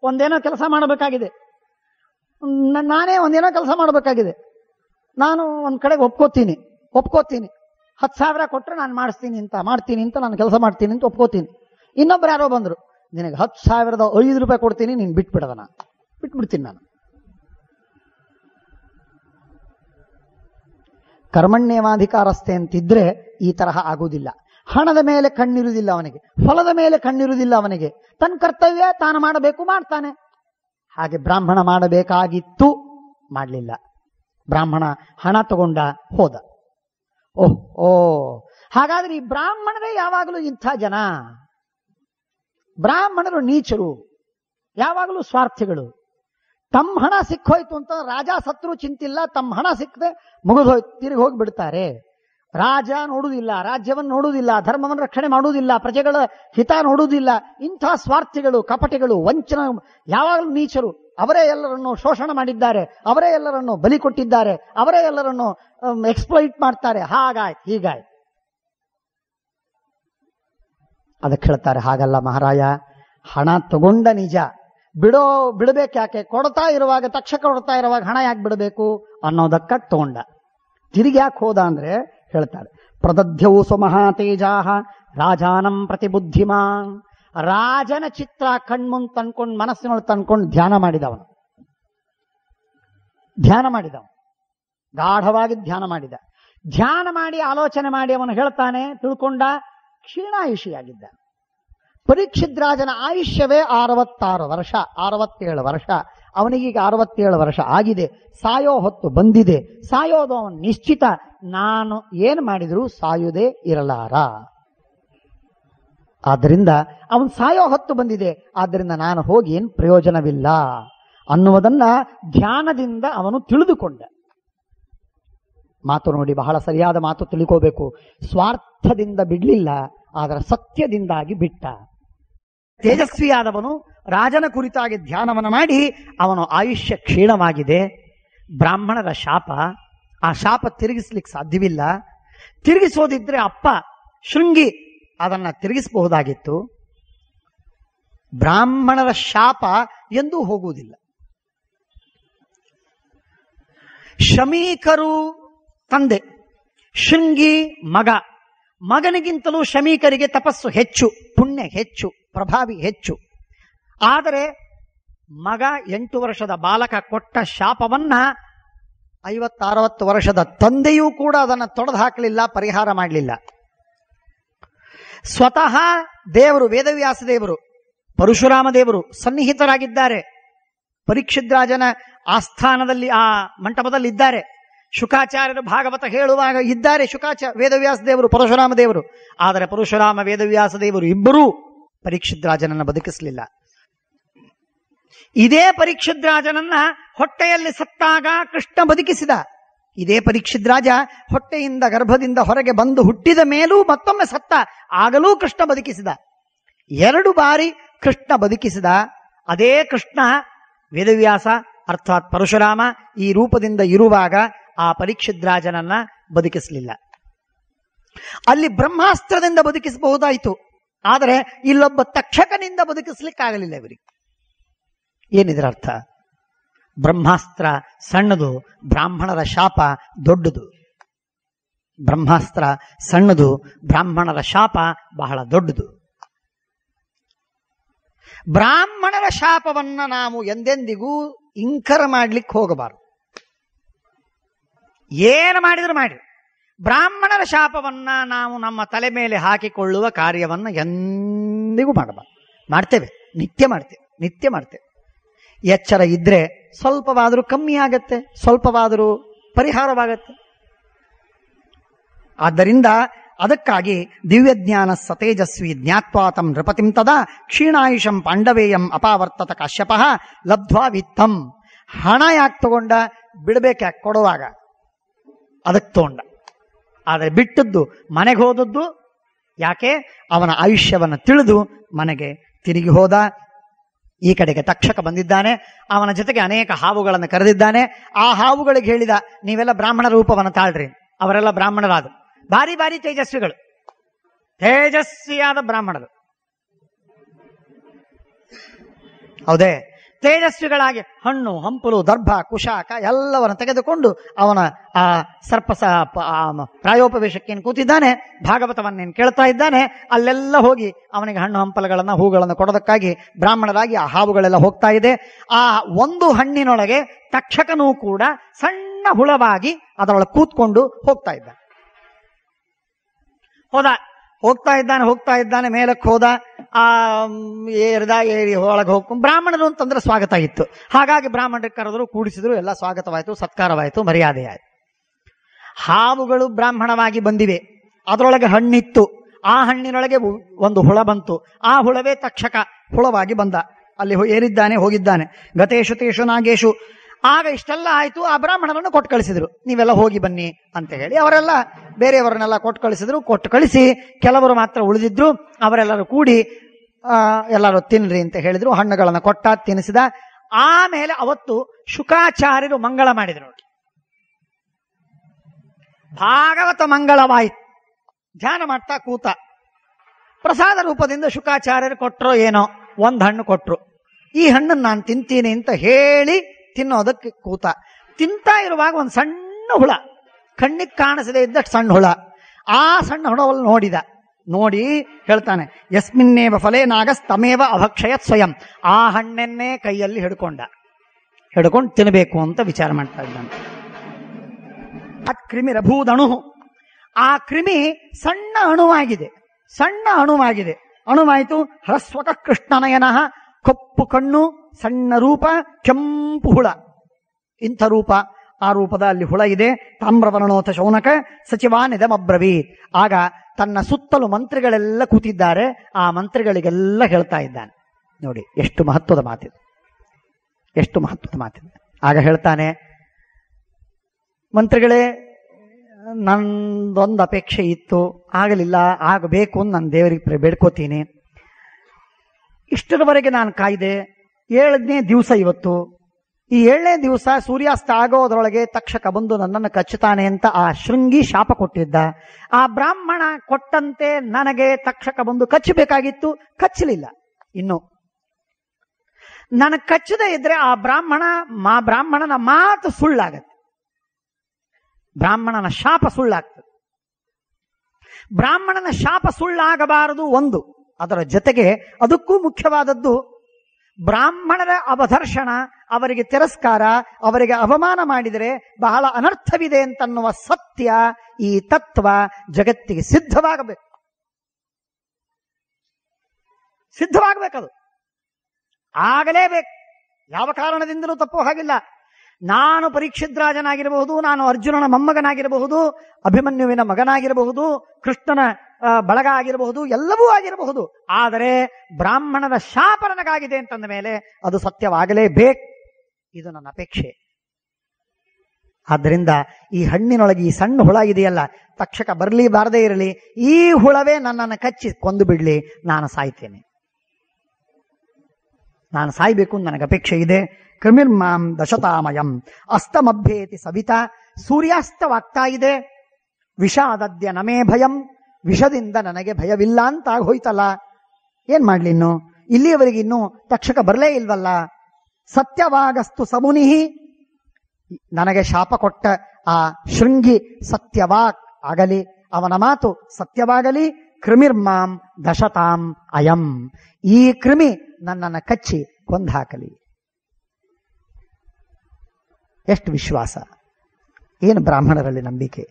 ಒಂದೇನೋ ಕೆಲಸ ಮಾಡಬೇಕಾಗಿದೆ ನಾನೇ ಒಂದೇನೋ ಕೆಲಸ ಮಾಡಬೇಕಾಗಿದೆ ನಾನು ಒಂದ್ ಕಡೆಗೆ ಒಪ್ಕೋತೀನಿ ಒಪ್ಕೋತೀನಿ ಹತ್ತು ಸಾವಿರ ಕೊಟ್ಟರೆ ನಾನು ಮಾಡಿಸ್ತೀನಿ ಅಂತ ಮಾಡ್ತೀನಿ ಅಂತ ನಾನು ಕೆಲಸ ಮಾಡ್ತೀನಿ ಅಂತ ಒಪ್ಕೋತೀನಿ ಇನ್ನೊಬ್ರು ಯಾರೋ ಬಂದರು ನಿನಗೆ ಹತ್ತು ಸಾವಿರದ ಐದು ರೂಪಾಯಿ ಕೊಡ್ತೀನಿ ನೀನ್ ಬಿಟ್ಬಿಡದ ನಾನು ಬಿಟ್ಬಿಡ್ತೀನಿ ನಾನು ಕರ್ಮಣ್ಯವಾಧಿಕಾರಸ್ಥೆ ಅಂತಿದ್ರೆ ಈ ತರಹ ಆಗೋದಿಲ್ಲ ಹಣದ ಮೇಲೆ ಕಣ್ಣಿರುವುದಿಲ್ಲ ಅವನಿಗೆ ಹೊಲದ ಮೇಲೆ ಕಣ್ಣಿರುವುದಿಲ್ಲ ಅವನಿಗೆ ತನ್ನ ಕರ್ತವ್ಯ ತಾನು ಮಾಡಬೇಕು ಮಾಡ್ತಾನೆ ಹಾಗೆ ಬ್ರಾಹ್ಮಣ ಮಾಡಬೇಕಾಗಿತ್ತು ಮಾಡಲಿಲ್ಲ ಬ್ರಾಹ್ಮಣ ಹಣ ತಗೊಂಡ ಹೋದ ಓಹ್ ಓ ಹಾಗಾದ್ರೆ ಈ ಬ್ರಾಹ್ಮಣರೇ ಯಾವಾಗಲೂ ಇಂಥ ಜನ ಬ್ರಾಹ್ಮಣರು ನೀಚರು ಯಾವಾಗಲೂ ಸ್ವಾರ್ಥಿಗಳು ತಮ್ಮ ಹಣ ಸಿಕ್ಕೋಯ್ತು ಅಂತ ರಾಜ ಸತ್ರು ಚಿಂತಿಲ್ಲ ತಮ್ಮ ಹಣ ಸಿಕ್ಕದೆ ಮುಗಿದೋಯ್ತು ತಿರುಗಿ ಹೋಗಿಬಿಡ್ತಾರೆ ರಾಜ ನೋಡುವುದಿಲ್ಲ ರಾಜ್ಯವನ್ನು ನೋಡುವುದಿಲ್ಲ ಧರ್ಮವನ್ನು ರಕ್ಷಣೆ ಮಾಡುವುದಿಲ್ಲ ಪ್ರಜೆಗಳ ಹಿತ ನೋಡುವುದಿಲ್ಲ ಇಂಥ ಸ್ವಾರ್ಥಿಗಳು ಕಪಟಿಗಳು ವಂಚನ ಯಾವಾಗಲೂ ನೀಚರು ಅವರೇ ಎಲ್ಲರನ್ನು ಶೋಷಣ ಮಾಡಿದ್ದಾರೆ ಅವರೇ ಎಲ್ಲರನ್ನು ಬಲಿ ಕೊಟ್ಟಿದ್ದಾರೆ ಅವರೇ ಎಲ್ಲರನ್ನು ಎಕ್ಸ್ಪ್ಲೈಟ್ ಮಾಡ್ತಾರೆ ಹಾಗಾಯ್ತು ಹೀಗಾಯ್ತು ಅದಕ್ಕೆ ಹೇಳ್ತಾರೆ ಹಾಗಲ್ಲ ಮಹಾರಾಯ ಹಣ ತಗೊಂಡ ನಿಜ ಬಿಡೋ ಬಿಡಬೇಕು ಯಾಕೆ ಕೊಡ್ತಾ ಇರುವಾಗ ತಕ್ಷಕ ಕೊಡ್ತಾ ಇರುವಾಗ ಹಣ ಯಾಕೆ ಬಿಡಬೇಕು ಅನ್ನೋದಕ್ಕ ತಗೊಂಡ ತಿರುಗಿ ಯಾಕೆ ಹೋದ ಅಂದ್ರೆ ಹೇಳ್ತಾರೆ ಪ್ರದಧ್ಯವು ತೇಜಾಹ ರಾಜಾನಂ ಪ್ರತಿಬುದ್ಧಿಮಾನ್ ರಾಜನ ಚಿತ್ರ ಕಣ್ಮುಂದ್ ತಂದ್ಕೊಂಡು ಮನಸ್ಸಿನೊಳಗೆ ತಂದ್ಕೊಂಡು ಧ್ಯಾನ ಮಾಡಿದವನು ಧ್ಯಾನ ಮಾಡಿದವನು ಗಾಢವಾಗಿ ಧ್ಯಾನ ಮಾಡಿದ ಧ್ಯಾನ ಮಾಡಿ ಆಲೋಚನೆ ಮಾಡಿ ಅವನು ಹೇಳ್ತಾನೆ ತಿಳ್ಕೊಂಡ ಕ್ಷೀಣಾಯುಷಿಯಾಗಿದ್ದ ಪರೀಕ್ಷಿದ್ರಾಜನ ಆಯುಷ್ಯವೇ ಅರವತ್ತಾರು ವರ್ಷ ಅರವತ್ತೇಳು ವರ್ಷ ಅವನಿಗೀಗ ಅರವತ್ತೇಳು ವರ್ಷ ಆಗಿದೆ ಸಾಯೋ ಹೊತ್ತು ಬಂದಿದೆ ಸಾಯೋದು ಅವನು ನಿಶ್ಚಿತ ನಾನು ಏನು ಮಾಡಿದರೂ ಸಾಯೋದೇ ಇರಲಾರ ಆದ್ದರಿಂದ ಅವನು ಸಾಯೋ ಹೊತ್ತು ಬಂದಿದೆ ಆದ್ದರಿಂದ ನಾನು ಹೋಗಿ ಏನು ಪ್ರಯೋಜನವಿಲ್ಲ ಅನ್ನುವುದನ್ನ ಧ್ಯಾನದಿಂದ ಅವನು ತಿಳಿದುಕೊಂಡ ಮಾತು ನೋಡಿ ಬಹಳ ಸರಿಯಾದ ಮಾತು ತಿಳ್ಕೋಬೇಕು ಸ್ವಾರ್ಥದಿಂದ ಬಿಡಲಿಲ್ಲ ಆದರೆ ಸತ್ಯದಿಂದಾಗಿ ಬಿಟ್ಟ ತೇಜಸ್ವಿಯಾದವನು ರಾಜನ ಕುರಿತಾಗಿ ಧ್ಯಾನವನ್ನು ಮಾಡಿ ಅವನು ಆಯುಷ್ಯ ಕ್ಷೀಣವಾಗಿದೆ ಬ್ರಾಹ್ಮಣರ ಶಾಪ ಆ ಶಾಪ ತಿರುಗಿಸ್ಲಿಕ್ಕೆ ಸಾಧ್ಯವಿಲ್ಲ ತಿರುಗಿಸೋದಿದ್ರೆ ಅಪ್ಪ ಶೃಂಗಿ ಅದನ್ನು ತಿರುಗಿಸಬಹುದಾಗಿತ್ತು ಬ್ರಾಹ್ಮಣರ ಶಾಪ ಎಂದೂ ಹೋಗುವುದಿಲ್ಲ ಶಮೀಕರು ತಂದೆ ಶೃಂಗಿ ಮಗ ಮಗನಿಗಿಂತಲೂ ಶಮೀಕರಿಗೆ ತಪಸ್ಸು ಹೆಚ್ಚು ಪುಣ್ಯ ಹೆಚ್ಚು ಪ್ರಭಾವಿ ಹೆಚ್ಚು ಆದರೆ ಮಗ ಎಂಟು ವರ್ಷದ ಬಾಲಕ ಕೊಟ್ಟ ಶಾಪವನ್ನ ಐವತ್ತಾರವತ್ತು ವರ್ಷದ ತಂದೆಯೂ ಕೂಡ ಅದನ್ನು ತೊಡೆದು ಹಾಕಲಿಲ್ಲ ಪರಿಹಾರ ಮಾಡಲಿಲ್ಲ ಸ್ವತಃ ದೇವರು ವೇದವ್ಯಾಸ ದೇವರು ಪರಶುರಾಮ ದೇವರು ಸನ್ನಿಹಿತರಾಗಿದ್ದಾರೆ ಪರೀಕ್ಷಿದ್ರಾಜನ ಆಸ್ಥಾನದಲ್ಲಿ ಆ ಮಂಟಪದಲ್ಲಿ ಇದ್ದಾರೆ ಶುಕಾಚಾರ್ಯರು ಭಾಗವತ ಹೇಳುವಾಗ ಇದ್ದಾರೆ ಶುಕಾಚ ವೇದವ್ಯಾಸ ದೇವರು ಪರಶುರಾಮ ದೇವರು ಆದರೆ ಪರಶುರಾಮ ವೇದವ್ಯಾಸ ದೇವರು ಇಬ್ಬರೂ ಪರೀಕ್ಷಿದ್ರಾಜನನ್ನು ಬದುಕಿಸಲಿಲ್ಲ ಇದೇ ಪರೀಕ್ಷಿದ್ರಾಜನನ್ನ ಹೊಟ್ಟೆಯಲ್ಲಿ ಸತ್ತಾಗ ಕೃಷ್ಣ ಬದುಕಿಸಿದ ಇದೇ ಪರೀಕ್ಷಿದ್ರಾಜ ಹೊಟ್ಟೆಯಿಂದ ಗರ್ಭದಿಂದ ಹೊರಗೆ ಬಂದು ಹುಟ್ಟಿದ ಮೇಲೂ ಮತ್ತೊಮ್ಮೆ ಸತ್ತ ಆಗಲೂ ಕೃಷ್ಣ ಬದುಕಿಸಿದ ಎರಡು ಬಾರಿ ಕೃಷ್ಣ ಬದುಕಿಸಿದ ಅದೇ ಕೃಷ್ಣ ವೇದವ್ಯಾಸ ಅರ್ಥಾತ್ ಪರಶುರಾಮ ಈ ರೂಪದಿಂದ ಇರುವಾಗ ಆ ಪರೀಕ್ಷಿದ್ರಾಜನನ್ನ ಬದುಕಿಸಲಿಲ್ಲ ಅಲ್ಲಿ ಬ್ರಹ್ಮಾಸ್ತ್ರದಿಂದ ಬದುಕಿಸಬಹುದಾಯಿತು ಆದರೆ ಇಲ್ಲೊಬ್ಬ ತಕ್ಷಕನಿಂದ ಬದುಕಿಸ್ಲಿಕ್ಕಾಗಲಿಲ್ಲ ಇವರಿಗೆ ಏನಿದ್ರ ಅರ್ಥ ಬ್ರಹ್ಮಾಸ್ತ್ರ ಸಣ್ಣದು ಬ್ರಾಹ್ಮಣರ ಶಾಪ ದೊಡ್ಡದು ಬ್ರಹ್ಮಾಸ್ತ್ರ ಸಣ್ಣದು ಬ್ರಾಹ್ಮಣರ ಶಾಪ ಬಹಳ ದೊಡ್ಡದು ಬ್ರಾಹ್ಮಣರ ಶಾಪವನ್ನ ನಾವು ಎಂದೆಂದಿಗೂ ಇಂಕರ ಮಾಡ್ಲಿಕ್ಕೆ ಹೋಗಬಾರದು ಏನು ಮಾಡಿದ್ರು ಮಾಡಿ ಬ್ರಾಹ್ಮಣರ ಶಾಪವನ್ನ ನಾವು ನಮ್ಮ ತಲೆ ಮೇಲೆ ಹಾಕಿಕೊಳ್ಳುವ ಕಾರ್ಯವನ್ನು ಎಂದಿಗೂ ಮಾಡಬಾರ್ದು ಮಾಡ್ತೇವೆ ನಿತ್ಯ ಮಾಡ್ತೇವೆ ನಿತ್ಯ ಮಾಡ್ತೇವೆ ಎಚ್ಚರ ಇದ್ರೆ ಸ್ವಲ್ಪವಾದರೂ ಕಮ್ಮಿ ಆಗತ್ತೆ ಸ್ವಲ್ಪವಾದರೂ ಪರಿಹಾರವಾಗತ್ತೆ ಆದ್ದರಿಂದ ಅದಕ್ಕಾಗಿ ದಿವ್ಯಜ್ಞಾನ ಸತೇಜಸ್ವಿ ಜ್ಞಾತ್ವಾ ತಂ ನೃಪತಿಂ ತದಾ ಕ್ಷೀಣಾಯುಷಂ ಪಾಂಡವೇಯಂ ಅಪಾವರ್ತತ ಕಾಶ್ಯಪಃ ಲಬ್ಧ್ವಾ ವಿತ್ತಂ ಹಣ ಯಾಕೆ ತಗೊಂಡ ಬಿಡಬೇಕು ಕೊಡುವಾಗ ಅದಕ್ಕೆ ತಗೊಂಡ ಆದರೆ ಬಿಟ್ಟದ್ದು ಮನೆಗೆ ಹೋದದ್ದು ಯಾಕೆ ಅವನ ಆಯುಷ್ಯವನ್ನು ತಿಳಿದು ಮನೆಗೆ ತಿರುಗಿ ಹೋದ ಈ ಕಡೆಗೆ ತಕ್ಷಕ ಬಂದಿದ್ದಾನೆ ಅವನ ಜೊತೆಗೆ ಅನೇಕ ಹಾವುಗಳನ್ನು ಕರೆದಿದ್ದಾನೆ ಆ ಹಾವುಗಳಿಗೆ ಹೇಳಿದ ನೀವೆಲ್ಲ ಬ್ರಾಹ್ಮಣ ರೂಪವನ್ನು ತಾಳ್ರಿ ಅವರೆಲ್ಲ ಬ್ರಾಹ್ಮಣರಾದ ಭಾರಿ ಭಾರಿ ತೇಜಸ್ವಿಗಳು ತೇಜಸ್ವಿಯಾದ ಬ್ರಾಹ್ಮಣರು ಹೌದೇ ತೇಜಸ್ವಿಗಳಾಗಿ ಹಣ್ಣು ಹಂಪಲು ದರ್ಭ ಕುಶಾಕ ಎಲ್ಲವನ್ನು ತೆಗೆದುಕೊಂಡು ಅವನ ಆ ಸರ್ಪಸ ಪ್ರಾಯೋಪವೇಶಕ್ಕೇನು ಕೂತಿದ್ದಾನೆ ಭಾಗವತವನ್ನೇನು ಕೇಳ್ತಾ ಇದ್ದಾನೆ ಅಲ್ಲೆಲ್ಲ ಹೋಗಿ ಅವನಿಗೆ ಹಣ್ಣು ಹಂಪಲುಗಳನ್ನು ಹೂಗಳನ್ನು ಕೊಡೋದಕ್ಕಾಗಿ ಬ್ರಾಹ್ಮಣರಾಗಿ ಆ ಹಾವುಗಳೆಲ್ಲ ಹೋಗ್ತಾ ಇದೆ ಆ ಒಂದು ಹಣ್ಣಿನೊಳಗೆ ತಕ್ಷಕನೂ ಕೂಡ ಸಣ್ಣ ಹುಳವಾಗಿ ಅದರೊಳಗೆ ಕೂತ್ಕೊಂಡು ಹೋಗ್ತಾ ಇದ್ದ ಹೋದ ಹೋಗ್ತಾ ಇದ್ದಾನೆ ಹೋಗ್ತಾ ಇದ್ದಾನೆ ಮೇಲಕ್ಕೆ ಹೋದ ಆ ಏರಿದಾಗ ಏರಿ ಒಳಗೆ ಹೋಗ್ಕೊಂಡು ಬ್ರಾಹ್ಮಣರು ಅಂತಂದ್ರೆ ಸ್ವಾಗತ ಇತ್ತು ಹಾಗಾಗಿ ಬ್ರಾಹ್ಮಣರಿಗೆ ಕರೆದ್ರು ಕೂಡಿಸಿದ್ರು ಎಲ್ಲ ಸ್ವಾಗತವಾಯಿತು ಸತ್ಕಾರವಾಯಿತು ಮರ್ಯಾದೆ ಹಾವುಗಳು ಬ್ರಾಹ್ಮಣವಾಗಿ ಬಂದಿವೆ ಅದರೊಳಗೆ ಹಣ್ಣಿತ್ತು ಆ ಹಣ್ಣಿನೊಳಗೆ ಒಂದು ಹುಳ ಬಂತು ಆ ಹುಳವೇ ತಕ್ಷಕ ಹುಳವಾಗಿ ಬಂದ ಅಲ್ಲಿ ಏರಿದ್ದಾನೆ ಹೋಗಿದ್ದಾನೆ ಗತೇಶು ತೇಷು ನಾಗೇಶು ಆಗ ಇಷ್ಟೆಲ್ಲ ಆಯಿತು ಆ ಬ್ರಾಹ್ಮಣರನ್ನು ಕೊಟ್ಟು ಕಳಿಸಿದ್ರು ನೀವೆಲ್ಲ ಹೋಗಿ ಬನ್ನಿ ಅಂತ ಹೇಳಿ ಅವರೆಲ್ಲ ಬೇರೆಯವರನ್ನೆಲ್ಲ ಕೊಟ್ಟು ಕಳಿಸಿದ್ರು ಕೊಟ್ಟು ಕಳಿಸಿ ಕೆಲವರು ಮಾತ್ರ ಉಳಿದಿದ್ರು ಅವರೆಲ್ಲರೂ ಕೂಡಿ ಎಲ್ಲರೂ ತಿನ್ರಿ ಅಂತ ಹೇಳಿದ್ರು ಹಣ್ಣುಗಳನ್ನು ಕೊಟ್ಟ ತಿನ್ನಿಸಿದ ಆಮೇಲೆ ಅವತ್ತು ಶುಕಾಚಾರ್ಯರು ಮಂಗಳ ಮಾಡಿದ್ರು ನೋಡಿ ಭಾಗವತ ಮಂಗಳವಾಯಿತು ಧ್ಯಾನ ಮಾಡ್ತಾ ಕೂತ ಪ್ರಸಾದ ರೂಪದಿಂದ ಶುಕಾಚಾರ್ಯರು ಕೊಟ್ಟರೋ ಏನೋ ಒಂದ್ ಹಣ್ಣು ಕೊಟ್ರು ಈ ಹಣ್ಣನ್ನು ನಾನು ತಿಂತೀನಿ ಅಂತ ಹೇಳಿ ತಿನ್ನೋದಕ್ಕೆ ಕೂತ ತಿಂತಾ ಇರುವಾಗ ಒಂದು ಸಣ್ಣ ಹುಳ ಕಣ್ಣಿಗೆ ಕಾಣಿಸದೆ ಇದ್ದಷ್ಟು ಸಣ್ಣ ಹುಳ ಆ ಸಣ್ಣ ಹುಳವನ್ನು ನೋಡಿದ ನೋಡಿ ಹೇಳ್ತಾನೆ ಯಸ್ಮಿನ್ನೇವ ಫಲೇ ನಾಗಸ್ತಮೇವ ತಮೇವ ಸ್ವಯಂ ಆ ಹಣ್ಣನ್ನೇ ಕೈಯಲ್ಲಿ ಹಿಡ್ಕೊಂಡ ಹಿಡ್ಕೊಂಡು ತಿನ್ನಬೇಕು ಅಂತ ವಿಚಾರ ಮಾಡ್ತಾ ಇದ್ದಾನೆ ಅತ್ ಕ್ರಿಮಿ ರಭೂದಣು ಆ ಕ್ರಿಮಿ ಸಣ್ಣ ಅಣುವಾಗಿದೆ ಸಣ್ಣ ಅಣುವಾಗಿದೆ ಅಣುವಾಯಿತು ಹ್ರಸ್ವಕ ಕೃಷ್ಣನಯನ ಕಪ್ಪು ಕಣ್ಣು ಸಣ್ಣ ರೂಪ ಕೆಂಪು ಹುಳ ಇಂಥ ರೂಪ ಆ ರೂಪದ ಅಲ್ಲಿ ಹುಳ ಇದೆ ತಾಮ್ರವರ್ಣೋಥ ಶೌನಕ ಸಚಿವಾನಿದಮಬ್ರವಿ ಆಗ ತನ್ನ ಸುತ್ತಲೂ ಮಂತ್ರಿಗಳೆಲ್ಲ ಕೂತಿದ್ದಾರೆ ಆ ಮಂತ್ರಿಗಳಿಗೆಲ್ಲ ಹೇಳ್ತಾ ಇದ್ದಾನೆ ನೋಡಿ ಎಷ್ಟು ಮಹತ್ವದ ಮಾತಿದೆ ಎಷ್ಟು ಮಹತ್ವದ ಮಾತಿದೆ ಆಗ ಹೇಳ್ತಾನೆ ಮಂತ್ರಿಗಳೇ ನಂದೊಂದು ಅಪೇಕ್ಷೆ ಇತ್ತು ಆಗಲಿಲ್ಲ ಆಗಬೇಕು ಅಂತ ನಾನು ದೇವರಿಗೆ ಬೇಡ್ಕೋತೀನಿ ಇಷ್ಟರವರೆಗೆ ನಾನು ಕಾಯ್ದೆ ಏಳನೇ ದಿವಸ ಇವತ್ತು ಈ ಏಳನೇ ದಿವಸ ಸೂರ್ಯಾಸ್ತ ಆಗೋದ್ರೊಳಗೆ ತಕ್ಷಕ ಬಂದು ನನ್ನನ್ನು ಕಚ್ಚುತ್ತಾನೆ ಅಂತ ಆ ಶೃಂಗಿ ಶಾಪ ಕೊಟ್ಟಿದ್ದ ಆ ಬ್ರಾಹ್ಮಣ ಕೊಟ್ಟಂತೆ ನನಗೆ ತಕ್ಷಕ ಬಂದು ಕಚ್ಚಬೇಕಾಗಿತ್ತು ಕಚ್ಚಲಿಲ್ಲ ಇನ್ನು ನನಗೆ ಕಚ್ಚದೆ ಇದ್ರೆ ಆ ಬ್ರಾಹ್ಮಣ ಮಾ ಬ್ರಾಹ್ಮಣನ ಮಾತು ಸುಳ್ಳಾಗತ್ತೆ ಬ್ರಾಹ್ಮಣನ ಶಾಪ ಸುಳ್ಳಾಗ್ತದೆ ಬ್ರಾಹ್ಮಣನ ಶಾಪ ಸುಳ್ಳಾಗಬಾರದು ಒಂದು ಅದರ ಜೊತೆಗೆ ಅದಕ್ಕೂ ಮುಖ್ಯವಾದದ್ದು ಬ್ರಾಹ್ಮಣರ ಅವಧರ್ಷಣ ಅವರಿಗೆ ತಿರಸ್ಕಾರ ಅವರಿಗೆ ಅವಮಾನ ಮಾಡಿದರೆ ಬಹಳ ಅನರ್ಥವಿದೆ ಅಂತನ್ನುವ ಸತ್ಯ ಈ ತತ್ವ ಜಗತ್ತಿಗೆ ಸಿದ್ಧವಾಗಬೇಕು ಸಿದ್ಧವಾಗಬೇಕದು ಆಗಲೇಬೇಕು ಯಾವ ಕಾರಣದಿಂದಲೂ ತಪ್ಪು ಹಾಗಿಲ್ಲ ನಾನು ಪರೀಕ್ಷಿದ್ರಾಜನಾಗಿರಬಹುದು ನಾನು ಅರ್ಜುನನ ಮೊಮ್ಮಗನಾಗಿರಬಹುದು ಅಭಿಮನ್ಯುವಿನ ಮಗನಾಗಿರಬಹುದು ಕೃಷ್ಣನ ಬಳಗ ಆಗಿರಬಹುದು ಎಲ್ಲವೂ ಆಗಿರಬಹುದು ಆದರೆ ಬ್ರಾಹ್ಮಣನ ಶಾಪರನಗಾಗಿದೆ ಅಂತಂದ ಮೇಲೆ ಅದು ಸತ್ಯವಾಗಲೇಬೇಕು ಇದು ನನ್ನ ಅಪೇಕ್ಷೆ ಆದ್ದರಿಂದ ಈ ಹಣ್ಣಿನೊಳಗೆ ಈ ಸಣ್ಣ ಹುಳ ಇದೆಯಲ್ಲ ತಕ್ಷಕ ಬರಲಿ ಬಾರದೇ ಇರಲಿ ಈ ಹುಳವೇ ನನ್ನನ್ನು ಕಚ್ಚಿ ಕೊಂದು ಬಿಡಲಿ ನಾನು ಸಾಯ್ತೇನೆ ನಾನು ಸಾಯ್ಬೇಕು ನನಗೆ ಅಪೇಕ್ಷೆ ಇದೆ ಕ್ರಿಮಿರ್ಮಾಂ ದಶತಾಮಯಂ ಅಸ್ತಮಭ್ಯೇತಿ ಸವಿತಾ ಸೂರ್ಯಾಸ್ತವಾಗ್ತಾ ಇದೆ ವಿಷಾದದ್ಯ ನಮೇ ಭಯಂ ವಿಷದಿಂದ ನನಗೆ ಭಯವಿಲ್ಲ ಅಂತ ಹೋಯ್ತಲ್ಲ ಏನ್ ಮಾಡ್ಲಿ ಇನ್ನು ಇಲ್ಲಿಯವರೆಗೆ ಇನ್ನು ತಕ್ಷಕ ಬರಲೇ ಇಲ್ವಲ್ಲ ಸತ್ಯವಾಗಸ್ತು ಸಮುನಿಹಿ ನನಗೆ ಶಾಪ ಕೊಟ್ಟ ಆ ಶೃಂಗಿ ಸತ್ಯವಾಕ್ ಆಗಲಿ ಅವನ ಮಾತು ಸತ್ಯವಾಗಲಿ ಕೃಮಿರ್ಮಾಂ ದಶತಾಂ ಅಯಂ ಈ ಕೃಮಿ ನನ್ನನ್ನು ಕಚ್ಚಿ ಕೊಂದಾಕಲಿ ಎಷ್ಟು ವಿಶ್ವಾಸ ಏನು ಬ್ರಾಹ್ಮಣರಲ್ಲಿ ನಂಬಿಕೆ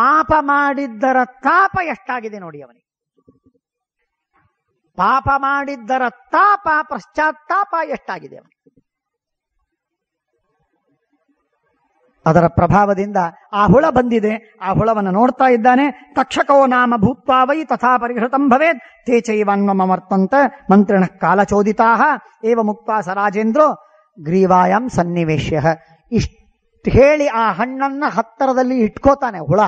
ಪಾಪ ಮಾಡಿದ್ದರ ತಾಪ ಎಷ್ಟಾಗಿದೆ ನೋಡಿ ಅವನಿಗೆ ಪಾಪ ಮಾಡಿದ್ದರ ತಾಪ ಪಶ್ಚಾತ್ತಾಪ ಎಷ್ಟಾಗಿದೆ ಅವನಿಗೆ ಅದರ ಪ್ರಭಾವದಿಂದ ಆ ಹುಳ ಬಂದಿದೆ ಆ ಹುಳವನ್ನು ನೋಡ್ತಾ ಇದ್ದಾನೆ ತಕ್ಷಕೋ ನಾಮ ಭೂತ್ವಾವೈ ತಥಾ ಪರಿಹೃತಂ ಭವೇತ್ ತೇ ಚೈವನ್ವಮರ್ತಂತ ಮಂತ್ರಿಣ ಕಾಲಚೋದಿತಾ ಏವ ಮುಕ್ತ ರಾಜೇಂದ್ರೋ ಗ್ರೀವಾಯಂ ಸನ್ನಿವೇಶ್ಯ ಇಷ್ಟು ಹೇಳಿ ಆ ಹಣ್ಣನ್ನ ಹತ್ತರದಲ್ಲಿ ಇಟ್ಕೋತಾನೆ ಹುಳ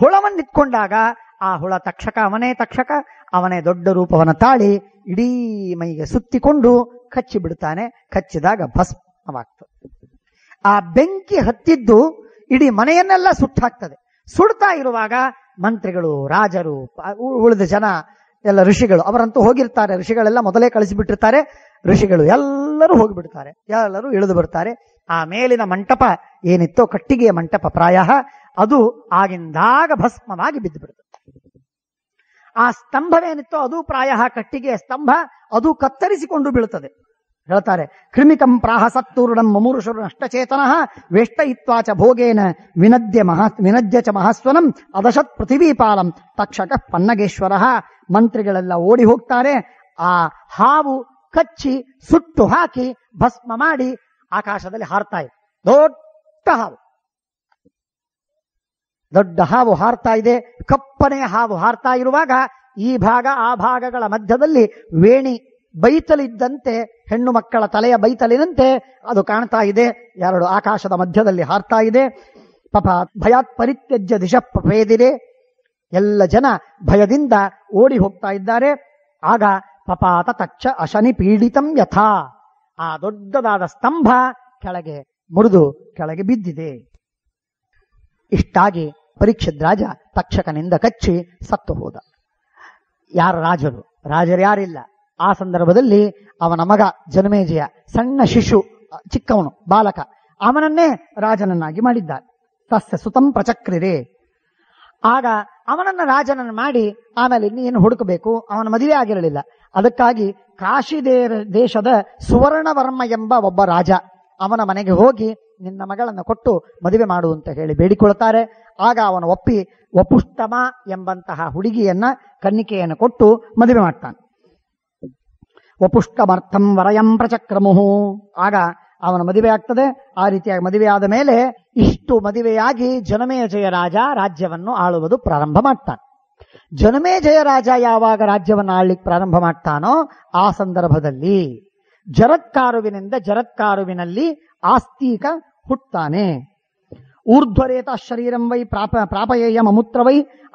ಹುಳವನ್ನಿಟ್ಕೊಂಡಾಗ ಆ ಹುಳ ತಕ್ಷಕ ಅವನೇ ತಕ್ಷಕ ಅವನೇ ದೊಡ್ಡ ರೂಪವನ್ನು ತಾಳಿ ಇಡೀ ಮೈಗೆ ಸುತ್ತಿಕೊಂಡು ಕಚ್ಚಿ ಬಿಡ್ತಾನೆ ಕಚ್ಚಿದಾಗ ಭಸ್ಮವಾಗ್ತದೆ ಆ ಬೆಂಕಿ ಹತ್ತಿದ್ದು ಇಡೀ ಮನೆಯನ್ನೆಲ್ಲ ಸುಟ್ಟಾಕ್ತದೆ ಸುಡ್ತಾ ಇರುವಾಗ ಮಂತ್ರಿಗಳು ರಾಜರು ಉಳಿದ ಜನ ಎಲ್ಲ ಋಷಿಗಳು ಅವರಂತೂ ಹೋಗಿರ್ತಾರೆ ಋಷಿಗಳೆಲ್ಲ ಮೊದಲೇ ಕಳಿಸಿಬಿಟ್ಟಿರ್ತಾರೆ ಋಷಿಗಳು ಎಲ್ಲರೂ ಹೋಗಿಬಿಡ್ತಾರೆ ಎಲ್ಲರೂ ಇಳಿದು ಬರ್ತಾರೆ ಆ ಮೇಲಿನ ಮಂಟಪ ಏನಿತ್ತೋ ಕಟ್ಟಿಗೆಯ ಮಂಟಪ ಪ್ರಾಯ ಅದು ಆಗಿಂದಾಗ ಭಸ್ಮವಾಗಿ ಬಿದ್ದು ಆ ಸ್ತಂಭವೇನಿತ್ತೋ ಅದು ಪ್ರಾಯ ಕಟ್ಟಿಗೆಯ ಸ್ತಂಭ ಅದು ಕತ್ತರಿಸಿಕೊಂಡು ಬೀಳುತ್ತದೆ ಹೇಳ್ತಾರೆ ಕ್ರಿಮಿಕಂ ಪ್ರಾಹ ಸತ್ತೂರ್ಣಂ ಮಮುರುಷರು ನಷ್ಟಚೇತನಃ ವೇಷ್ಟಯಿತ್ವಾಚ ಭೋಗೇನ ವಿನದ್ಯ ಮಹಾ ವಿನದ್ಯ ಚ ಮಹಾಸ್ವನಂ ಅದಶತ್ ಪೃಥಿವೀಪಾಲಂ ತಕ್ಷಕ ಪನ್ನಗೇಶ್ವರ ಮಂತ್ರಿಗಳೆಲ್ಲ ಓಡಿ ಹೋಗ್ತಾರೆ ಆ ಹಾವು ಕಚ್ಚಿ ಸುಟ್ಟು ಹಾಕಿ ಭಸ್ಮ ಮಾಡಿ ಆಕಾಶದಲ್ಲಿ ಹಾರ್ತಾ ಇದೆ ದೊಡ್ಡ ಹಾವು ದೊಡ್ಡ ಹಾವು ಹಾರ್ತಾ ಇದೆ ಕಪ್ಪನೆ ಹಾವು ಹಾರ್ತಾ ಇರುವಾಗ ಈ ಭಾಗ ಆ ಭಾಗಗಳ ಮಧ್ಯದಲ್ಲಿ ವೇಣಿ ಬೈತಲಿದ್ದಂತೆ ಹೆಣ್ಣು ಮಕ್ಕಳ ತಲೆಯ ಬೈತಲಿನಂತೆ ಅದು ಕಾಣ್ತಾ ಇದೆ ಎರಡು ಆಕಾಶದ ಮಧ್ಯದಲ್ಲಿ ಹಾರ್ತಾ ಇದೆ ಪಪ ಭಯಾತ್ ಪರಿತ್ಯಜ್ಯ ದಿಶ ಎಲ್ಲ ಜನ ಭಯದಿಂದ ಓಡಿ ಹೋಗ್ತಾ ಇದ್ದಾರೆ ಆಗ ಪಪಾತ ತಕ್ಷ ಅಶನಿ ಪೀಡಿತಂ ಯಥಾ ಆ ದೊಡ್ಡದಾದ ಸ್ತಂಭ ಕೆಳಗೆ ಮುರಿದು ಕೆಳಗೆ ಬಿದ್ದಿದೆ ಇಷ್ಟಾಗಿ ಪರೀಕ್ಷಿತ್ ರಾಜ ತಕ್ಷಕನಿಂದ ಕಚ್ಚಿ ಸತ್ತು ಹೋದ ಯಾರ ರಾಜರು ರಾಜರು ಯಾರಿಲ್ಲ ಆ ಸಂದರ್ಭದಲ್ಲಿ ಅವನ ಮಗ ಜನಮೇಜಯ ಸಣ್ಣ ಶಿಶು ಚಿಕ್ಕವನು ಬಾಲಕ ಅವನನ್ನೇ ರಾಜನನ್ನಾಗಿ ಮಾಡಿದ್ದಾರೆ ತಸ್ಯ ಸುತಂ ಪ್ರಚಕ್ರಿರೆ ಆಗ ಅವನನ್ನ ರಾಜನನ್ನು ಮಾಡಿ ಆಮೇಲೆ ಇನ್ನೇನು ಹುಡುಕಬೇಕು ಅವನ ಮದುವೆ ಆಗಿರಲಿಲ್ಲ ಅದಕ್ಕಾಗಿ ಕಾಶಿ ದೇಶದ ಸುವರ್ಣವರ್ಮ ಎಂಬ ಒಬ್ಬ ರಾಜ ಅವನ ಮನೆಗೆ ಹೋಗಿ ನಿನ್ನ ಮಗಳನ್ನು ಕೊಟ್ಟು ಮದುವೆ ಮಾಡುವಂತ ಹೇಳಿ ಬೇಡಿಕೊಳ್ತಾರೆ ಆಗ ಅವನು ಒಪ್ಪಿ ಒಪುಷ್ಟಮ ಎಂಬಂತಹ ಹುಡುಗಿಯನ್ನ ಕನ್ನಿಕೆಯನ್ನು ಕೊಟ್ಟು ಮದುವೆ ಮಾಡ್ತಾನೆ ವಪುಷ್ಟಮರ್ಥಂ ವರಯಂ ಪ್ರಚಕ್ರಮುಹು ಆಗ ಅವನ ಮದುವೆ ಆಗ್ತದೆ ಆ ರೀತಿಯಾಗಿ ಮದುವೆಯಾದ ಮೇಲೆ ಇಷ್ಟು ಮದುವೆಯಾಗಿ ಜನಮೇಜಯ ರಾಜ ರಾಜ್ಯವನ್ನು ಆಳುವುದು ಪ್ರಾರಂಭ ಮಾಡ್ತಾನೆ ಜನಮೇಜಯ ರಾಜ ಯಾವಾಗ ರಾಜ್ಯವನ್ನು ಆಳ್ಲಿಕ್ಕೆ ಪ್ರಾರಂಭ ಮಾಡ್ತಾನೋ ಆ ಸಂದರ್ಭದಲ್ಲಿ ಜರತ್ಕಾರುವಿನಿಂದ ಜರತ್ಕಾರುವಿನಲ್ಲಿ ಆಸ್ತೀಕ ಹುಟ್ಟುತ್ತಾನೆ ಊರ್ಧ್ವರೇತ ಶರೀರಂ ವೈ ಪ್ರಾಪ ಪ್ರಾಪಯೇಯ ಮಮೂತ್ರ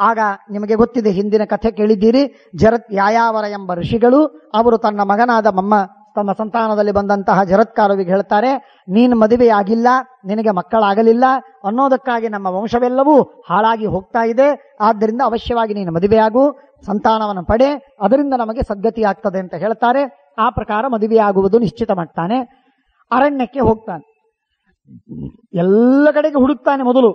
ಆಗ ನಿಮಗೆ ಗೊತ್ತಿದೆ ಹಿಂದಿನ ಕಥೆ ಕೇಳಿದ್ದೀರಿ ಜರತ್ ಯಾಯಾವರ ಎಂಬ ಋಷಿಗಳು ಅವರು ತನ್ನ ಮಗನಾದ ಮಮ್ಮ ತನ್ನ ಸಂತಾನದಲ್ಲಿ ಬಂದಂತಹ ಜರತ್ಕಾರುವಿಗೆ ಹೇಳ್ತಾರೆ ನೀನು ಮದುವೆಯಾಗಿಲ್ಲ ನಿನಗೆ ಮಕ್ಕಳಾಗಲಿಲ್ಲ ಅನ್ನೋದಕ್ಕಾಗಿ ನಮ್ಮ ವಂಶವೆಲ್ಲವೂ ಹಾಳಾಗಿ ಹೋಗ್ತಾ ಇದೆ ಆದ್ದರಿಂದ ಅವಶ್ಯವಾಗಿ ನೀನು ಮದುವೆಯಾಗು ಸಂತಾನವನ್ನು ಪಡೆ ಅದರಿಂದ ನಮಗೆ ಸದ್ಗತಿ ಆಗ್ತದೆ ಅಂತ ಹೇಳ್ತಾರೆ ಆ ಪ್ರಕಾರ ಮದುವೆಯಾಗುವುದು ನಿಶ್ಚಿತ ಮಾಡ್ತಾನೆ ಅರಣ್ಯಕ್ಕೆ ಹೋಗ್ತಾನೆ ಎಲ್ಲ ಕಡೆಗೆ ಹುಡುಕ್ತಾನೆ ಮೊದಲು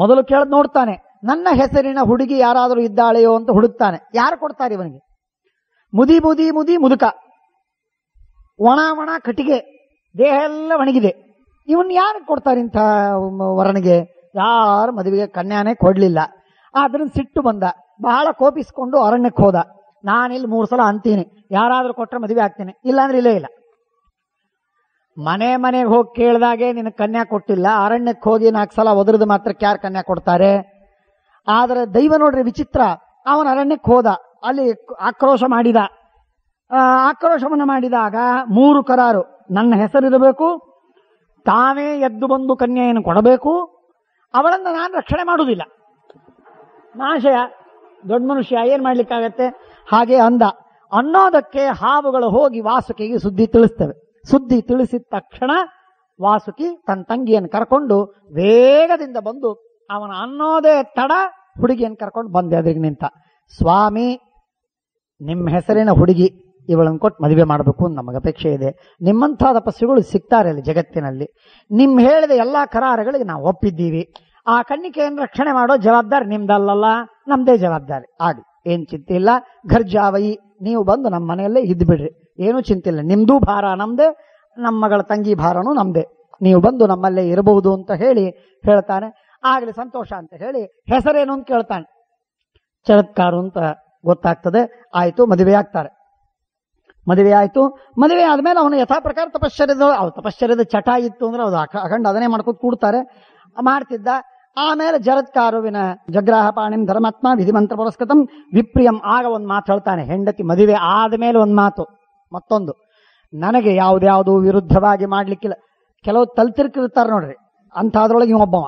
ಮೊದಲು ಕೇಳದ್ ನೋಡ್ತಾನೆ ನನ್ನ ಹೆಸರಿನ ಹುಡುಗಿ ಯಾರಾದರೂ ಇದ್ದಾಳೆಯೋ ಅಂತ ಹುಡುಕ್ತಾನೆ ಯಾರು ಕೊಡ್ತಾರೆ ಇವನಿಗೆ ಮುದಿ ಮುದಿ ಮುದಿ ಮುದುಕ ಒಣ ಒಣ ಕಟಿಗೆ ದೇಹ ಎಲ್ಲ ಒಣಗಿದೆ ಇವನ್ ಯಾರು ಕೊಡ್ತಾರೆ ಇಂಥ ವರನಿಗೆ ಯಾರು ಮದುವೆಗೆ ಕನ್ಯಾನೇ ಕೊಡ್ಲಿಲ್ಲ ಆದ್ರೆ ಸಿಟ್ಟು ಬಂದ ಬಹಳ ಕೋಪಿಸ್ಕೊಂಡು ಅರಣ್ಯಕ್ಕೆ ಹೋದ ನಾನಿಲ್ಲಿ ಮೂರು ಸಲ ಅಂತೀನಿ ಯಾರಾದ್ರೂ ಕೊಟ್ಟರೆ ಮದುವೆ ಆಗ್ತೇನೆ ಇಲ್ಲಾಂದ್ರೆ ಇಲ್ಲೇ ಇಲ್ಲ ಮನೆ ಮನೆಗೆ ಹೋಗಿ ಕೇಳಿದಾಗೆ ನಿನಗೆ ಕನ್ಯಾ ಕೊಟ್ಟಿಲ್ಲ ಅರಣ್ಯಕ್ಕೆ ಹೋಗಿ ನಾಲ್ಕು ಸಲ ಒದರದ ಮಾತ್ರ ಯಾರು ಕನ್ಯಾ ಕೊಡ್ತಾರೆ ಆದರೆ ದೈವ ನೋಡ್ರಿ ವಿಚಿತ್ರ ಅವನು ಅರಣ್ಯಕ್ಕೆ ಹೋದ ಅಲ್ಲಿ ಆಕ್ರೋಶ ಮಾಡಿದ ಆಕ್ರೋಶವನ್ನು ಮಾಡಿದಾಗ ಮೂರು ಕರಾರು ನನ್ನ ಹೆಸರಿರಬೇಕು ತಾವೇ ಎದ್ದು ಬಂದು ಕನ್ಯೆಯನ್ನು ಕೊಡಬೇಕು ಅವಳನ್ನು ನಾನು ರಕ್ಷಣೆ ಮಾಡುವುದಿಲ್ಲ ನಾಶಯ ದೊಡ್ಡ ಮನುಷ್ಯ ಏನು ಮಾಡಲಿಕ್ಕಾಗತ್ತೆ ಹಾಗೆ ಅಂದ ಅನ್ನೋದಕ್ಕೆ ಹಾವುಗಳು ಹೋಗಿ ವಾಸುಕೆಗೆ ಸುದ್ದಿ ತಿಳಿಸ್ತವೆ ಸುದ್ದಿ ತಿಳಿಸಿದ ತಕ್ಷಣ ವಾಸುಕಿ ತನ್ನ ತಂಗಿಯನ್ನು ಕರ್ಕೊಂಡು ವೇಗದಿಂದ ಬಂದು ಅವನ ಅನ್ನೋದೇ ತಡ ಹುಡುಗಿಯನ್ನು ಕರ್ಕೊಂಡು ಬಂದೆ ಅದ್ರಿಗೆ ನಿಂತ ಸ್ವಾಮಿ ನಿಮ್ಮ ಹೆಸರಿನ ಹುಡುಗಿ ಇವಳನ್ನು ಕೊಟ್ಟು ಮದುವೆ ಮಾಡಬೇಕು ಅಂತ ನಮಗೆ ಅಪೇಕ್ಷೆ ಇದೆ ನಿಮ್ಮಂಥ ಪಶುಗಳು ಸಿಗ್ತಾರೆ ಅಲ್ಲಿ ಜಗತ್ತಿನಲ್ಲಿ ನಿಮ್ಮ ಹೇಳಿದ ಎಲ್ಲ ಕರಾರಗಳಿಗೆ ನಾವು ಒಪ್ಪಿದ್ದೀವಿ ಆ ಕಣ್ಣಿಕೆಯನ್ನು ರಕ್ಷಣೆ ಮಾಡೋ ಜವಾಬ್ದಾರಿ ನಿಮ್ದಲ್ಲಲ್ಲ ನಮ್ದೇ ಜವಾಬ್ದಾರಿ ಆಗಿ ಏನು ಚಿಂತೆ ಇಲ್ಲ ಘರ್ಜಾವಯಿ ನೀವು ಬಂದು ನಮ್ಮ ಮನೆಯಲ್ಲೇ ಇದ್ದು ಬಿಡ್ರಿ ಏನೂ ಚಿಂತಿಲ್ಲ ನಿಮ್ಮದು ಭಾರ ನಮ್ದೇ ನಮ್ಮ ಮಗಳ ತಂಗಿ ಭಾರನೂ ನಮ್ದೇ ನೀವು ಬಂದು ನಮ್ಮಲ್ಲೇ ಇರಬಹುದು ಅಂತ ಹೇಳಿ ಹೇಳ್ತಾನೆ ಆಗಲಿ ಸಂತೋಷ ಅಂತ ಹೇಳಿ ಹೆಸರೇನು ಅಂತ ಕೇಳ್ತಾನೆ ಚರತ್ಕಾರು ಅಂತ ಗೊತ್ತಾಗ್ತದೆ ಆಯಿತು ಮದುವೆ ಆಗ್ತಾರೆ ಮದುವೆ ಆಯಿತು ಮದುವೆ ಆದಮೇಲೆ ಅವನು ಯಥಾ ಪ್ರಕಾರ ತಪಶ್ಚರ್ಯದ ಅವ್ರು ತಪಶ್ಚರ್ಯದ ಚಟ ಇತ್ತು ಅಂದ್ರೆ ಅದು ಅಖಂಡ ಅದನ್ನೇ ಮಾಡ್ಕೊಂಡು ಕೂಡ್ತಾರೆ ಮಾಡ್ತಿದ್ದ ಆಮೇಲೆ ಜರತ್ಕಾರುವಿನ ಜಗ್ರಾಹ ಪಾಣಿಂ ಧರ್ಮಾತ್ಮ ವಿಧಿಮಂತ್ರ ಪುರಸ್ಕೃತಂ ವಿಪ್ರಿಯಂ ಆಗ ಒಂದು ಮಾತು ಹೇಳ್ತಾನೆ ಹೆಂಡತಿ ಮದುವೆ ಆದ ಮೇಲೆ ಒಂದು ಮಾತು ಮತ್ತೊಂದು ನನಗೆ ಯಾವ್ದ್ಯಾವುದು ವಿರುದ್ಧವಾಗಿ ಮಾಡ್ಲಿಕ್ಕಿಲ್ಲ ಕೆಲವು ತಲ್ತಿರ್ಕಿರ್ತಾರೆ ನೋಡ್ರಿ ಅಂಥದ್ರೊಳಗೆ ಒಬ್ಬವ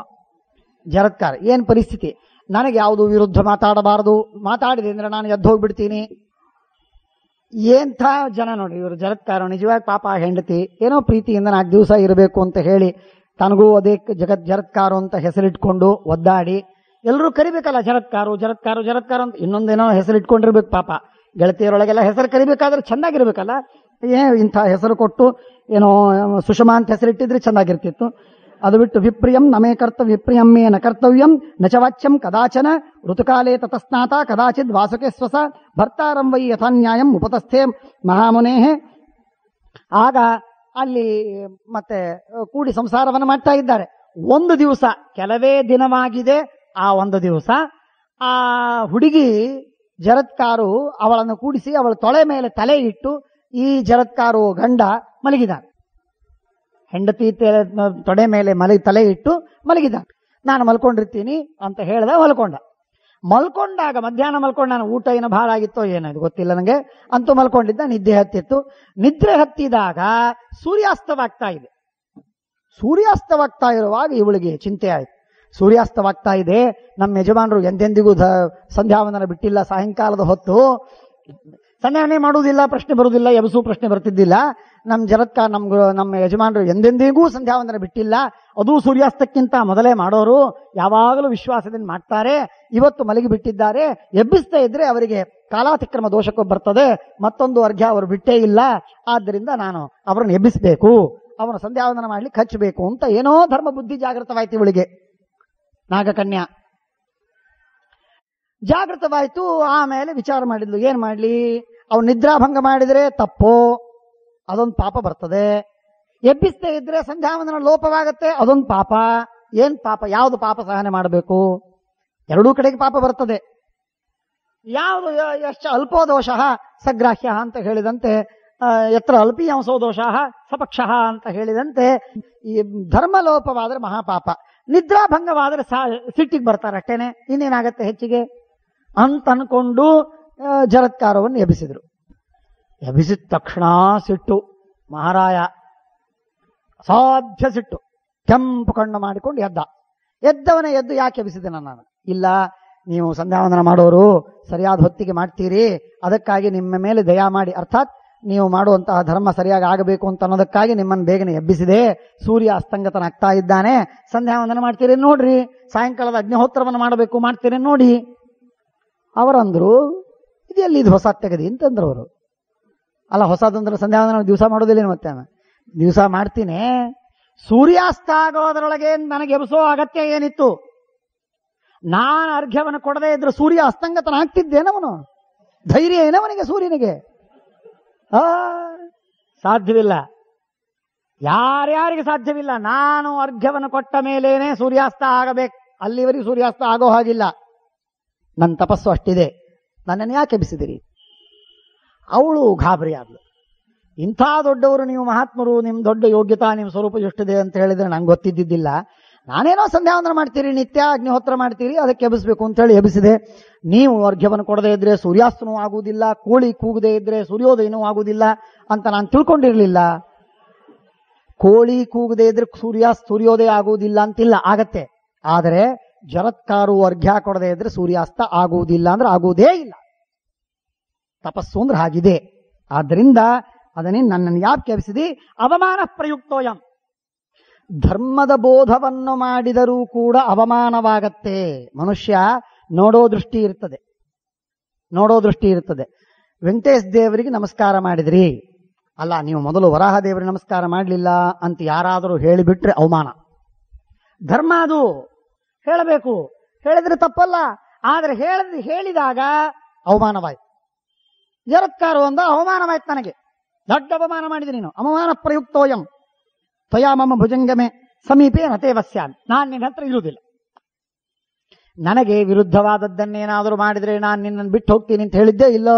ಜರತ್ಕಾರ ಏನು ಪರಿಸ್ಥಿತಿ ನನಗೆ ಯಾವುದು ವಿರುದ್ಧ ಮಾತಾಡಬಾರದು ಮಾತಾಡಿದೆ ಅಂದ್ರೆ ನಾನು ಎದ್ದು ಹೋಗ್ಬಿಡ್ತೀನಿ ಎಂಥ ಜನ ನೋಡ್ರಿ ಇವರು ಜರತ್ಕಾರ ನಿಜವಾಗಿ ಪಾಪ ಹೆಂಡತಿ ಏನೋ ಪ್ರೀತಿಯಿಂದ ನಾಲ್ಕು ದಿವಸ ಇರಬೇಕು ಅಂತ ಹೇಳಿ ತನಗೂ ಅದೇ ಜಗತ್ ಜರತ್ಕಾರು ಅಂತ ಹೆಸರಿಟ್ಕೊಂಡು ಒದ್ದಾಡಿ ಎಲ್ಲರೂ ಕರಿಬೇಕಲ್ಲ ಜರತ್ಕಾರು ಜರತ್ಕಾರು ಜರತ್ಕಾರ ಅಂತ ಇನ್ನೊಂದೇನೋ ಹೆಸರಿಟ್ಕೊಂಡಿರ್ಬೇಕು ಪಾಪ ಗೆಳತಿಯರೊಳಗೆಲ್ಲ ಹೆಸರು ಕರಿಬೇಕಾದ್ರೆ ಚೆನ್ನಾಗಿರ್ಬೇಕಲ್ಲ ಏ ಇಂಥ ಹೆಸರು ಕೊಟ್ಟು ಏನೋ ಸುಷಮಾ ಅಂತ ಹೆಸರಿಟ್ಟಿದ್ರೆ ಚೆನ್ನಾಗಿರ್ತಿತ್ತು ಅದು ಬಿಟ್ಟು ವಿಪ್ರಿಯಂ ನಮೇ ಕರ್ತವ್ಯ ವಿಪ್ರಿಯಮ್ಮೇನ ಕರ್ತವ್ಯಂ ನಚವಾಚ್ಯಂ ಕದಾಚನ ಋತುಕಾಲೇ ತತಸ್ನಾತ ಕದಾಚಿದ್ ವಾಸುಕೆ ಸ್ವಸ ಭರ್ತಾರಂ ವೈ ಯಥಾನ್ಯಾಯಂ ಉಪತಸ್ಥೆ ಮಹಾಮುನೇಹೆ ಆಗ ಅಲ್ಲಿ ಮತ್ತೆ ಕೂಡಿ ಸಂಸಾರವನ್ನು ಮಾಡ್ತಾ ಇದ್ದಾರೆ ಒಂದು ದಿವಸ ಕೆಲವೇ ದಿನವಾಗಿದೆ ಆ ಒಂದು ದಿವಸ ಆ ಹುಡುಗಿ ಜರತ್ಕಾರು ಅವಳನ್ನು ಕೂಡಿಸಿ ಅವಳ ತೊಳೆ ಮೇಲೆ ತಲೆ ಇಟ್ಟು ಈ ಜರತ್ಕಾರು ಗಂಡ ಮಲಗಿದ ಹೆಂಡತಿ ತೊಡೆ ಮೇಲೆ ಮಲ ತಲೆ ಇಟ್ಟು ಮಲಗಿದ ನಾನು ಮಲ್ಕೊಂಡಿರ್ತೀನಿ ಅಂತ ಹೇಳ್ದ ಮಲ್ಕೊಂಡ ಮಲ್ಕೊಂಡಾಗ ಮಧ್ಯಾಹ್ನ ಮಲ್ಕೊಂಡು ನಾನು ಊಟ ಏನೋ ಭಾಳ ಆಗಿತ್ತೋ ಏನದು ಗೊತ್ತಿಲ್ಲ ನನಗೆ ಅಂತೂ ಮಲ್ಕೊಂಡಿದ್ದ ನಿದ್ದೆ ಹತ್ತಿತ್ತು ನಿದ್ರೆ ಹತ್ತಿದಾಗ ಸೂರ್ಯಾಸ್ತವಾಗ್ತಾ ಇದೆ ಸೂರ್ಯಾಸ್ತವಾಗ್ತಾ ಇರುವಾಗ ಇವಳಿಗೆ ಚಿಂತೆ ಆಯಿತು ಸೂರ್ಯಾಸ್ತವಾಗ್ತಾ ಇದೆ ನಮ್ಮ ಯಜಮಾನರು ಎಂದೆಂದಿಗೂ ಸಂಧ್ಯಾ ಸಂಧ್ಯಾವಂದನ ಬಿಟ್ಟಿಲ್ಲ ಸಾಯಂಕಾಲದ ಹೊತ್ತು ಸಂಧ್ಯಾವನೆ ಮಾಡುವುದಿಲ್ಲ ಪ್ರಶ್ನೆ ಬರುವುದಿಲ್ಲ ಎಬಸು ಪ್ರಶ್ನೆ ಬರ್ತಿದ್ದಿಲ್ಲ ನಮ್ಮ ಜರತ್ಕ ನಮ್ಮ ನಮ್ಮ ಯಜಮಾನರು ಎಂದೆಂದಿಗೂ ಸಂಧ್ಯಾವಂದನ ಬಿಟ್ಟಿಲ್ಲ ಅದು ಸೂರ್ಯಾಸ್ತಕ್ಕಿಂತ ಮೊದಲೇ ಮಾಡೋರು ಯಾವಾಗಲೂ ವಿಶ್ವಾಸದಿಂದ ಮಾಡ್ತಾರೆ ಇವತ್ತು ಮಲಗಿ ಬಿಟ್ಟಿದ್ದಾರೆ ಎಬ್ಬಿಸ್ತಾ ಇದ್ರೆ ಅವರಿಗೆ ಕಾಲಾತಿಕ್ರಮ ದೋಷಕ್ಕೂ ಬರ್ತದೆ ಮತ್ತೊಂದು ಅರ್ಘ್ಯ ಅವರು ಬಿಟ್ಟೇ ಇಲ್ಲ ಆದ್ದರಿಂದ ನಾನು ಅವರನ್ನು ಎಬ್ಬಿಸಬೇಕು ಅವನ ಸಂಧ್ಯಾವಂದನ ಮಾಡ್ಲಿಕ್ಕೆ ಹಚ್ಚಬೇಕು ಅಂತ ಏನೋ ಧರ್ಮ ಬುದ್ಧಿ ಜಾಗೃತವಾಯ್ತು ಇವಳಿಗೆ ನಾಗಕನ್ಯಾ ಜಾಗೃತವಾಯಿತು ಆಮೇಲೆ ವಿಚಾರ ಮಾಡಿದ್ಲು ಏನ್ ಮಾಡ್ಲಿ ಅವ್ನು ನಿದ್ರಾಭಂಗ ಮಾಡಿದರೆ ತಪ್ಪು ಅದೊಂದು ಪಾಪ ಬರ್ತದೆ ಎಬ್ಬಿಸದೇ ಇದ್ರೆ ಸಂಧ್ಯಾವಂದನ ಲೋಪವಾಗತ್ತೆ ಅದೊಂದು ಪಾಪ ಏನ್ ಪಾಪ ಯಾವುದು ಪಾಪ ಸಹನೆ ಮಾಡಬೇಕು ಎರಡೂ ಕಡೆಗೆ ಪಾಪ ಬರ್ತದೆ ಯಾವುದು ಎಷ್ಟು ಅಲ್ಪೋದೋಷ ಸಗ್ರಾಹ್ಯ ಅಂತ ಹೇಳಿದಂತೆ ಎತ್ರ ದೋಷ ಸಪಕ್ಷ ಅಂತ ಹೇಳಿದಂತೆ ಈ ಧರ್ಮ ಲೋಪವಾದ್ರೆ ಮಹಾಪಾಪ ನಿದ್ರಾಭಂಗವಾದ್ರೆ ಸಾ ಸಿಟ್ಟಿಗೆ ಬರ್ತಾರೆ ಅಷ್ಟೇನೆ ಇನ್ನೇನಾಗತ್ತೆ ಹೆಚ್ಚಿಗೆ ಅಂತ ಅನ್ಕೊಂಡು ಜರತ್ಕಾರವನ್ನು ಎಬ್ಬಿಸಿದ್ರು ಎಬ್ಬಿಸಿದ ತಕ್ಷಣ ಸಿಟ್ಟು ಮಹಾರಾಯ ಸಾಧ್ಯ ಸಿಟ್ಟು ಕೆಂಪು ಕಣ್ಣು ಮಾಡಿಕೊಂಡು ಎದ್ದ ಎದ್ದವನ ಎದ್ದು ಯಾಕೆ ಎಬ್ಬಿಸಿದೆ ನಾನು ಇಲ್ಲ ನೀವು ಸಂಧ್ಯಾವಂದನ ಮಾಡೋರು ಸರಿಯಾದ ಹೊತ್ತಿಗೆ ಮಾಡ್ತೀರಿ ಅದಕ್ಕಾಗಿ ನಿಮ್ಮ ಮೇಲೆ ದಯಾ ಮಾಡಿ ಅರ್ಥಾತ್ ನೀವು ಮಾಡುವಂತಹ ಧರ್ಮ ಸರಿಯಾಗಿ ಆಗಬೇಕು ಅಂತ ಅನ್ನೋದಕ್ಕಾಗಿ ನಿಮ್ಮನ್ನು ಬೇಗನೆ ಎಬ್ಬಿಸಿದೆ ಸೂರ್ಯ ಅಸ್ತಂಗತನಾಗ್ತಾ ಇದ್ದಾನೆ ಸಂಧ್ಯಾ ವಂದನ ಮಾಡ್ತೀರಿ ನೋಡ್ರಿ ಸಾಯಂಕಾಲದ ಅಗ್ನಿಹೋತ್ರವನ್ನು ಮಾಡಬೇಕು ಮಾಡ್ತೀರಿ ನೋಡಿ ಅವರಂದ್ರು ಇದೆಲ್ಲಿ ಇದು ಹೊಸ ತೆಗದಿ ಅಂತಂದ್ರು ಅವರು ಅಲ್ಲ ಹೊಸದಂದ್ರೆ ಸಂಧ್ಯಾ ವಂದನ ದಿವಸ ಮಾಡೋದಿಲ್ಲ ಮತ್ತೆ ದಿವಸ ಮಾಡ್ತೀನಿ ಸೂರ್ಯಾಸ್ತ ಆಗೋದರೊಳಗೆ ನನಗೆ ಎಬ್ಸೋ ಅಗತ್ಯ ಏನಿತ್ತು ನಾನು ಅರ್ಘ್ಯವನ್ನು ಕೊಡದೇ ಇದ್ರೆ ಸೂರ್ಯ ಅಸ್ತಂಗತನ ಆಗ್ತಿದ್ದೇನವನು ಧೈರ್ಯ ಏನವನಿಗೆ ಸೂರ್ಯನಿಗೆ ಸಾಧ್ಯವಿಲ್ಲ ಯಾರ್ಯಾರಿಗೆ ಸಾಧ್ಯವಿಲ್ಲ ನಾನು ಅರ್ಘ್ಯವನ್ನು ಕೊಟ್ಟ ಮೇಲೇನೆ ಸೂರ್ಯಾಸ್ತ ಆಗಬೇಕು ಅಲ್ಲಿವರೆಗೆ ಸೂರ್ಯಾಸ್ತ ಆಗೋ ಹಾಗಿಲ್ಲ ನನ್ನ ತಪಸ್ಸು ಅಷ್ಟಿದೆ ನನ್ನನ್ನು ಯಾಕೆ ಬಿಸಿದಿರಿ ಅವಳು ಗಾಬರಿ ಆದ್ಲು ಇಂಥ ದೊಡ್ಡವರು ನೀವು ಮಹಾತ್ಮರು ನಿಮ್ಮ ದೊಡ್ಡ ಯೋಗ್ಯತಾ ನಿಮ್ಮ ಸ್ವರೂಪ ಎಷ್ಟಿದೆ ಅಂತ ಹೇಳಿದ್ರೆ ನಂಗೆ ಗೊತ್ತಿದ್ದಿದ್ದಿಲ್ಲ ನಾನೇನೋ ಸಂಧ್ಯಾವಂದನ ಮಾಡ್ತೀರಿ ನಿತ್ಯ ಅಗ್ನಿಹೋತ್ರ ಮಾಡ್ತೀರಿ ಅದಕ್ಕೆ ಎಬ್ಬಿಸ್ಬೇಕು ಅಂತೇಳಿ ಎಬ್ಬಿಸಿದೆ ನೀವು ಅರ್ಘ್ಯವನ್ನು ಕೊಡದೇ ಇದ್ರೆ ಸೂರ್ಯಾಸ್ತನೂ ಆಗುವುದಿಲ್ಲ ಕೋಳಿ ಕೂಗದೇ ಇದ್ರೆ ಸೂರ್ಯೋದಯನೂ ಆಗುವುದಿಲ್ಲ ಅಂತ ನಾನು ತಿಳ್ಕೊಂಡಿರಲಿಲ್ಲ ಕೋಳಿ ಕೂಗದೇ ಇದ್ರೆ ಸೂರ್ಯ ಸೂರ್ಯೋದಯ ಆಗುವುದಿಲ್ಲ ಅಂತಿಲ್ಲ ಆಗತ್ತೆ ಆದರೆ ಜರತ್ಕಾರು ಅರ್ಘ್ಯ ಕೊಡದೇ ಇದ್ರೆ ಸೂರ್ಯಾಸ್ತ ಆಗುವುದಿಲ್ಲ ಅಂದ್ರೆ ಆಗುವುದೇ ಇಲ್ಲ ತಪಸ್ಸು ಅಂದ್ರೆ ಆಗಿದೆ ಆದ್ದರಿಂದ ಅದನ್ನೇ ನನ್ನನ್ನು ಯಾಕೆ ಕೆಬಿಸಿದಿ ಅವಮಾನ ಪ್ರಯುಕ್ತೋಯಂ ಧರ್ಮದ ಬೋಧವನ್ನು ಮಾಡಿದರೂ ಕೂಡ ಅವಮಾನವಾಗತ್ತೆ ಮನುಷ್ಯ ನೋಡೋ ದೃಷ್ಟಿ ಇರ್ತದೆ ನೋಡೋ ದೃಷ್ಟಿ ಇರ್ತದೆ ವೆಂಕಟೇಶ್ ದೇವರಿಗೆ ನಮಸ್ಕಾರ ಮಾಡಿದ್ರಿ ಅಲ್ಲ ನೀವು ಮೊದಲು ವರಾಹ ದೇವರಿಗೆ ನಮಸ್ಕಾರ ಮಾಡಲಿಲ್ಲ ಅಂತ ಯಾರಾದರೂ ಹೇಳಿಬಿಟ್ರೆ ಅವಮಾನ ಧರ್ಮ ಅದು ಹೇಳಬೇಕು ಹೇಳಿದ್ರೆ ತಪ್ಪಲ್ಲ ಆದ್ರೆ ಹೇಳ ಹೇಳಿದಾಗ ಅವಮಾನವಾಯ್ತು ಜರತ್ಕಾರು ಅಂದ ಅವಮಾನವಾಯ್ತು ನನಗೆ ದೊಡ್ಡ ಅವಮಾನ ಮಾಡಿದ್ರಿ ನೀನು ಅವಮಾನ ಪ್ರಯುಕ್ತೋಯಂ ತ್ವಯಾ ಭುಜಂಗಮೆ ಸಮೀಪೇ ಮತೇ ವಸ್ಯಾಮಿ ನಾನು ನಿನ್ನ ಹತ್ರ ಇರುವುದಿಲ್ಲ ನನಗೆ ವಿರುದ್ಧವಾದದ್ದನ್ನೇನಾದರೂ ಮಾಡಿದರೆ ನಾನು ನಿನ್ನನ್ನು ಬಿಟ್ಟು ಹೋಗ್ತೀನಿ ಅಂತ ಹೇಳಿದ್ದೆ ಇಲ್ಲೋ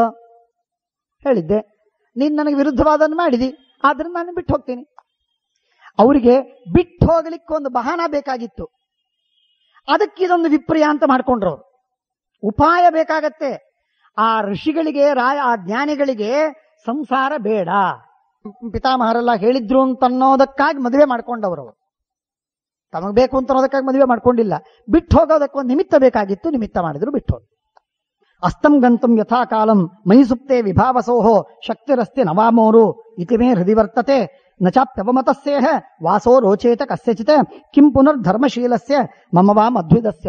ಹೇಳಿದ್ದೆ ನೀನು ನನಗೆ ವಿರುದ್ಧವಾದನ್ನು ಮಾಡಿದಿ ಆದ್ರಿಂದ ನಾನು ಬಿಟ್ಟು ಹೋಗ್ತೀನಿ ಅವರಿಗೆ ಬಿಟ್ಟು ಹೋಗಲಿಕ್ಕೆ ಒಂದು ಬಹನ ಬೇಕಾಗಿತ್ತು ಅದಕ್ಕೆ ಇದೊಂದು ವಿಪ್ರಿಯ ಅಂತ ಮಾಡ್ಕೊಂಡ್ರು ಉಪಾಯ ಬೇಕಾಗತ್ತೆ ಆ ಋಷಿಗಳಿಗೆ ರಾಯ ಆ ಜ್ಞಾನಿಗಳಿಗೆ ಸಂಸಾರ ಬೇಡ ಪಿತಾಮಹರೆಲ್ಲ ಹೇಳಿದ್ರು ಅಂತ ಅನ್ನೋದಕ್ಕಾಗಿ ಮದುವೆ ಮಾಡ್ಕೊಂಡವರು ಅವರು ತಮಗೆ ಬೇಕು ಅಂತ ಅನ್ನೋದಕ್ಕಾಗಿ ಮದುವೆ ಮಾಡ್ಕೊಂಡಿಲ್ಲ ಬಿಟ್ಟು ಹೋಗೋದಕ್ಕೊಂದು ನಿಮಿತ್ತ ಬೇಕಾಗಿತ್ತು ನಿಮಿತ್ತ ಮಾಡಿದ್ರು ಬಿಟ್ಟು ಅಸ್ತಂ ಗಂತಂ ಯಥಾಕಾಲಂ ಕಾಲಂ ಮೈಸುಪ್ತೆ ವಿಭಾವಸೋಹೋ ಶಕ್ತಿರಸ್ತೆ ನವಾಮೋರು ಇತಿಮೇ ಹೃದಯ ವರ್ತತೆ ನಚಾಪ್ಯವಮತಸ್ಯೇಹ ವಾಸೋ ರೋಚೇತ ಕಸ್ಯಚಿತ ಕಿಂ ಪುನರ್ ಧರ್ಮಶೀಲಸ್ಯ ವಾ ಮಧ್ವಿದಸ್ಯ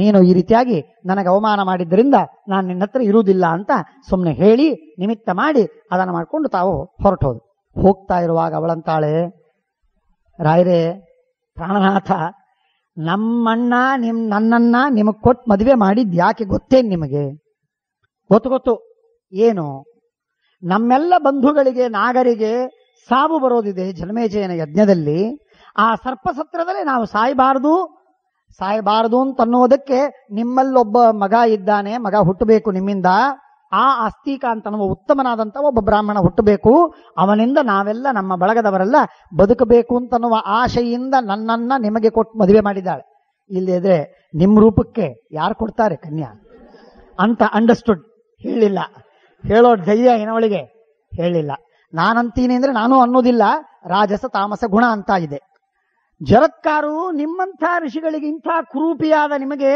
ನೀನು ಈ ರೀತಿಯಾಗಿ ನನಗೆ ಅವಮಾನ ಮಾಡಿದ್ದರಿಂದ ನಾನು ನಿನ್ನ ಹತ್ರ ಇರುವುದಿಲ್ಲ ಅಂತ ಸುಮ್ಮನೆ ಹೇಳಿ ನಿಮಿತ್ತ ಮಾಡಿ ಅದನ್ನು ಮಾಡಿಕೊಂಡು ತಾವು ಹೊರಟೋದು ಹೋಗ್ತಾ ಇರುವಾಗ ಅವಳಂತಾಳೆ ರಾಯರೇ ಪ್ರಾಣನಾಥ ನಮ್ಮಣ್ಣ ನಿಮ್ ನನ್ನನ್ನ ನಿಮಗೆ ಕೊಟ್ಟು ಮದುವೆ ಮಾಡಿದ್ದು ಯಾಕೆ ಗೊತ್ತೇನು ನಿಮಗೆ ಗೊತ್ತು ಗೊತ್ತು ಏನು ನಮ್ಮೆಲ್ಲ ಬಂಧುಗಳಿಗೆ ನಾಗರಿಗೆ ಸಾವು ಬರೋದಿದೆ ಜನ್ಮೇಜಯನ ಯಜ್ಞದಲ್ಲಿ ಆ ಸರ್ಪಸತ್ರದಲ್ಲಿ ನಾವು ಸಾಯಬಾರದು ಸಾಯಬಾರದು ಅಂತ ಅನ್ನೋದಕ್ಕೆ ನಿಮ್ಮಲ್ಲೊಬ್ಬ ಮಗ ಇದ್ದಾನೆ ಮಗ ಹುಟ್ಟಬೇಕು ನಿಮ್ಮಿಂದ ಆ ಆಸ್ತಿಕ ಅಂತ ನಮ್ಮ ಉತ್ತಮನಾದಂಥ ಒಬ್ಬ ಬ್ರಾಹ್ಮಣ ಹುಟ್ಟಬೇಕು ಅವನಿಂದ ನಾವೆಲ್ಲ ನಮ್ಮ ಬಳಗದವರೆಲ್ಲ ಬದುಕಬೇಕು ಅಂತನ್ನುವ ಆಶೆಯಿಂದ ನನ್ನನ್ನ ನಿಮಗೆ ಕೊಟ್ಟು ಮದುವೆ ಮಾಡಿದ್ದಾಳೆ ಇಲ್ಲದಿದ್ರೆ ನಿಮ್ಮ ರೂಪಕ್ಕೆ ಯಾರು ಕೊಡ್ತಾರೆ ಕನ್ಯಾ ಅಂತ ಅಂಡರ್ಸ್ಟುಡ್ ಹೇಳಿಲ್ಲ ಹೇಳೋ ಧೈರ್ಯ ಏನವಳಿಗೆ ಹೇಳಿಲ್ಲ ನಾನಂತೀನಿ ಅಂದ್ರೆ ನಾನು ಅನ್ನೋದಿಲ್ಲ ರಾಜಸ ತಾಮಸ ಗುಣ ಅಂತ ಇದೆ ಜರತ್ಕಾರು ನಿಮ್ಮಂಥ ಋಷಿಗಳಿಗೆ ಇಂಥ ಕುರೂಪಿಯಾದ ನಿಮಗೆ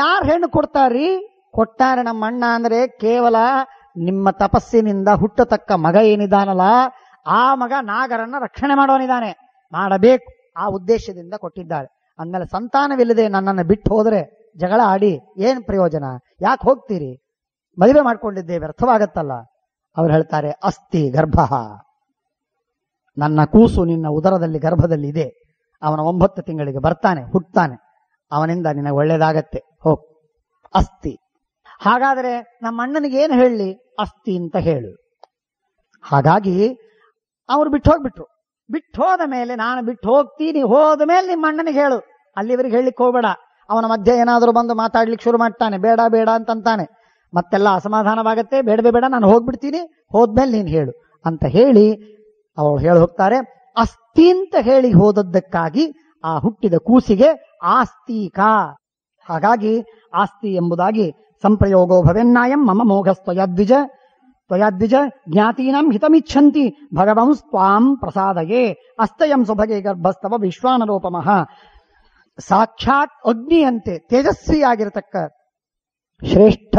ಯಾರು ಹೆಣ್ಣು ಕೊಡ್ತಾರಿ ಕೊಟ್ಟಾರೆ ನಮ್ಮ ಅಣ್ಣ ಅಂದ್ರೆ ಕೇವಲ ನಿಮ್ಮ ತಪಸ್ಸಿನಿಂದ ಹುಟ್ಟತಕ್ಕ ಮಗ ಏನಿದಾನಲ್ಲ ಆ ಮಗ ನಾಗರನ್ನ ರಕ್ಷಣೆ ಮಾಡೋನಿದ್ದಾನೆ ಮಾಡಬೇಕು ಆ ಉದ್ದೇಶದಿಂದ ಕೊಟ್ಟಿದ್ದಾಳೆ ಅಂದಮೇಲೆ ಸಂತಾನವಿಲ್ಲದೆ ನನ್ನನ್ನು ಬಿಟ್ಟು ಹೋದ್ರೆ ಜಗಳ ಆಡಿ ಏನು ಪ್ರಯೋಜನ ಯಾಕೆ ಹೋಗ್ತೀರಿ ಮದುವೆ ಮಾಡ್ಕೊಂಡಿದ್ದೆ ವ್ಯರ್ಥವಾಗತ್ತಲ್ಲ ಅವ್ರು ಹೇಳ್ತಾರೆ ಅಸ್ಥಿ ಗರ್ಭ ನನ್ನ ಕೂಸು ನಿನ್ನ ಉದರದಲ್ಲಿ ಗರ್ಭದಲ್ಲಿ ಇದೆ ಅವನ ಒಂಬತ್ತು ತಿಂಗಳಿಗೆ ಬರ್ತಾನೆ ಹುಟ್ಟತಾನೆ ಅವನಿಂದ ನಿನಗೆ ಒಳ್ಳೇದಾಗತ್ತೆ ಹೋ ಅಸ್ಥಿ ಹಾಗಾದರೆ ನಮ್ಮ ಅಣ್ಣನಿಗೆ ಏನು ಹೇಳಿ ಅಸ್ಥಿ ಅಂತ ಹೇಳು ಹಾಗಾಗಿ ಅವರು ಬಿಟ್ಟು ಹೋಗ್ಬಿಟ್ರು ಬಿಟ್ಟು ಹೋದ ಮೇಲೆ ನಾನು ಬಿಟ್ಟು ಹೋಗ್ತೀನಿ ಹೋದ ಮೇಲೆ ನಿಮ್ಮ ಅಣ್ಣನಿಗೆ ಹೇಳು ಅಲ್ಲಿವರಿಗೆ ಹೇಳಲಿಕ್ಕೆ ಹೋಗ್ಬೇಡ ಅವನ ಮಧ್ಯೆ ಏನಾದರೂ ಬಂದು ಮಾತಾಡ್ಲಿಕ್ಕೆ ಶುರು ಮಾಡ್ತಾನೆ ಬೇಡ ಬೇಡ ಅಂತಂತಾನೆ ಮತ್ತೆಲ್ಲ ಅಸಮಾಧಾನವಾಗತ್ತೆ ಬೇಡವೇ ಬೇಡ ನಾನು ಹೋಗ್ಬಿಡ್ತೀನಿ ಹೋದ್ಮೇಲೆ ನೀನು ಹೇಳು ಅಂತ ಹೇಳಿ ಅವಳು ಹೇಳಿ ಹೋಗ್ತಾರೆ ಅಸ್ತಿ ಆಸ್ತಿ ಅಂತ ಹೇಳಿ ಹೋದದ್ದಕ್ಕಾಗಿ ಆ ಹುಟ್ಟಿದ ಕೂಸಿಗೆ ಆಸ್ತಿಕ ಹಾಗಾಗಿ ಆಸ್ತಿ ಎಂಬುದಾಗಿ ಸಂಪ್ರಯೋಗೋ ಭವೆನ್ನಾಯಂ ಮಮ ಮೋಘ ಜ್ಞಾತೀನಾಂ ಹಿತಮಿಚ್ಛಂತಿ ಭಗವಂಸ್ ತ್ವಾಂ ಪ್ರಸಾದಯೇ ಅಸ್ತಯಂ ಸುಭಗೆ ಗರ್ಭಸ್ತವ ವಿಶ್ವಾನರೋಪಮಃ ಸಾಕ್ಷಾತ್ ಅಗ್ನಿಯಂತೆ ತೇಜಸ್ವಿಯಾಗಿರತಕ್ಕ ಶ್ರೇಷ್ಠ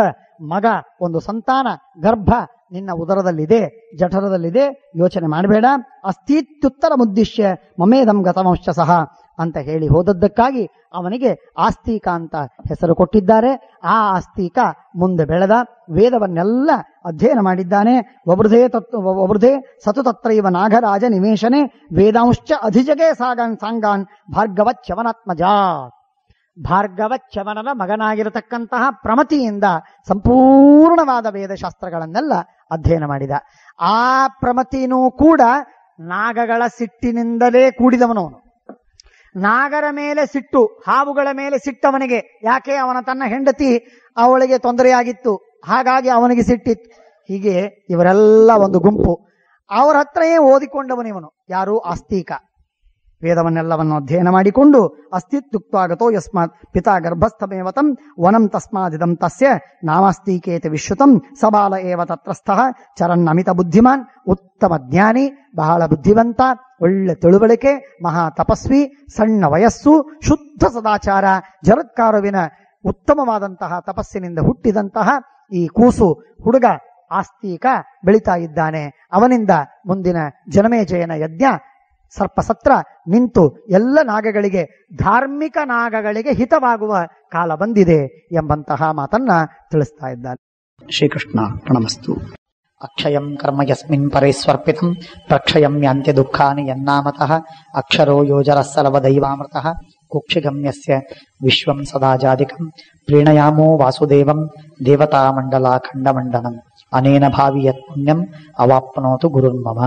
ಮಗ ಒಂದು ಸಂತಾನ ಗರ್ಭ ನಿನ್ನ ಉದರದಲ್ಲಿದೆ ಜಠರದಲ್ಲಿದೆ ಯೋಚನೆ ಮಾಡಬೇಡ ಅಸ್ತಿತ್ಯುತ್ತರ ಮುದ್ದಿಶ್ಯ ಮಮೇದಂ ಗತವಂಶ ಸಹ ಅಂತ ಹೇಳಿ ಹೋದದ್ದಕ್ಕಾಗಿ ಅವನಿಗೆ ಆಸ್ತಿಕ ಅಂತ ಹೆಸರು ಕೊಟ್ಟಿದ್ದಾರೆ ಆ ಆಸ್ತಿಕ ಮುಂದೆ ಬೆಳೆದ ವೇದವನ್ನೆಲ್ಲ ಅಧ್ಯಯನ ಮಾಡಿದ್ದಾನೆ ಒಬೃದೇ ತತ್ ವಬೃಧೆ ಸತುತತ್ರ ಇವ ನಾಗರಾಜ ನಿವೇಶನೆ ವೇದಾಂಶ್ಚ ಅಧಿಜಗೆ ಸಾಗಾನ್ ಸಾಂಗಾನ್ ಭಾರ್ಗವ ಚವನಾತ್ಮಜ ಮಗನಾಗಿರತಕ್ಕಂತಹ ಪ್ರಮತಿಯಿಂದ ಸಂಪೂರ್ಣವಾದ ವೇದಶಾಸ್ತ್ರಗಳನ್ನೆಲ್ಲ ಅಧ್ಯಯನ ಮಾಡಿದ ಆ ಪ್ರಮತಿನೂ ಕೂಡ ನಾಗಗಳ ಸಿಟ್ಟಿನಿಂದಲೇ ಕೂಡಿದವನು ಅವನು ನಾಗರ ಮೇಲೆ ಸಿಟ್ಟು ಹಾವುಗಳ ಮೇಲೆ ಸಿಟ್ಟವನಿಗೆ ಯಾಕೆ ಅವನ ತನ್ನ ಹೆಂಡತಿ ಅವಳಿಗೆ ತೊಂದರೆಯಾಗಿತ್ತು ಹಾಗಾಗಿ ಅವನಿಗೆ ಸಿಟ್ಟಿತ್ತು ಹೀಗೆ ಇವರೆಲ್ಲ ಒಂದು ಗುಂಪು ಅವರ ಹತ್ರಯೇ ಓದಿಕೊಂಡವನಿವನು ಯಾರು ಆಸ್ತೀಕ ವೇದವನ್ನೆಲ್ಲವನ್ನು ಅಧ್ಯಯನ ಮಾಡಿಕೊಂಡು ಅಸ್ತಿತ್ಯುಕ್ತವಾಗತೋ ಯಸ್ಮಾತ್ ಪಿತಾ ಗರ್ಭಸ್ಥಮೇವತಂ ವನಂ ತಸ್ಮಾದಿದಂ ತಸ್ಯ ನಾಮಸ್ತೀಕೇತ ವಿಶ್ವತಂ ಸಬಾಲ ಏವ ತತ್ರಸ್ಥಃ ಚರನ್ನಮಿತ ಬುದ್ಧಿಮಾನ್ ಉತ್ತಮ ಜ್ಞಾನಿ ಬಹಳ ಬುದ್ಧಿವಂತ ಒಳ್ಳೆ ತಿಳುವಳಿಕೆ ಮಹಾ ತಪಸ್ವಿ ಸಣ್ಣ ವಯಸ್ಸು ಶುದ್ಧ ಸದಾಚಾರ ಜರತ್ಕಾರುವಿನ ಉತ್ತಮವಾದಂತಹ ತಪಸ್ಸಿನಿಂದ ಹುಟ್ಟಿದಂತಹ ಈ ಕೂಸು ಹುಡುಗ ಆಸ್ತೀಕ ಬೆಳೀತಾ ಇದ್ದಾನೆ ಅವನಿಂದ ಮುಂದಿನ ಜನಮೇಜಯನ ಯಜ್ಞ ಸ್ವಲ್ಪ ಸತ್ರ ನಿಂತು ಎಲ್ಲ ನಾಗಗಳಿಗೆ ಧಾರ್ಮಿಕ ನಾಗಗಳಿಗೆ ಹಿತವಾಗುವ ಕಾಲ ಬಂದಿದೆ ಎಂಬಂತಹ ಮಾತನ್ನ ತಿಳಿಸ್ತಾ ಇದ್ದಾನೆ ಶ್ರೀಕೃಷ್ಣ ಪ್ರಣಮಸ್ತು ಅಕ್ಷಯಂ ಕರ್ಮ ಯಸ್ಮಿನ್ ಪರೈಸ್ವರ್ಪಿತ ಪ್ರಕ್ಷಯಂ ಯಾಂತ್ಯ ಯನ್ನಾಮತಃ ಅಕ್ಷರೋ ಯೋಜರ ಸಲವ ದೈವಾಮೃತಃ ಕುಕ್ಷಿಗಮ್ಯಸ್ಯ ವಿಶ್ವಂ ಸದಾ ಜಾಧಿಕಂ ಪ್ರೀಣಯಾಮೋ ವಾಸುದೇವಂ ದೇವತಾ ಮಂಡಲ ಖಂಡಮಂಡನಂ ಅನೇನ ಭಾವಿ ಯತ್ ಪುಣ್ಯಂ ಅವಾಪ್ನೋತು ಗುರುರ್ಮಮ